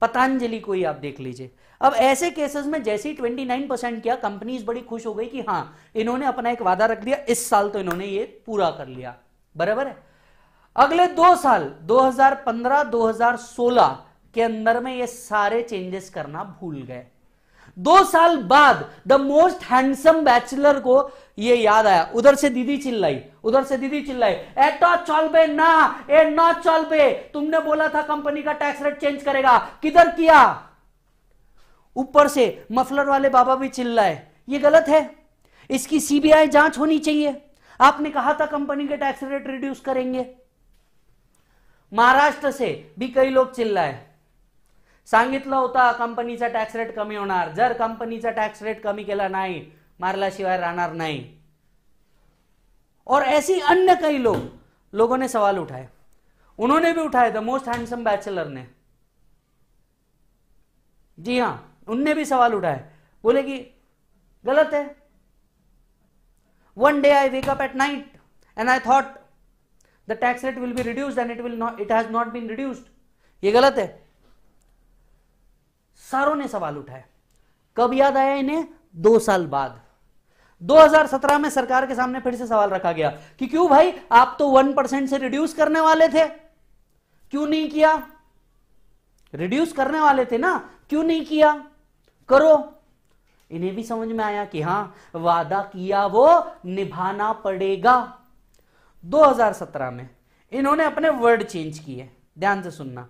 पतंजलि को ही आप देख लीजिए अब ऐसे केसेस में जैसे ही 29 परसेंट किया कंपनीज बड़ी खुश हो गई कि हाँ इन्होंने अपना एक वादा रख लिया इस साल तो इन्होंने ये पूरा कर लिया बराबर है अगले दो साल 2015-2016 के अंदर में ये सारे चेंजेस करना भूल गए दो साल बाद द मोस्ट हैंडसम बैचलर को ये याद आया उधर से दीदी चिल्लाई उधर से दीदी चिल्लाई ए तो चल बे ना ए ना चल बे तुमने बोला था कंपनी का टैक्स रेट चेंज करेगा किधर किया ऊपर से मफलर वाले बाबा भी चिल्लाए ये गलत है इसकी सीबीआई जांच होनी चाहिए आपने कहा था कंपनी के टैक्स रेट रिड्यूस करेंगे महाराष्ट्र से भी कई लोग चिल्लाए संगित होता कंपनीचा टॅक्स रेट कमी होना जर कंपनीचा टैक्स रेट कमी केला नाही मारल्याशिवाय राहणार नाही और ऐसी अन्य कई लोग लोगों ने सवाल उठाए उन्होंने भी उठाए द मोस्ट हैंडसम बैचलर ने जी हां उनने भी सवाल उठाए बोले कि गलत है one day I wake up at night and I thought the tax rate will be reduced and it will not it has not been reduced ये गलत है सारों ने सवाल उठाया कब याद आया इन्हें दो साल बाद 2017 में सरकार के सामने फिर से सवाल रखा गया कि क्यों भाई आप तो 1 परसेंट से रिड्यूस करने वाले थे क्यों नहीं किया रिड्यूस करने वाले थे ना क्यों नहीं किया करो इन्हें भी समझ में आया कि हां वादा किया वो निभाना पड़ेगा 2017 में इन्होंने अपने वर्ड चेंज किए ध्यान से सुनना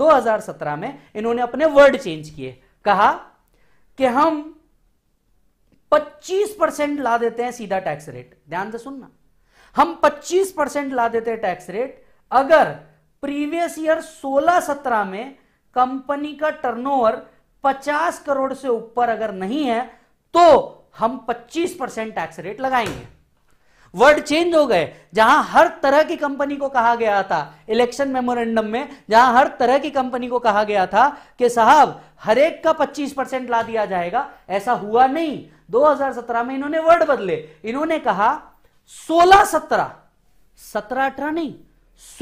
2017 में इन्होंने अपने वर्ड चेंज किए कहा कि हम 25 परसेंट ला देते हैं सीधा टैक्स रेट ध्यान से सुनना हम 25 परसेंट ला देते हैं टैक्स रेट अगर प्रीवियस ईयर 16-17 में कंपनी का टर्नओवर 50 करोड़ से ऊपर अगर नहीं है तो हम 25 परसेंट टैक्स रेट लगाएंगे वर्ड चेंज हो गए जहां हर तरह की कंपनी को कहा गया था इलेक्शन मेमोरेंडम में जहां हर तरह की कंपनी को कहा गया था कि साहब हर एक का 25 परसेंट ला दिया जाएगा ऐसा हुआ नहीं 2017 में इन्होंने वर्ड बदले इन्होंने कहा 16 सत्रह सत्रह अठारह नहीं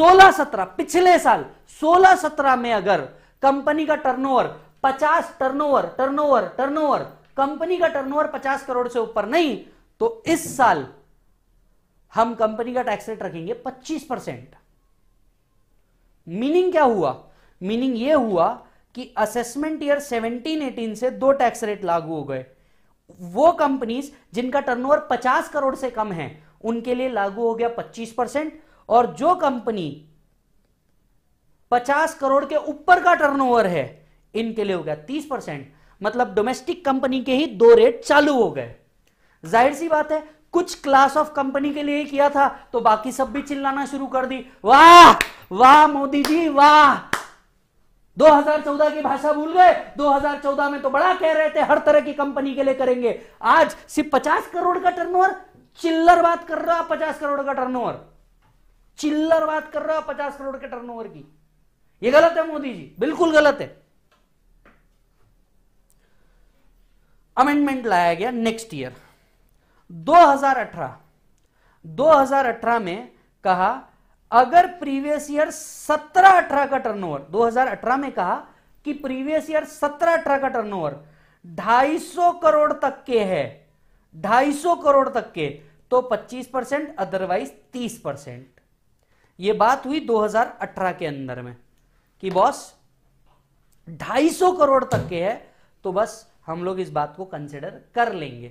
16 सत्रह पिछले साल 16 सत्रह में अगर कंपनी का turnover 50 turnover turnover turnover company का टर्नओवर 50 करोड़ से ऊपर नहीं तो इस साल हम कंपनी का टैक्स रेट रखेंगे 25 परसेंट मीनिंग क्या हुआ मीनिंग यह हुआ कि असेसमेंट ईयर 17-18 से दो टैक्स रेट लागू हो गए वो कंपनीज जिनका टर्नओवर 50 करोड़ से कम है उनके लिए लागू हो गया 25 परसेंट और जो कंपनी 50 करोड़ के ऊपर का टर्नओवर है इनके लिए हो गया 30 परसेंट मतलब डोमेस्टिक कंपनी के ही दो रेट चालू हो गए जाहिर सी बात है कुछ क्लास ऑफ कंपनी के लिए ही किया था तो बाकी सब भी चिल्लाना शुरू कर दी वाह वाह मोदी जी वाह 2014 की भाषा भूल गए 2014 में तो बड़ा कह रहे थे हर तरह की कंपनी के लिए करेंगे आज सिर्फ पचास करोड़ का टर्नओवर चिल्लर बात कर रहा पचास करोड़ का टर्नओवर चिल्लर बात कर रहा पचास करोड़ के टर्नओवर की ये गलत है मोदी जी बिल्कुल गलत है अमेंडमेंट लाया गया नेक्स्ट ईयर 2018 में कहा अगर प्रीवियस ईयर 17 18 का टर्नओवर 2018 में कहा कि प्रीवियस ईयर 17 18 का टर्नओवर 250 करोड़ तक के है 250 करोड़ तक के तो 25 परसेंट अदरवाइज 30 परसेंट ये बात हुई 2018 के अंदर में कि बॉस 250 करोड़ तक के है तो बस हम लोग इस बात को कंसिडर कर लेंगे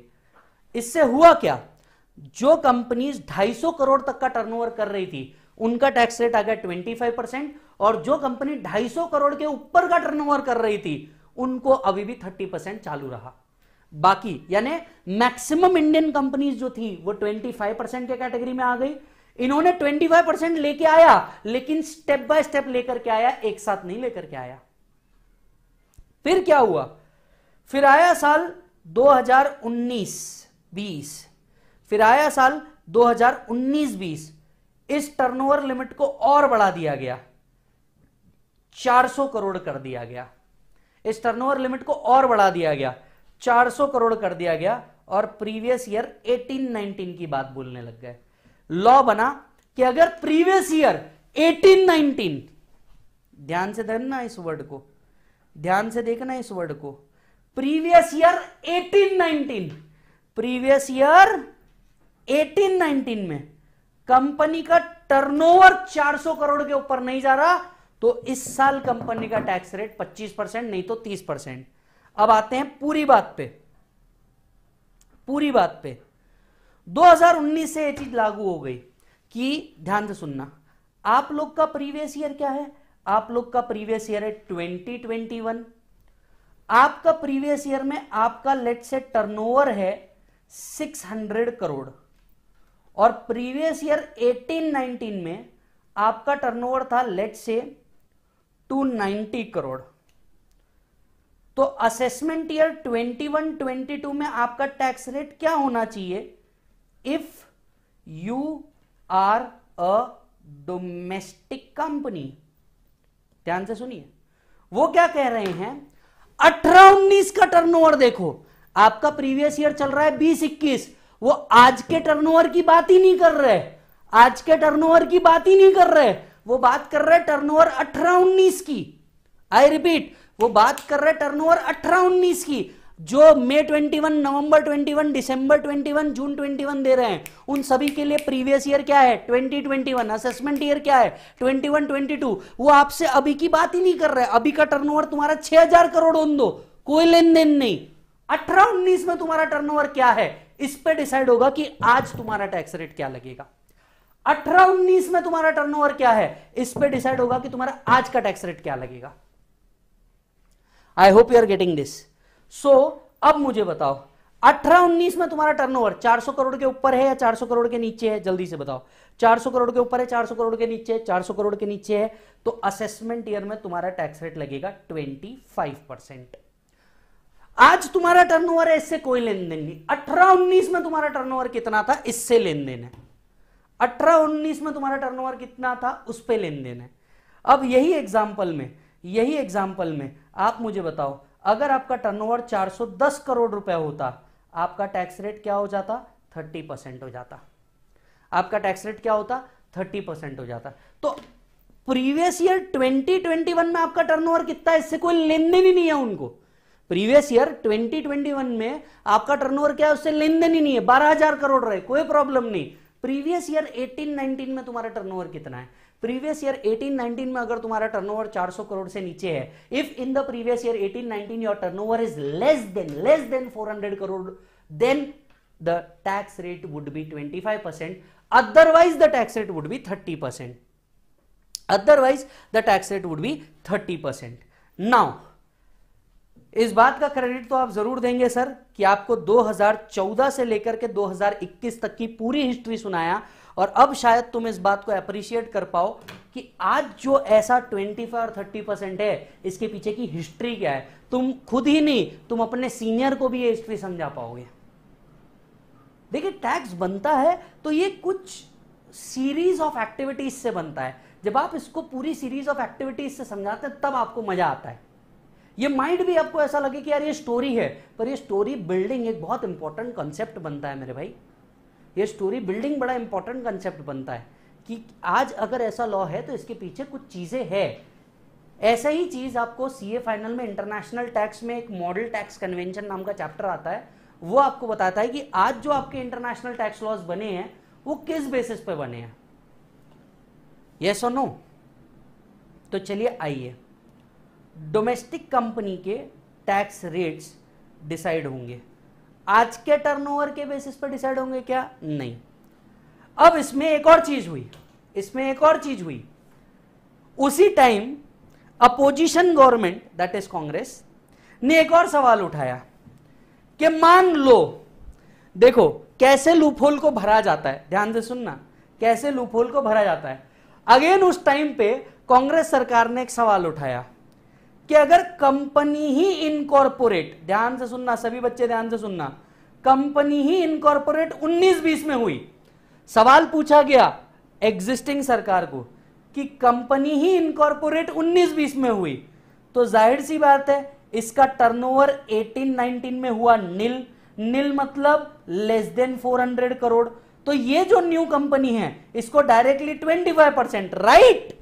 इससे हुआ क्या जो कंपनीज 250 करोड़ तक का टर्नओवर कर रही थी उनका टैक्स रेट आ गया 25 परसेंट और जो कंपनी 250 करोड़ के ऊपर का टर्नओवर कर रही थी उनको अभी भी 30 परसेंट चालू रहा बाकी यानी मैक्सिमम इंडियन कंपनीज जो थी वो 25 परसेंट के कैटेगरी में आ गई इन्होंने 25 परसेंट लेके आया लेकिन स्टेप बाय स्टेप लेकर के आया एक साथ नहीं लेकर के आया फिर क्या हुआ फिर आया साल दो बीस फिर आया साल 2019-20 इस टर्नओवर लिमिट को और बढ़ा दिया गया 400 करोड़ कर दिया गया इस टर्नओवर लिमिट को और बढ़ा दिया गया 400 करोड़ कर दिया गया और प्रीवियस ईयर 18-19 की बात बोलने लग गए लॉ बना कि अगर प्रीवियस ईयर 18-19 ध्यान से देखना इस वर्ड को ध्यान से देखना इस वर्ड को previous year nineteen previous year 1819 में कंपनी का टर्नओवर 400 करोड़ के ऊपर नहीं जा रहा तो इस साल कंपनी का टैक्स रेट 25 परसेंट नहीं तो 30 परसेंट अब आते हैं पूरी बात पे पूरी बात पे 2019 से यह चीज लागू हो गई कि ध्यान से सुनना आप लोग का प्रीवियस ईयर क्या है आप लोग का प्रीवियस ईयर है 2021 आपका प्रीवियस ईयर में आपका लेट से टर्नओवर है 600 करोड़ और प्रीवियस ईयर नाइनटीन में आपका टर्नओवर था लेट से 290 करोड़ तो असेसमेंट ईयर 21-22 में आपका टैक्स रेट क्या होना चाहिए if you are a domestic company ध्यान से सुनिए वो क्या कह रहे हैं अठारह उन्नीस का टर्नओवर देखो आपका प्रीवियस ईयर चल रहा है बीस इक्कीस वो आज के टर्नओवर की बात ही नहीं कर रहे आज के टर्नओवर की बात ही नहीं कर रहे वो बात कर रहे टर्नओवर अठारह उन्नीस की आई रिपीट वो बात कर रहे टर्नओवर अठारह उन्नीस की जो May one November twenty one December twenty one June twenty one दे रहे हैं उन सभी के लिए प्रीवियस ईयर क्या है twenty twenty one assessment year क्या है ट्वेंटी वन ट्वेंटी टू वो आपसे अभी की बात ही नहीं कर रहे अभी का टर्नओवर तुम्हारा छह हजार करोड़ दो कोई लेन देन नहीं अठारह उन्नीस में तुम्हारा टर्नओवर क्या है इस पे डिसाइड होगा कि आज तुम्हारा टैक्स रेट क्या लगेगा अठारह उन्नीस में तुम्हारा टर्नओवर क्या है इस पे डिसाइड होगा कि तुम्हारा आज का टैक्स रेट क्या लगेगा I hope you are getting this so अब मुझे बताओ अठारह उन्नीस में तुम्हारा टर्नओवर 400 करोड़ के ऊपर है या 400 करोड़ के नीचे है जल्दी से बताओ 400 करोड़ के ऊपर है 400 करोड़ के नीचे है 400 करोड़ के नीचे है तो असेसमेंट ईयर में तुम्हारा टैक्स रेट लगेगा 25 परसेंट आज तुम्हारा टर्नओवर है इससे कोई लेन देन नहीं अठारह उन्नीस में तुम्हारा टर्नओवर कितना था इससे लेन देन है अठारह उन्नीस में तुम्हारा टर्नओवर कितना था उस पर लेन देन है अब यही एग्जाम्पल में यही एग्जाम्पल में आप मुझे बताओ अगर आपका टर्नओवर 410 करोड़ रुपए होता आपका टैक्स रेट क्या हो जाता 30 परसेंट हो जाता आपका टैक्स रेट क्या होता 30 परसेंट हो जाता तो प्रीवियस ईयर 2021 में आपका टर्नओवर कितना इससे कोई लेन देन ही नहीं है उनको प्रीवियस ईयर 2021 में आपका टर्नओवर क्या है उससे लेन देन ही नहीं है बारह हजार करोड़ रहे कोई प्रॉब्लम नहीं प्रीवियस ईयर 18-19 में तुम्हारा टर्नओवर कितना है प्रीवियस ईयर 18-19 में अगर तुम्हारा टर्नओवर 400 करोड़ से नीचे है if in the previous year 18-19 your turnover is less than less than 400 crore then the tax rate would be 25 percent otherwise the tax rate would be 30 percent otherwise the tax rate would be 30 percent now इस बात का credit तो आप जरूर देंगे sir कि आपको 2014 से लेकर के 2021 तक की पूरी हिस्ट्री सुनाया और अब शायद तुम इस बात को अप्रिशिएट कर पाओ कि आज जो ऐसा 25 और 30 परसेंट है इसके पीछे की हिस्ट्री क्या है तुम खुद ही नहीं तुम अपने सीनियर को भी ये हिस्ट्री समझा पाओगे देखिए टैक्स बनता है तो ये कुछ सीरीज ऑफ एक्टिविटीज से बनता है जब आप इसको पूरी सीरीज ऑफ एक्टिविटीज से समझाते हैं तब आपको मजा आता है ये माइंड भी आपको ऐसा लगे कि यार ये स्टोरी है पर ये स्टोरी बिल्डिंग एक बहुत इंपॉर्टेंट कंसेप्ट बनता है मेरे भाई ये स्टोरी बिल्डिंग बड़ा इंपॉर्टेंट कंसेप्ट बनता है कि आज अगर ऐसा लॉ है तो इसके पीछे कुछ चीज़ें है ऐसे ही चीज़ आपको सीए फाइनल में इंटरनेशनल टैक्स में एक मॉडल टैक्स कन्वेंशन नाम का चैप्टर आता है वो आपको बताता है कि आज जो आपके इंटरनेशनल टैक्स लॉज बने हैं वो किस बेसिस पे बने हैं यस और नो तो चलिए आइए डोमेस्टिक कंपनी के टैक्स रेट्स डिसाइड होंगे आज के टर्नओवर के बेसिस पर डिसाइड होंगे क्या नहीं अब इसमें एक और चीज हुई इसमें एक और चीज हुई उसी time opposition government that is Congress ने एक और सवाल उठाया कि मान लो देखो कैसे लूपहोल को भरा जाता है ध्यान से सुनना कैसे लूपहोल को भरा जाता है अगेन उस टाइम पे कांग्रेस सरकार ने एक सवाल उठाया कि अगर कंपनी ही इनकॉर्पोरेट ध्यान से सुनना सभी बच्चे ध्यान से सुनना कंपनी ही इनकॉर्पोरेट 19-20 में हुई सवाल पूछा गया एग्जिस्टिंग सरकार को कि कंपनी ही इनकॉर्पोरेट 19-20 में हुई तो जाहिर सी बात है इसका टर्नओवर 18-19 में हुआ नील नील मतलब लेस देन 400 करोड़ तो ये जो न्यू कंपनी है इसको डायरेक्टली 25 परसेंट राइट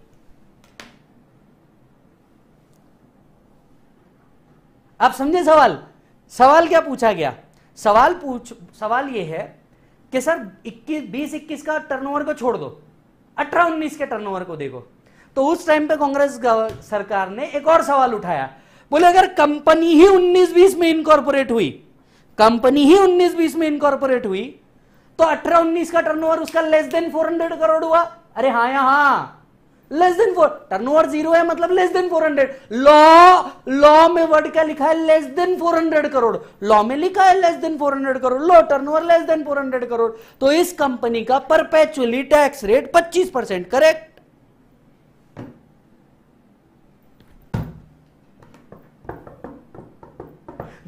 आप समझे सवाल सवाल क्या पूछा गया सवाल पूछ सवाल ये है कि सर 21 बीस इक्कीस का टर्नओवर को छोड़ दो अठारह उन्नीस के टर्नओवर को देखो तो उस टाइम पे कांग्रेस सरकार ने एक और सवाल उठाया बोले अगर कंपनी ही 19-20 में इनकॉर्पोरेट हुई कंपनी ही 19-20 में इनकॉर्पोरेट हुई तो अठारह उन्नीस का टर्नओवर उसका लेस देन 400 करोड़ हुआ अरे हाँ यहां हाँ less than four turnover zero है मतलब less than four hundred law law में वर्ड क्या लिखा है less than four hundred crore law में लिखा है less than four hundred crore law turnover less than four hundred crore तो इस कंपनी का परपेचुअली टैक्स रेट पच्चीस परसेंट करेक्ट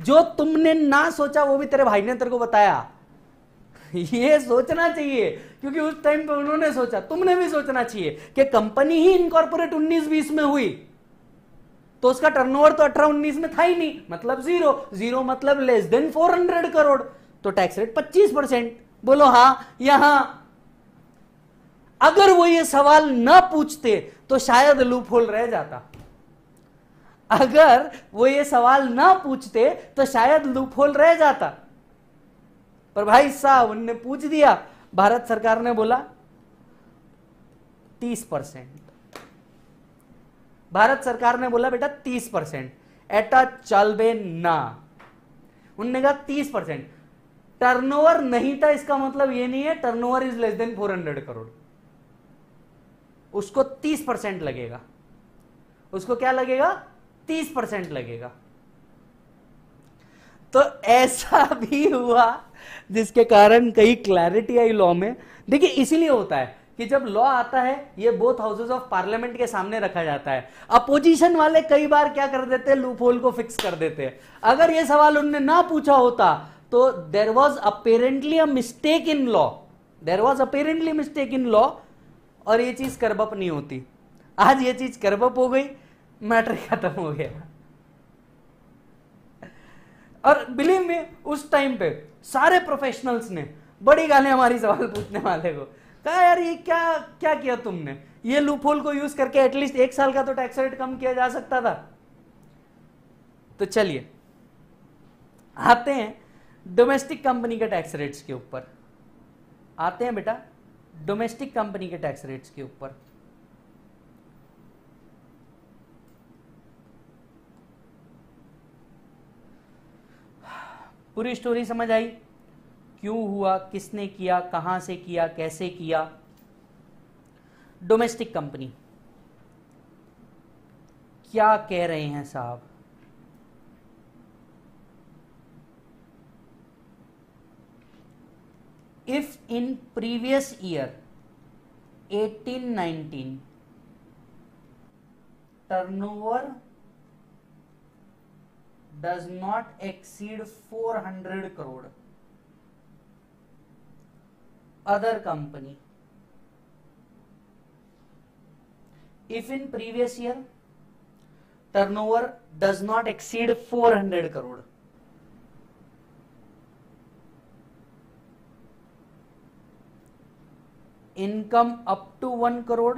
जो तुमने ना सोचा वो भी तेरे भाई ने तेरे को बताया ये सोचना चाहिए क्योंकि उस टाइम पे उन्होंने सोचा तुमने भी सोचना चाहिए कि कंपनी ही इनकॉर्पोरेट उन्नीस बीस में हुई तो उसका टर्नओवर तो अठारह उन्नीस में था ही नहीं मतलब जीरो जीरो मतलब less than four hundred crore तो टैक्स रेट पच्चीस परसेंट बोलो हां या हाँ। अगर वो ये सवाल ना पूछते तो शायद लूप होल रह जाता अगर वो ये सवाल ना पूछते तो शायद लूप होल रह जाता पर भाई साहब उनने पूछ दिया भारत सरकार ने बोला तीस परसेंट भारत सरकार ने बोला बेटा तीस परसेंट एटा चलबे ना उनने कहा तीस परसेंट टर्नओवर नहीं था इसका मतलब ये नहीं है turnover is less than four hundred crore उसको तीस परसेंट लगेगा उसको क्या लगेगा तीस परसेंट लगेगा तो ऐसा भी हुआ जिसके कारण कई क्लैरिटी आई लॉ में देखिए इसीलिए होता है कि जब लॉ आता है ये बोथ हाउसेज ऑफ पार्लियामेंट के सामने रखा जाता है अपोजिशन वाले कई बार क्या कर देते हैं लूप होल को फिक्स कर देते हैं अगर ये सवाल उनने ना पूछा होता तो there was apparently a mistake in law there was apparently mistake in law और ये चीज करबप नहीं होती आज ये चीज करबप हो गई मैटर खत्म हो गया और बिलीव में उस टाइम पे सारे प्रोफेशनल्स ने बड़ी गाले हमारी सवाल पूछने वाले को कहा यार ये क्या क्या किया तुमने ये लूप होल को यूज करके एटलीस्ट एक साल का तो टैक्स रेट कम किया जा सकता था तो चलिए आते हैं डोमेस्टिक कंपनी के टैक्स रेट्स के ऊपर आते हैं बेटा डोमेस्टिक कंपनी के टैक्स रेट्स के ऊपर पूरी स्टोरी समझ आई क्यों हुआ किसने किया कहां से किया कैसे किया डोमेस्टिक कंपनी क्या कह रहे हैं साहब if in previous year 1819 turnover does not exceed 400 crore other company if in previous year turnover does not exceed 400 crore income up to 1 crore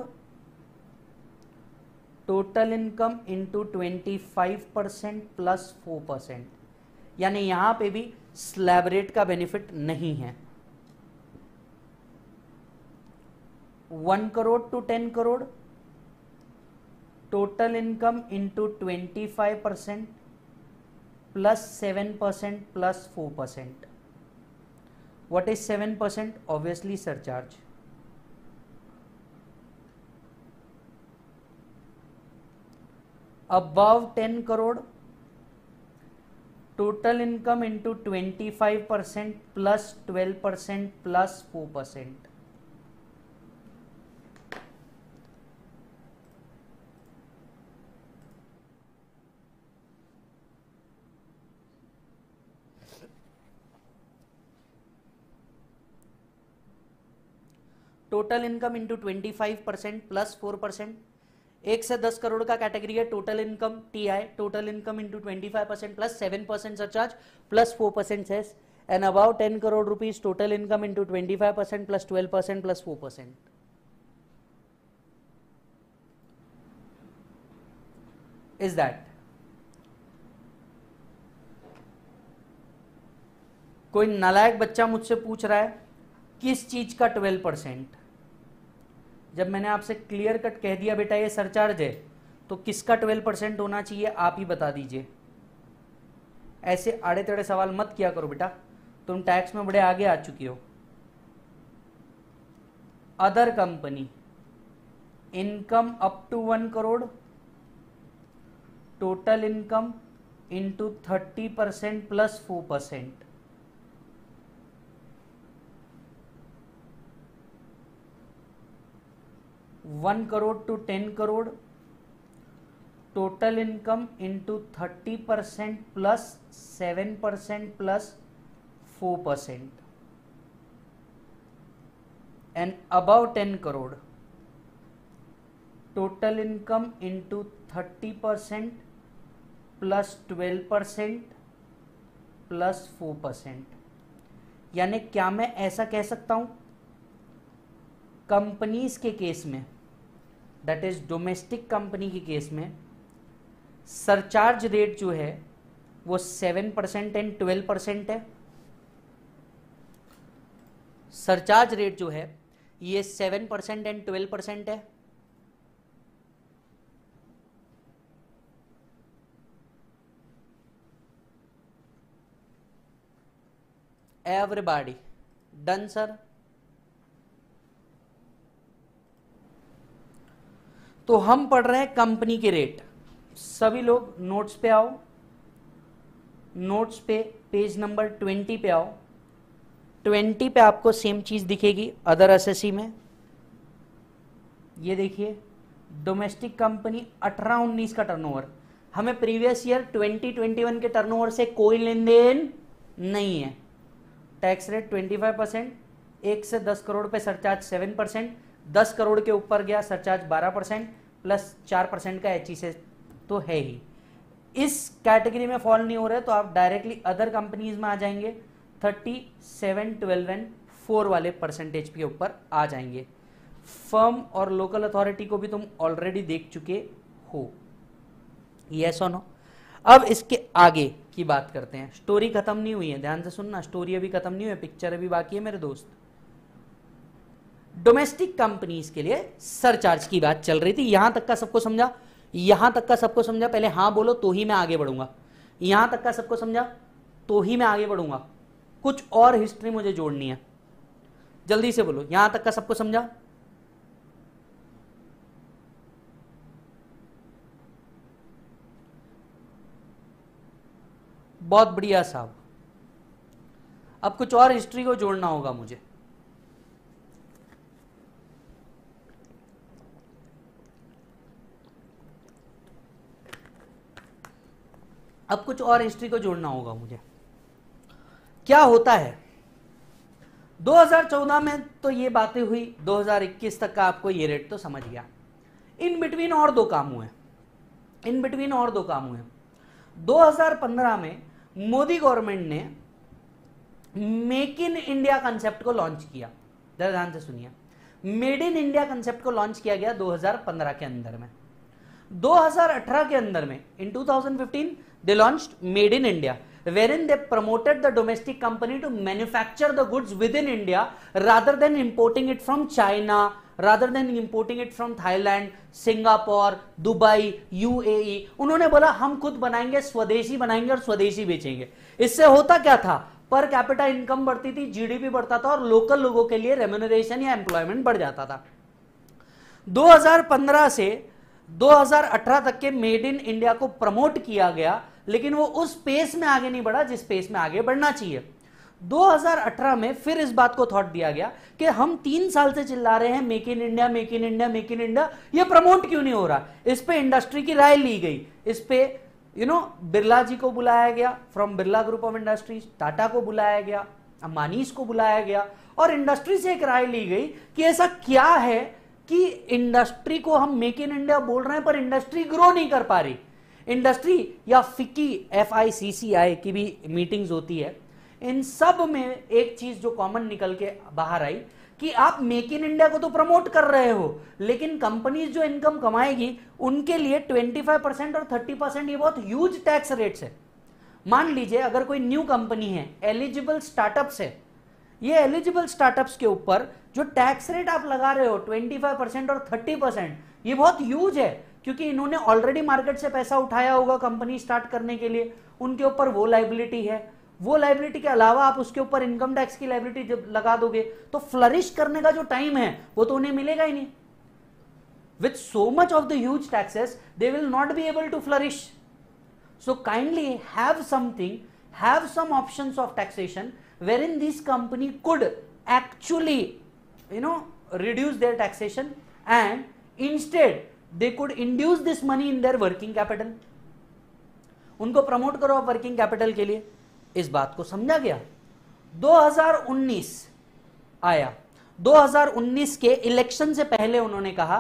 total income into twenty five percent plus four percent यानी यहां पे भी slab rate का benefit नहीं है one crore to ten crore total income into twenty five percent plus seven percent plus four percent what is seven percent obviously surcharge above ten crore total income into twenty five percent plus twelve percent plus four percent total income into twenty five percent plus four percent एक से दस करोड़ का category है total income T I total income into twenty five percent plus seven percent surcharge plus four percent cess and above ten crore rupees total income into twenty five percent plus twelve percent plus four percent is that कोई नालायक बच्चा मुझसे पूछ रहा है किस चीज का ट्वेल्व परसेंट जब मैंने आपसे क्लियर कट कह दिया बेटा ये सरचार्ज है तो किसका ट्वेल्व परसेंट होना चाहिए आप ही बता दीजिए ऐसे आड़े तड़े सवाल मत किया करो बेटा तुम टैक्स में बड़े आगे आ चुकी हो other company income up to one crore total income into thirty percent plus four percent one crore to ten crore total income into thirty percent plus seven percent plus four percent and above ten crore total income into thirty percent plus twelve percent plus four percent यानी क्या मैं ऐसा कह सकता हूं companies के case में that is domestic company के केस में सरचार्ज रेट जो है वो seven percent and twelve percent है सरचार्ज रेट जो है ये seven percent and twelve percent है एवरीबॉडी डन सर तो हम पढ़ रहे हैं कंपनी के रेट सभी लोग नोट्स पे आओ नोट्स पे पेज नंबर ट्वेंटी पे आओ ट्वेंटी पे आपको सेम चीज़ दिखेगी अदर एसएससी में ये देखिए डोमेस्टिक कंपनी अठारह उन्नीस का टर्नओवर हमें previous year twenty twenty one के टर्नओवर से कोई लेन देन नहीं है tax rate twenty five percent एक से दस करोड़ पे सरचार्ज सेवन परसेंट दस करोड़ के ऊपर गया सरचार्ज बारह परसेंट प्लस चार परसेंट का एच से e तो है ही इस कैटेगरी में फॉल नहीं हो रहे तो आप डायरेक्टली अदर कंपनीज में आ जाएंगे thirty seven twelve and four वाले परसेंटेज के ऊपर आ जाएंगे फर्म और लोकल अथॉरिटी को भी तुम ऑलरेडी देख चुके हो यस और नो अब इसके आगे की बात करते हैं स्टोरी खत्म नहीं हुई है ध्यान से सुनना स्टोरी अभी खत्म नहीं हुई है पिक्चर अभी बाकी है मेरे दोस्त डोमेस्टिक कंपनीज के लिए सरचार्ज की बात चल रही थी यहां तक का सबको समझा यहां तक का सबको समझा पहले हां बोलो तो ही मैं आगे बढ़ूंगा यहां तक का सबको समझा तो ही मैं आगे बढ़ूंगा कुछ और हिस्ट्री मुझे जोड़नी है जल्दी से बोलो यहां तक का सबको समझा बहुत बढ़िया साहब अब कुछ और हिस्ट्री को जोड़ना होगा मुझे अब कुछ और हिस्ट्री को जोड़ना होगा मुझे क्या होता है 2014 में तो ये बातें हुई 2021 तक का आपको ये रेट तो समझ गया इन बिटवीन और दो काम हुए इन बिटवीन और दो काम हुए 2015 में मोदी गवर्नमेंट ने मेक इन इंडिया कंसेप्ट को लॉन्च किया जरा ध्यान से सुनिए मेड इन इंडिया कंसेप्ट को लॉन्च किया गया 2015 के अंदर में 2018 के अंदर में in 2015 they launched Made in India wherein they promoted the domestic company to manufacture the goods within India rather than importing it from China, rather than importing it from Thailand, Singapore, Dubai, UAE. unhone bola hum khud banayenge swadeshi banayenge aur swadeshi bechenge isse hota kya tha पर capital income बढ़ती थी GDP बढ़ता था और local लोगों के लिए remuneration या एम्प्लॉयमेंट बढ़ जाता था 2015 से 2018 तक के मेड इन इंडिया को प्रमोट किया गया लेकिन वो उस पेस में आगे नहीं बढ़ा जिस पेस में आगे बढ़ना चाहिए 2018 में फिर इस बात को थॉट दिया गया कि हम तीन साल से चिल्ला रहे हैं make in India make in India make in India ये प्रमोट क्यों नहीं हो रहा इस पे इंडस्ट्री की राय ली गई इस पे यू नो बिरला जी को बुलाया गया from Birla group of industries Tata को बुलाया गया अम्बानीस को बुलाया गया और इंडस्ट्री से एक राय ली गई कि ऐसा क्या है कि इंडस्ट्री को हम मेक इन इंडिया बोल रहे हैं पर इंडस्ट्री ग्रो नहीं कर पा रही इंडस्ट्री या फिक्की एफ की भी मीटिंग्स होती है इन सब में एक चीज जो कॉमन निकल के बाहर आई कि आप मेक इन इंडिया को तो प्रमोट कर रहे हो लेकिन कंपनीज जो इनकम कमाएगी उनके लिए 25 परसेंट और 30 परसेंट ये बहुत ह्यूज टैक्स रेट्स है मान लीजिए अगर कोई न्यू कंपनी है एलिजिबल स्टार्टअप्स है ये एलिजिबल स्टार्टअप्स के ऊपर जो टैक्स रेट आप लगा रहे हो 25 परसेंट और 30 परसेंट ये बहुत ह्यूज है क्योंकि इन्होंने ऑलरेडी मार्केट से पैसा उठाया होगा कंपनी स्टार्ट करने के लिए उनके ऊपर वो लाइबिलिटी है वो लाइबिलिटी के अलावा आप उसके ऊपर इनकम टैक्स की लाइबिलिटी जब लगा दोगे तो फ्लरिश करने का जो टाइम है वो तो उन्हें मिलेगा ही नहीं with so much of the huge taxes they will not be able to flourish so kindly have something have some option of taxation where in this company could actually you know reduce their taxation and instead they could induce this money in their working capital उनको promote करो आप working capital के लिए इस बात को समझा गया 2019 आया 2019 के इलेक्शन से पहले उन्होंने कहा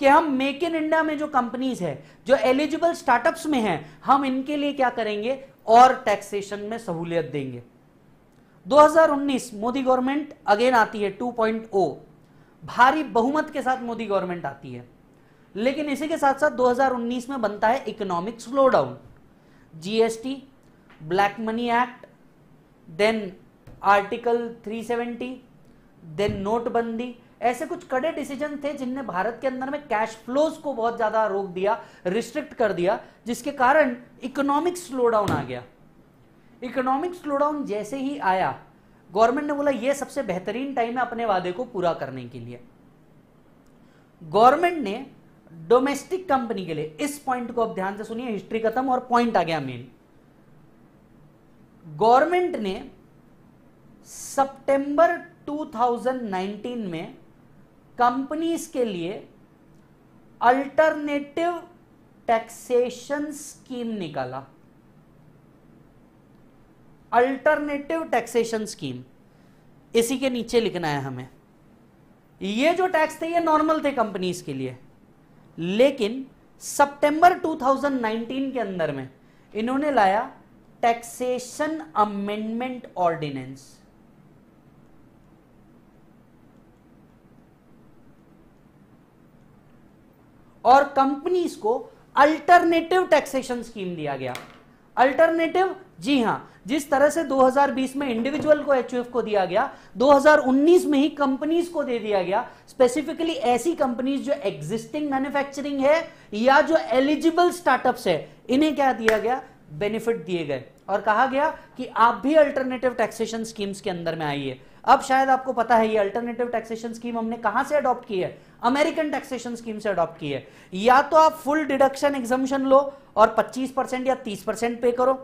कि हम मेक इन इंडिया में जो कंपनीज है जो एलिजिबल स्टार्टअप्स में हैं हम इनके लिए क्या करेंगे और टैक्सेशन में सहूलियत देंगे 2019 मोदी गवर्नमेंट अगेन आती है 2.0 भारी बहुमत के साथ मोदी गवर्नमेंट आती है लेकिन इसी के साथ साथ 2019 में बनता है economic slow down GST black money act then article 370 then नोटबंदी ऐसे कुछ कड़े डिसीजन थे जिनने भारत के अंदर में कैश फ्लोज को बहुत ज्यादा रोक दिया रिस्ट्रिक्ट कर दिया जिसके कारण इकोनॉमिक स्लो डाउन आ गया इकोनॉमिक स्लोडाउन जैसे ही आया गवर्नमेंट ने बोला यह सबसे बेहतरीन टाइम है अपने वादे को पूरा करने के लिए गवर्नमेंट ने डोमेस्टिक कंपनी के लिए इस पॉइंट को आप ध्यान से सुनिए हिस्ट्री खत्म और पॉइंट आ गया मेन गवर्नमेंट ने सितंबर 2019 में कंपनीज के लिए अल्टरनेटिव टैक्सेशन स्कीम निकाला अल्टरनेटिव टैक्सेशन स्कीम इसी के नीचे लिखना है हमें ये जो टैक्स थे ये नॉर्मल थे कंपनीज के लिए लेकिन सितंबर 2019 के अंदर में इन्होंने लाया टैक्सेशन अमेंडमेंट ऑर्डिनेंस और कंपनीज को अल्टरनेटिव टैक्सेशन स्कीम दिया गया अल्टरनेटिव जी हाँ जिस तरह से 2020 में इंडिविजुअल को एच को दिया गया 2019 में ही कंपनीज को दे दिया गया स्पेसिफिकली ऐसी कंपनीज जो एग्जिस्टिंग मैन्युफैक्चरिंग है या जो एलिजिबल स्टार्टअप्स है इन्हें क्या दिया गया बेनिफिट दिए गए और कहा गया कि आप भी अल्टरनेटिव टैक्सेशन स्कीम्स के अंदर में आइए अब शायद आपको पता है ये अल्टरनेटिव टैक्सेशन स्कीम हमने कहां से अडॉप्ट की है अमेरिकन टैक्सेशन स्कीम से अडॉप्ट की है या तो आप फुल डिडक्शन एग्जामेशन लो और 25 परसेंट या 30 परसेंट पे करो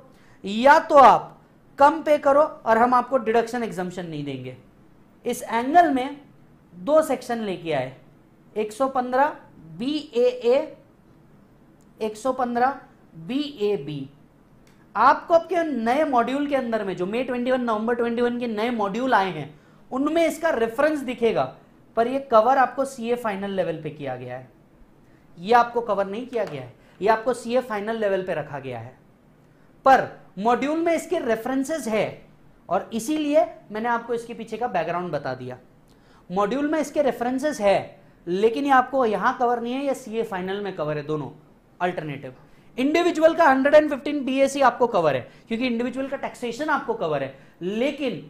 या तो आप कम पे करो और हम आपको डिडक्शन एग्जामेशन नहीं देंगे इस एंगल में दो सेक्शन लेके आए 115 B A A B A B आपको आपके नए मॉड्यूल के अंदर में जो मई 21 नवंबर वन के नए मॉड्यूल आए हैं उनमें इसका रेफरेंस दिखेगा पर ये कवर आपको सीए फाइनल लेवल पे किया गया है ये आपको कवर नहीं किया गया है ये आपको सीए फाइनल लेवल पे रखा गया है पर मॉड्यूल में इसके रेफरेंसेस है और इसीलिए मैंने आपको इसके पीछे का बैकग्राउंड बता दिया मॉड्यूल में इसके रेफरेंसेस है लेकिन ये आपको यहां कवर नहीं है सी सीए फाइनल में कवर है दोनों अल्टरनेटिव इंडिविजुअल का 115 बीएसी आपको कवर है क्योंकि इंडिविजुअल का टैक्सेशन आपको कवर है लेकिन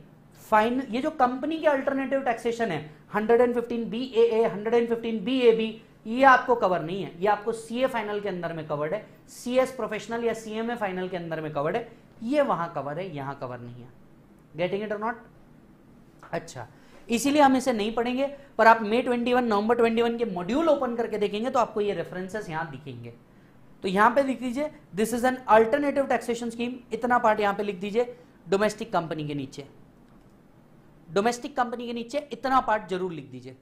फाइनल ये जो कंपनी के अल्टरनेटिव टैक्सेशन है 115 बीएए 115 बीएबी ये आपको कवर नहीं है ये आपको सीए फाइनल के अंदर में कवर्ड है सीएस प्रोफेशनल या सीएमए फाइनल के अंदर में कवर्ड है ये वहां कवर है यहां कवर नहीं है गेटिंग इट और नॉट अच्छा इसीलिए हम इसे नहीं पढ़ेंगे पर आप मे 21 नवंबर 21 के मॉड्यूल ओपन करके देखेंगे तो आपको ये रेफरेंसेस यहां दिखेंगे तो यहां पे लिख दीजिए this is an alternative taxation scheme इतना पार्ट यहां पे लिख दीजिए डोमेस्टिक कंपनी के नीचे डोमेस्टिक कंपनी के नीचे इतना पार्ट जरूर लिख दीजिए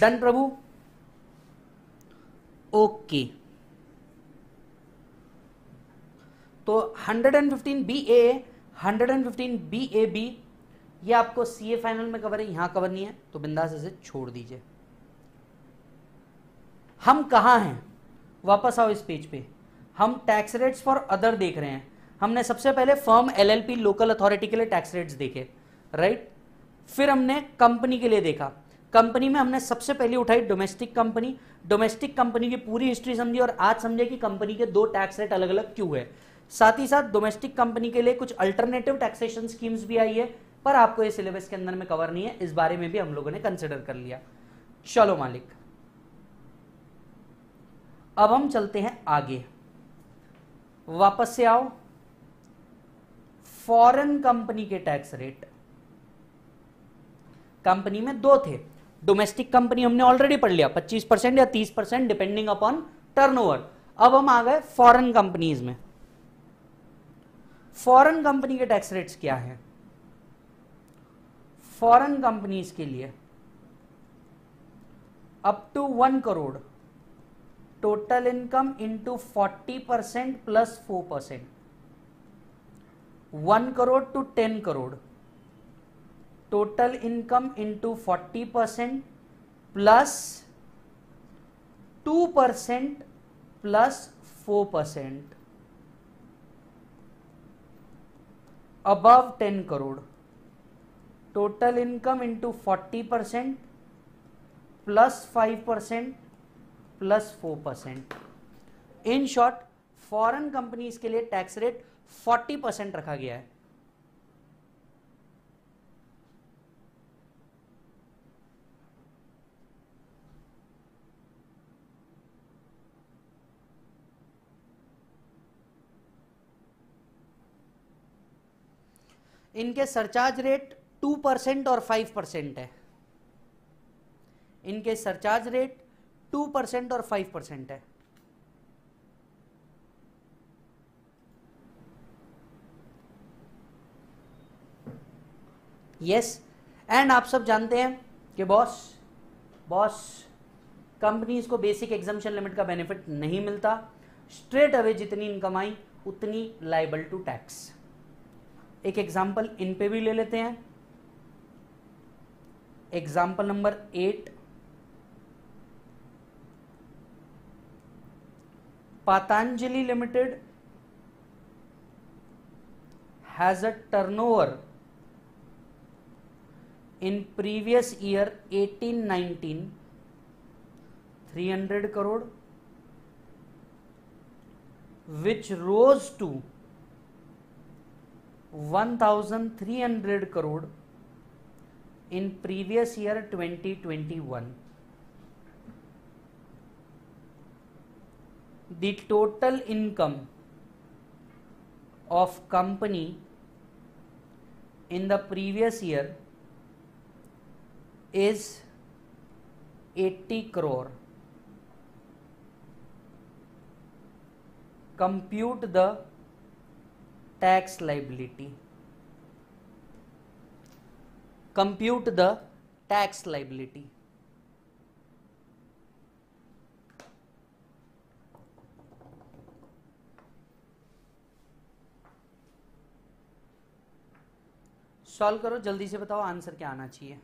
डन प्रभु ओके तो 115 B A 115 B A B ये आपको सी ए फाइनल में कवर है यहां कवर नहीं है तो बिंदास इसे छोड़ दीजिए हम कहां हैं वापस आओ इस पेज पे हम टैक्स रेट्स फॉर अदर देख रहे हैं हमने सबसे पहले फर्म एलएलपी लोकल अथॉरिटी के लिए टैक्स रेट्स देखे राइट फिर हमने कंपनी के लिए देखा कंपनी में हमने सबसे पहले उठाई डोमेस्टिक कंपनी डोमेस्टिक कंपनी की पूरी हिस्ट्री समझी और आज समझे कि कंपनी के दो टैक्स रेट अलग अलग क्यों है साथ ही साथ डोमेस्टिक कंपनी के लिए कुछ अल्टरनेटिव टैक्सेशन स्कीम्स भी आई है पर आपको ये सिलेबस के अंदर में कवर नहीं है इस बारे में भी हम लोगों ने कंसिडर कर लिया चलो मालिक अब हम चलते हैं आगे वापस से आओ फॉरेन कंपनी के टैक्स रेट कंपनी में दो थे डोमेस्टिक कंपनी हमने ऑलरेडी पढ़ लिया 25 परसेंट या 30 परसेंट डिपेंडिंग अपॉन टर्नओवर अब हम आ गए फॉरेन कंपनीज में फॉरेन कंपनी के टैक्स रेट्स क्या है फॉरेन कंपनीज के लिए up to one crore total income into forty percent plus four percent one crore to ten crore total income into forty percent plus two percent plus four percent above ten crore total income into forty percent plus five percent plus four percent in short foreign companies के लिए tax rate forty percent रखा गया है इनके surcharge rate two percent और five percent है इनके surcharge rate two percent और फाइव परसेंट है यस yes. एंड आप सब जानते हैं कि बॉस बॉस कंपनीज को बेसिक एग्जामेशन लिमिट का बेनिफिट नहीं मिलता स्ट्रेट अवे जितनी इनकम आई उतनी लाइबल टू टैक्स एक एग्जाम्पल इन पे भी ले लेते हैं example number eight Patanjali limited has a turnover in previous year 1819 300 crore which rose to 1300 crore in previous year 2021 the total income of company in the previous year is 80 crore compute the tax liability compute the tax liability solve करो जल्दी से बताओ answer क्या आना चाहिए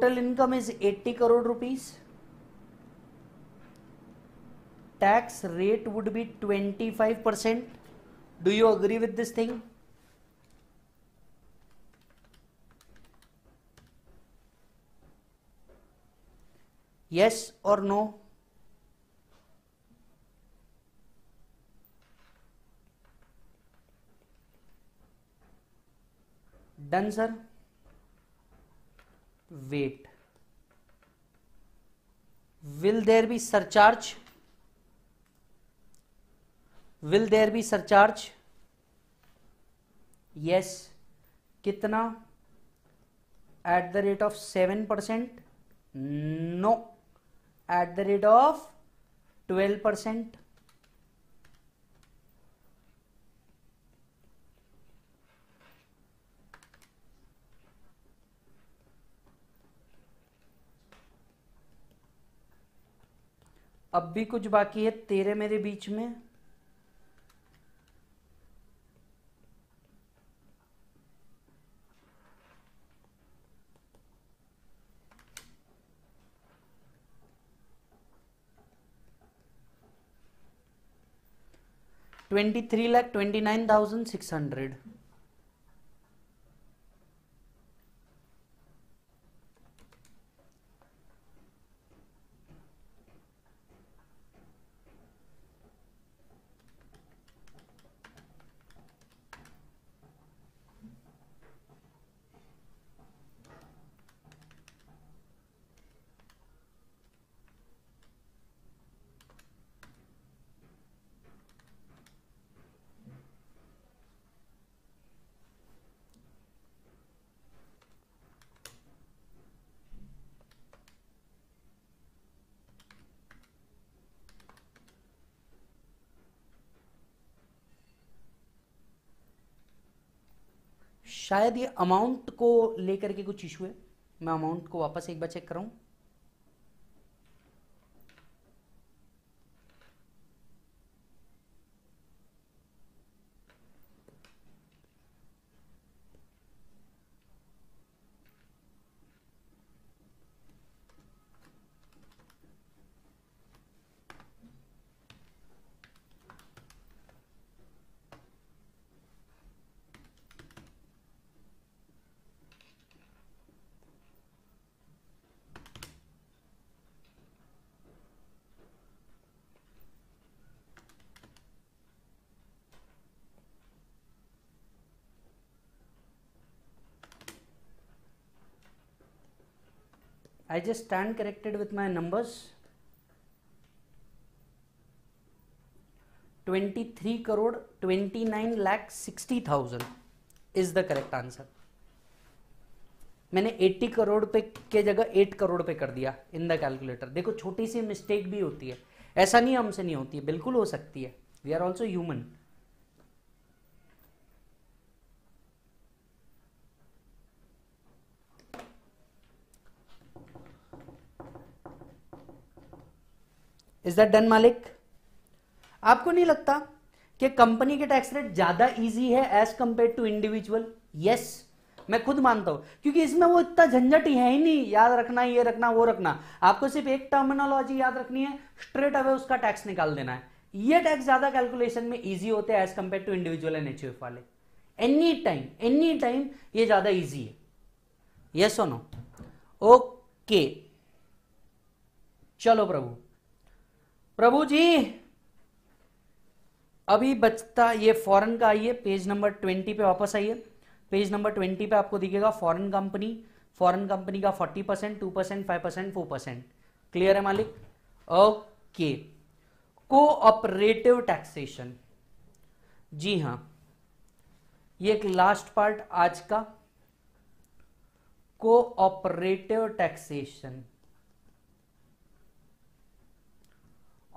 total income is 80 crore rupees. Tax rate would be 25%. Do you agree with this thing? Yes or no? Done, sir. Wait will there be surcharge will there be surcharge yes कितना at the rate of seven percent no at the rate of twelve percent अब भी कुछ बाकी है तेरे मेरे बीच में twenty three lakh twenty nine thousand six hundred शायद ये अमाउंट को लेकर के कुछ इशू है मैं अमाउंट को वापस एक बार चेक कराऊँ I just stand corrected with my numbers. Twenty-three crore twenty-nine lakh sixty thousand is the correct answer. मैंने 80 करोड़ पे के जगह 8 करोड़ पे कर दिया इन द कैलकुलेटर देखो छोटी सी मिस्टेक भी होती है ऐसा नहीं हमसे नहीं होती है बिल्कुल हो सकती है we are also human is that done मालिक आपको नहीं लगता कि कंपनी के टैक्स रेट ज्यादा इजी है as compare to individual yes मैं खुद मानता हूं क्योंकि इसमें वो इतना झंझट ही है ही नहीं याद रखना ये रखना वो रखना आपको सिर्फ एक टर्मिनोलॉजी याद रखनी है स्ट्रेट अवे उसका टैक्स निकाल देना है ये टैक्स ज्यादा कैलकुलेशन में इजी होते हैं as compare to individual and H वाले एनी टाइम एनी टाइम ये ज्यादा इजी है यस और नो ओके चलो प्रभु प्रभु जी अभी बचता ये फॉरेन का आइए पेज नंबर ट्वेंटी पे वापस आइए पेज नंबर ट्वेंटी पे आपको दिखेगा फॉरेन कंपनी फॉरेन कंपनी का forty percent two percent five percent four percent clear है मालिक ओके कोऑपरेटिव टैक्सेशन जी हां ये एक लास्ट पार्ट आज का cooperative taxation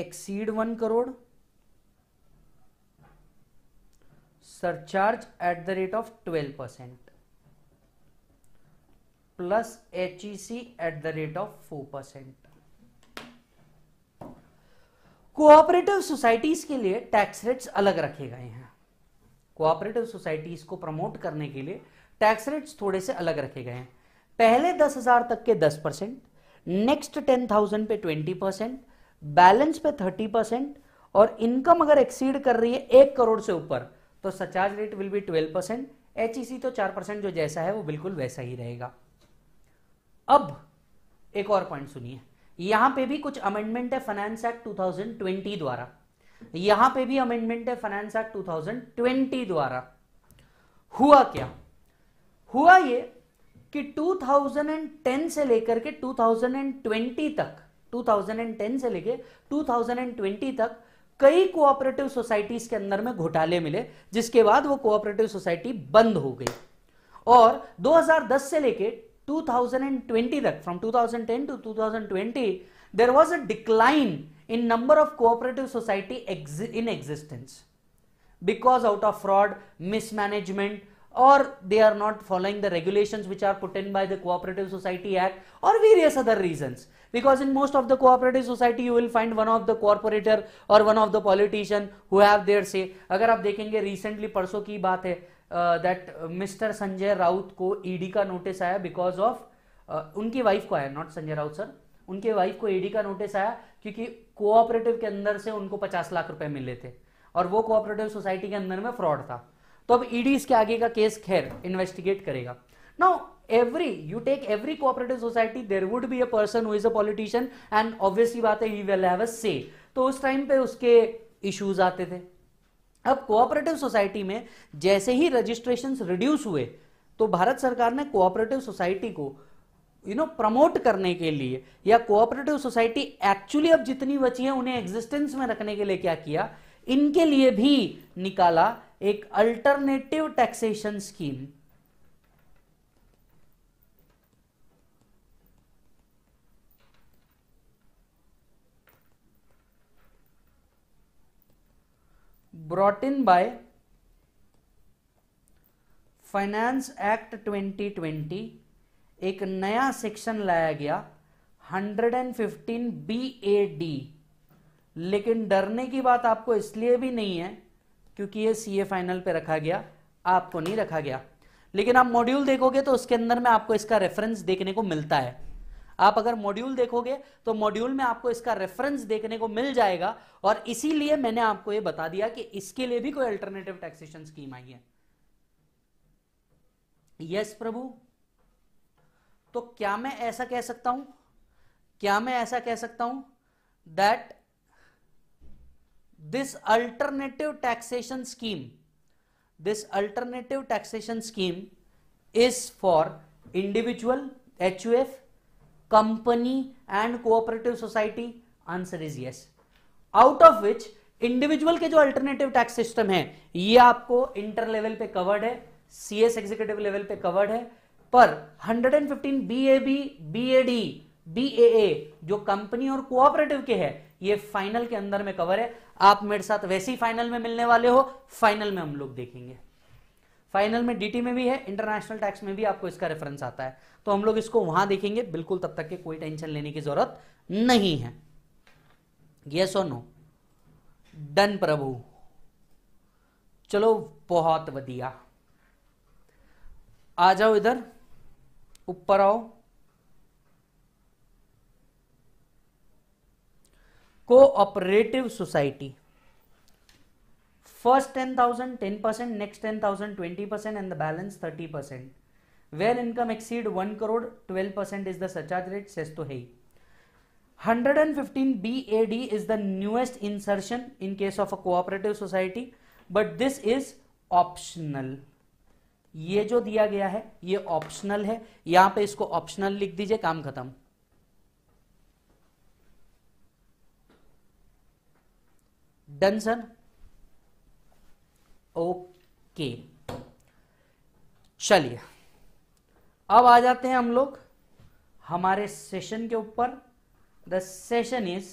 exceed one crore surcharge at the rate of twelve percent plus H E C at the rate of four percent cooperative societies के लिए tax rates अलग रखे गए हैं कोऑपरेटिव सोसाइटीज को प्रमोट करने के लिए टैक्स रेट्स थोड़े से अलग रखे गए हैं पहले दस हजार तक के दस परसेंट नेक्स्ट टेन थाउजेंड पे ट्वेंटी परसेंट बैलेंस पे थर्टी परसेंट और इनकम अगर एक्सीड कर रही है एक करोड़ से ऊपर तो surcharge rate will be twelve percent H e तो चार परसेंट जो जैसा है वो बिल्कुल वैसा ही रहेगा अब एक और पॉइंट सुनिए यहां पे भी कुछ अमेंडमेंट है फाइनेंस एक्ट 2020 द्वारा यहां पे भी अमेंडमेंट है फाइनेंस एक्ट 2020 द्वारा हुआ क्या हुआ ये कि 2010 से लेकर के 2020 तक 2010 से लेके 2020 तक कई कोऑपरेटिव सोसाइटीज के अंदर में घोटाले मिले जिसके बाद वो कोऑपरेटिव सोसाइटी बंद हो गई और 2010 से लेके 2020 तक from 2010 to 2020 there was a decline in number of cooperative society in existence because out of fraud mismanagement और they are not following the regulation which are put in by the cooperative society act और various other reason because in most of the cooperative society you will find one of the corporator or one of the politician who have their say agar aap dekhenge recently परसों की बात है that mister Sanjay Raut को ED e का notice आया because of उनकी wife को आया नॉट संजय राउत सर उनके वाइफ को ईडी e का नोटिस आया क्योंकि कोऑपरेटिव के अंदर से उनको पचास लाख रुपए मिले थे और वो कोऑपरेटिव सोसाइटी के अंदर में फ्रॉड था तो अब ईडी e इसके आगे का केस खैर इन्वेस्टिगेट करेगा now every you take every cooperative society there would be a person who is a politician and obviously baat hai he will have a say to तो us time pe uske issues aate the अब cooperative society में जैसे ही registration reduce हुए तो भारत सरकार ने cooperative society को you know promote करने के लिए या कोऑपरेटिव सोसाइटी एक्चुअली अब जितनी बची है उन्हें एग्जिस्टेंस में रखने के लिए क्या किया इनके लिए भी निकाला एक alternative taxation scheme brought in by finance act 2020 एक नया सेक्शन लाया गया 115 बी ए डी लेकिन डरने की बात आपको इसलिए भी नहीं है क्योंकि ये सी ए फाइनल पे रखा गया आपको नहीं रखा गया लेकिन आप मॉड्यूल देखोगे तो उसके अंदर में आपको इसका रेफरेंस देखने को मिलता है आप अगर मॉड्यूल देखोगे तो मॉड्यूल में आपको इसका रेफरेंस देखने को मिल जाएगा और इसीलिए मैंने आपको ये बता दिया कि इसके लिए भी कोई अल्टरनेटिव टैक्सेशन स्कीम आई है यस प्रभु तो क्या मैं ऐसा कह सकता हूं क्या मैं ऐसा कह सकता हूं that this alternative taxation scheme this alternative taxation scheme is for individual H U F company and cooperative society answer is yes out of which individual के जो अल्टरनेटिव टैक्स सिस्टम है ये आपको इंटर लेवल पे covered है CS executive level पे covered है पर 115 बीएबी बीएडी बीएए जो कंपनी और कोऑपरेटिव के है ये फाइनल के अंदर में कवर है आप मेरे साथ वैसे ही फाइनल में मिलने वाले हो फाइनल में हम लोग देखेंगे फाइनल में डीटी में भी है इंटरनेशनल टैक्स में भी आपको इसका रेफरेंस आता है तो हम लोग इसको वहां देखेंगे बिल्कुल तब तक के कोई टेंशन लेने की जरूरत नहीं है यस और नो डन प्रभु चलो बहुत बढ़िया आ जाओ इधर ऊपर आओ cooperative society first 10000 10% next 10000 20% and the balance 30% where income exceed 1 crore 12% is the surcharge rate says to hey 115 BAD is the newest insertion in case of a cooperative society but this is optional ये जो दिया गया है ये optional है यहां पे इसको ऑप्शनल लिख दीजिए काम खत्म डन सर ओके चलिए अब आ जाते हैं हम लोग हमारे सेशन के ऊपर द सेशन इज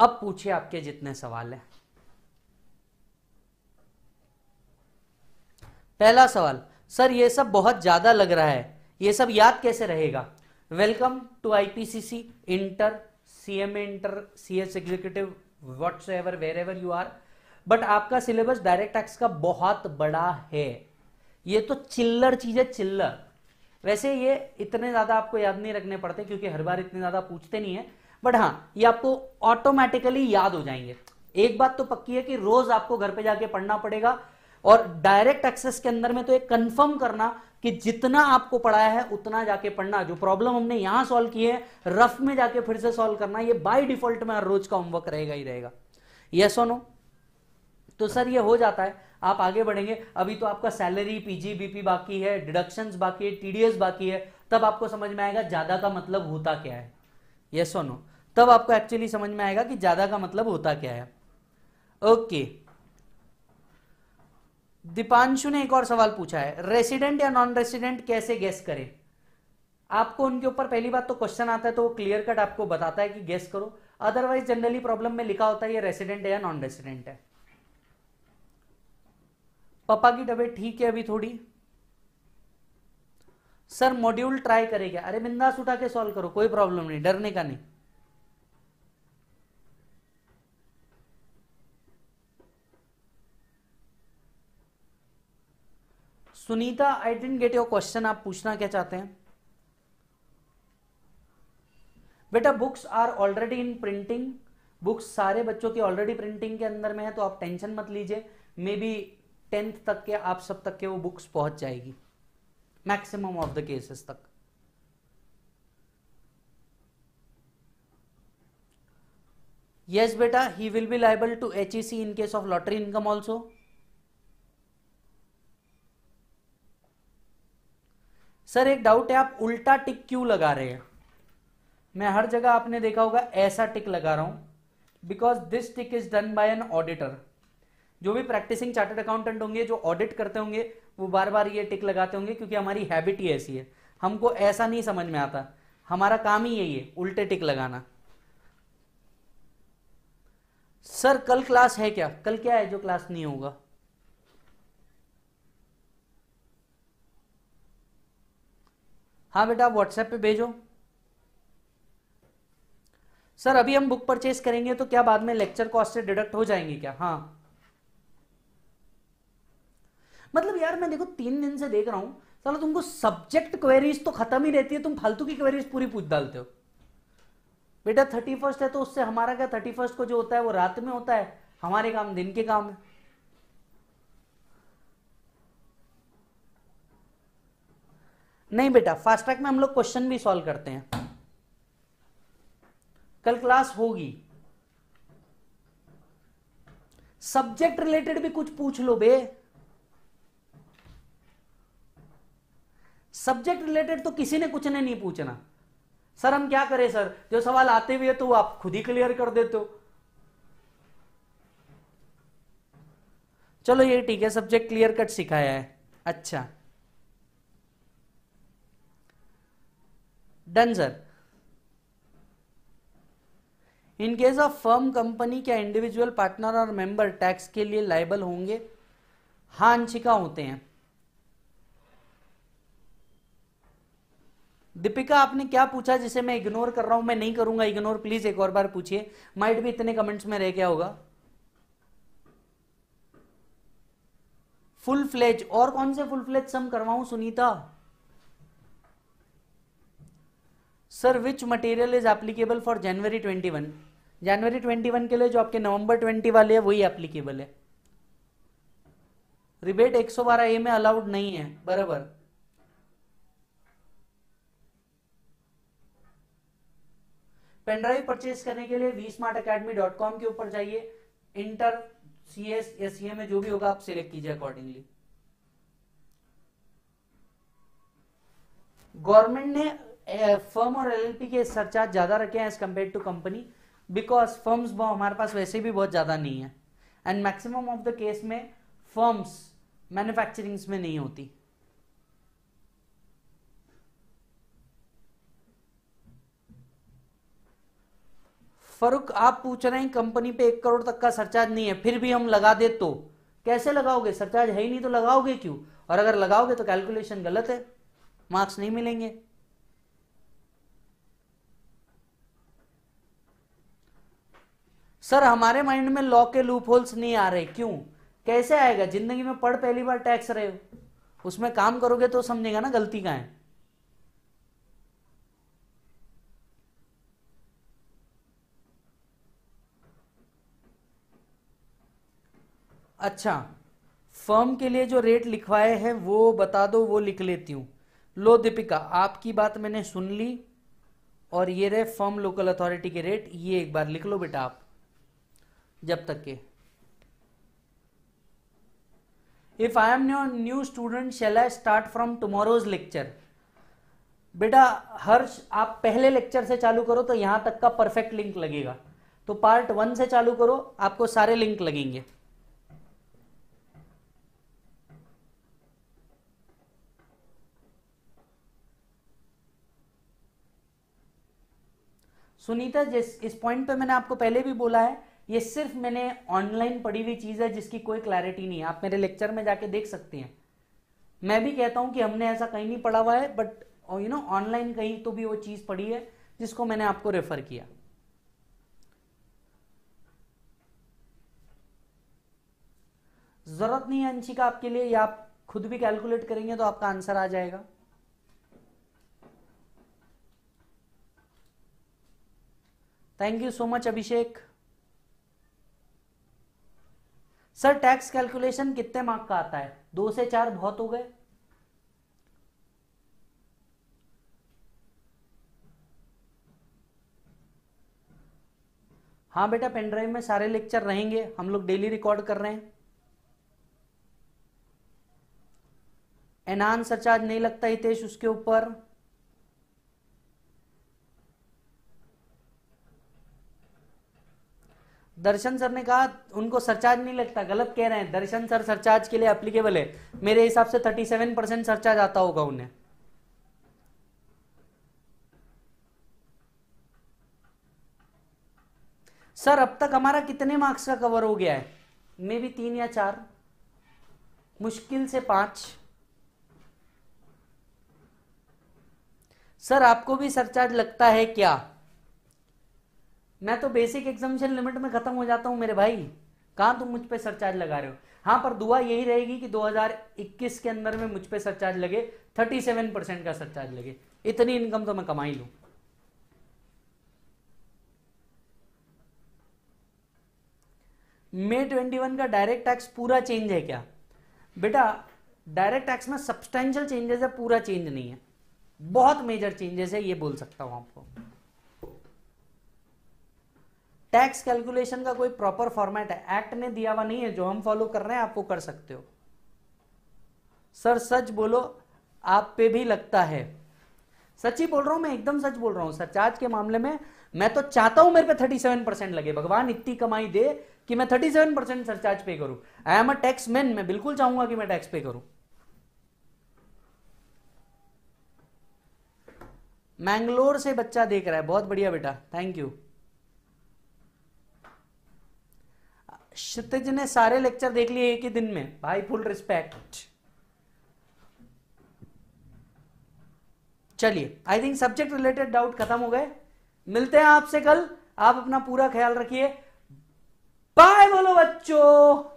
अब पूछे आपके जितने सवाल हैं पहला सवाल सर ये सब बहुत ज़्यादा लग रहा है ये सब याद कैसे रहेगा welcome to IPCC inter CMA inter S executive whatever wherever you are but आपका सिलेबस डायरेक्ट टैक्स का बहुत बड़ा है ये तो चिल्लर चीज है चिल्लर वैसे ये इतने ज्यादा आपको याद नहीं रखने पड़ते क्योंकि हर बार इतने ज्यादा पूछते नहीं है बट हाँ ये आपको ऑटोमेटिकली याद हो जाएंगे एक बात तो पक्की है कि रोज आपको घर पे जाके पढ़ना पड़ेगा और डायरेक्ट एक्सेस के अंदर में तो एक कंफर्म करना कि जितना आपको पढ़ाया है उतना जाके पढ़ना जो प्रॉब्लम हमने यहां सॉल्व की है रफ में जाके फिर से सॉल्व करना ये बाय डिफॉल्ट में हर रोज का होमवर्क रहेगा ही रहेगा यस और नो तो सर ये हो जाता है आप आगे बढ़ेंगे अभी तो आपका सैलरी पीजी बीपी बाकी है डिडक्शन बाकी है टीडीएस बाकी है तब आपको समझ में आएगा ज्यादा का मतलब होता क्या है यस और नो तब आपको एक्चुअली समझ में आएगा कि ज्यादा का मतलब होता क्या है ओके okay. दीपांशु ने एक और सवाल पूछा है रेसिडेंट या नॉन रेसिडेंट कैसे गैस करें आपको उनके ऊपर पहली बात तो क्वेश्चन आता है तो वो क्लियर कट आपको बताता है कि गैस करो अदरवाइज जनरली प्रॉब्लम में लिखा होता है ये रेसिडेंट है या नॉन रेसिडेंट है पापा की तबीयत ठीक है अभी थोड़ी सर मॉड्यूल ट्राई करेगा अरे बिंदास उठा के सॉल्व करो कोई प्रॉब्लम नहीं डरने का नहीं Sunita I didn't get your question आप पूछना क्या चाहते हैं बेटा books are already in printing books सारे बच्चों की ऑलरेडी प्रिंटिंग के अंदर में है तो आप टेंशन मत लीजिए मे बी टेंथ तक के आप सब तक के वो बुक्स पहुंच जाएगी मैक्सिमम ऑफ द केसेस तक यस बेटा he will be liable to H E C in case of lottery income also sir एक डाउट है आप उल्टा टिक क्यों लगा रहे हैं मैं हर जगह आपने देखा होगा ऐसा टिक लगा रहा हूं because this tick is done by an auditor जो भी प्रैक्टिसिंग चार्टर्ड अकाउंटेंट होंगे जो ऑडिट करते होंगे वो बार बार ये टिक लगाते होंगे क्योंकि हमारी हैबिट ही ऐसी है हमको ऐसा नहीं समझ में आता हमारा काम ही यही है उल्टे टिक लगाना सर कल क्लास है क्या कल क्या है जो क्लास नहीं होगा हाँ बेटा व्हाट्सएप पे भेजो सर अभी हम बुक परचेज करेंगे तो क्या बाद में लेक्चर कॉस्ट से डिडक्ट हो जाएंगे क्या हाँ मतलब यार मैं देखो तीन दिन से देख रहा हूं चलो तुमको सब्जेक्ट क्वेरीज तो खत्म ही रहती है तुम फालतू की क्वेरीज पूरी पूछ डालते हो बेटा थर्टी फर्स्ट है तो उससे हमारा क्या थर्टी फर्स्ट को जो होता है वो रात में होता है हमारे काम दिन के काम है नहीं बेटा फास्ट ट्रैक में हम लोग क्वेश्चन भी सॉल्व करते हैं कल क्लास होगी सब्जेक्ट रिलेटेड भी कुछ पूछ लो बे सब्जेक्ट रिलेटेड तो किसी ने कुछ ने नहीं पूछना सर हम क्या करें सर जो सवाल आते हुए तो आप खुद ही क्लियर कर देते हो चलो ये ठीक है सब्जेक्ट क्लियर कट सिखाया है अच्छा done sir in case of firm company क्या इंडिविजुअल पार्टनर और मेंबर टैक्स के लिए लाइबल होंगे हां अंशिका होते हैं दीपिका आपने क्या पूछा जिसे मैं इग्नोर कर रहा हूं मैं नहीं करूंगा इग्नोर प्लीज एक और बार पूछिए माइट भी इतने कमेंट्स में रह गया होगा फुल फ्लेज और कौन से फुल फ्लेज सम करवाऊं Sunita sir which material is applicable for January 21 जनवरी 21 के लिए जो आपके नवंबर 20 वाले है वही एप्लीकेबल है रिबेट 112 ए में अलाउड नहीं है बराबर पेनड्राइव परचेज करने के लिए we smart academy dot com के ऊपर जाइए inter C S S C में जो भी होगा आप सिलेक्ट कीजिए अकॉर्डिंगली गवर्नमेंट ने फर्म और एलएलपी के सरचार्ज ज़्यादा रखे हैं as compare to company because firms हमारे पास वैसे भी बहुत ज़्यादा नहीं है and maximum of the case में फर्म्स मैन्युफैक्चरिंग्स में नहीं होती फरुख आप पूछ रहे हैं कंपनी पे एक करोड़ तक का सरचार्ज नहीं है फिर भी हम लगा दे तो कैसे लगाओगे सरचार्ज है ही नहीं तो लगाओगे क्यों और अगर लगाओगे तो कैलकुलेशन गलत है मार्क्स नहीं मिलेंगे सर हमारे माइंड में लॉ के लूप होल्स नहीं आ रहे क्यों कैसे आएगा जिंदगी में पढ़ पहली बार टैक्स रहे हो उसमें काम करोगे तो समझेगा ना गलती का है अच्छा फर्म के लिए जो रेट लिखवाए हैं वो बता दो वो लिख लेती हूँ लो दीपिका आपकी बात मैंने सुन ली और ये रहे फर्म लोकल अथॉरिटी के रेट ये एक बार लिख लो बेटा आप जब तक के if I am new student shall I start from tomorrow's lecture बेटा हर्ष आप पहले लेक्चर से चालू करो तो यहां तक का परफेक्ट लिंक लगेगा तो पार्ट वन से चालू करो आपको सारे लिंक लगेंगे सुनीता जिस इस पॉइंट पे मैंने आपको पहले भी बोला है ये सिर्फ मैंने ऑनलाइन पढ़ी हुई चीज़ है जिसकी कोई क्लैरिटी नहीं है आप मेरे लेक्चर में जाके देख सकते हैं मैं भी कहता हूं कि हमने ऐसा कहीं नहीं पढ़ा हुआ है बट यू नो ऑनलाइन कहीं तो भी वो चीज़ पढ़ी है जिसको मैंने आपको रेफर किया जरूरत नहीं है अंशिका आपके लिए या आप खुद भी कैलकुलेट करेंगे तो आपका आंसर आ जाएगा thank you so much Abhishek sir tax calculation कितने मार्क का आता है दो से चार बहुत हो गए हाँ बेटा पेनड्राइव में सारे लेक्चर रहेंगे हम लोग डेली रिकॉर्ड कर रहे हैं एनहान सरचार्ज नहीं लगता हितेश उसके ऊपर दर्शन सर ने कहा उनको सरचार्ज नहीं लगता गलत कह रहे हैं दर्शन सर सरचार्ज के लिए अप्लीकेबल है मेरे हिसाब से 37 परसेंट सरचार्ज आता होगा उन्हें सर अब तक हमारा कितने मार्क्स का कवर हो गया है मे भी तीन या चार मुश्किल से पांच सर आपको भी सरचार्ज लगता है क्या मैं तो बेसिक एग्जामेशन लिमिट में ख़त्म हो जाता हूँ मेरे भाई कहाँ तुम मुझ पर सरचार्ज लगा रहे हो हाँ पर दुआ यही रहेगी कि 2021 के अंदर में मुझ पर सरचार्ज लगे 37 परसेंट का सरचार्ज लगे इतनी इनकम तो मैं कमाई लू मे 21 का डायरेक्ट टैक्स पूरा चेंज है क्या बेटा डायरेक्ट टैक्स में सब्सटेंशियल चेंजेस है पूरा चेंज नहीं है बहुत मेजर चेंजेस है ये बोल सकता हूं आपको टैक्स कैलकुलेशन का कोई प्रॉपर फॉर्मेट है एक्ट ने दिया हुआ नहीं है जो हम फॉलो कर रहे हैं आप वो कर सकते हो सर सच बोलो आप पे भी लगता है सच ही बोल रहा हूं मैं एकदम सच बोल रहा हूं सरचार्ज के मामले में मैं तो चाहता हूं मेरे पे 37 परसेंट लगे भगवान इतनी कमाई दे कि मैं 37 परसेंट सरचार्ज पे करूं I am a tax man मैं बिल्कुल चाहूंगा कि मैं टैक्स पे करूं मैंगलोर से बच्चा देख रहा है बहुत बढ़िया बेटा थैंक यू क्षितिज ने सारे लेक्चर देख लिए एक ही दिन में भाई फुल रिस्पेक्ट चलिए I think subject related doubt खत्म हो गए मिलते हैं आपसे कल आप अपना पूरा ख्याल रखिए बाय बोलो बच्चों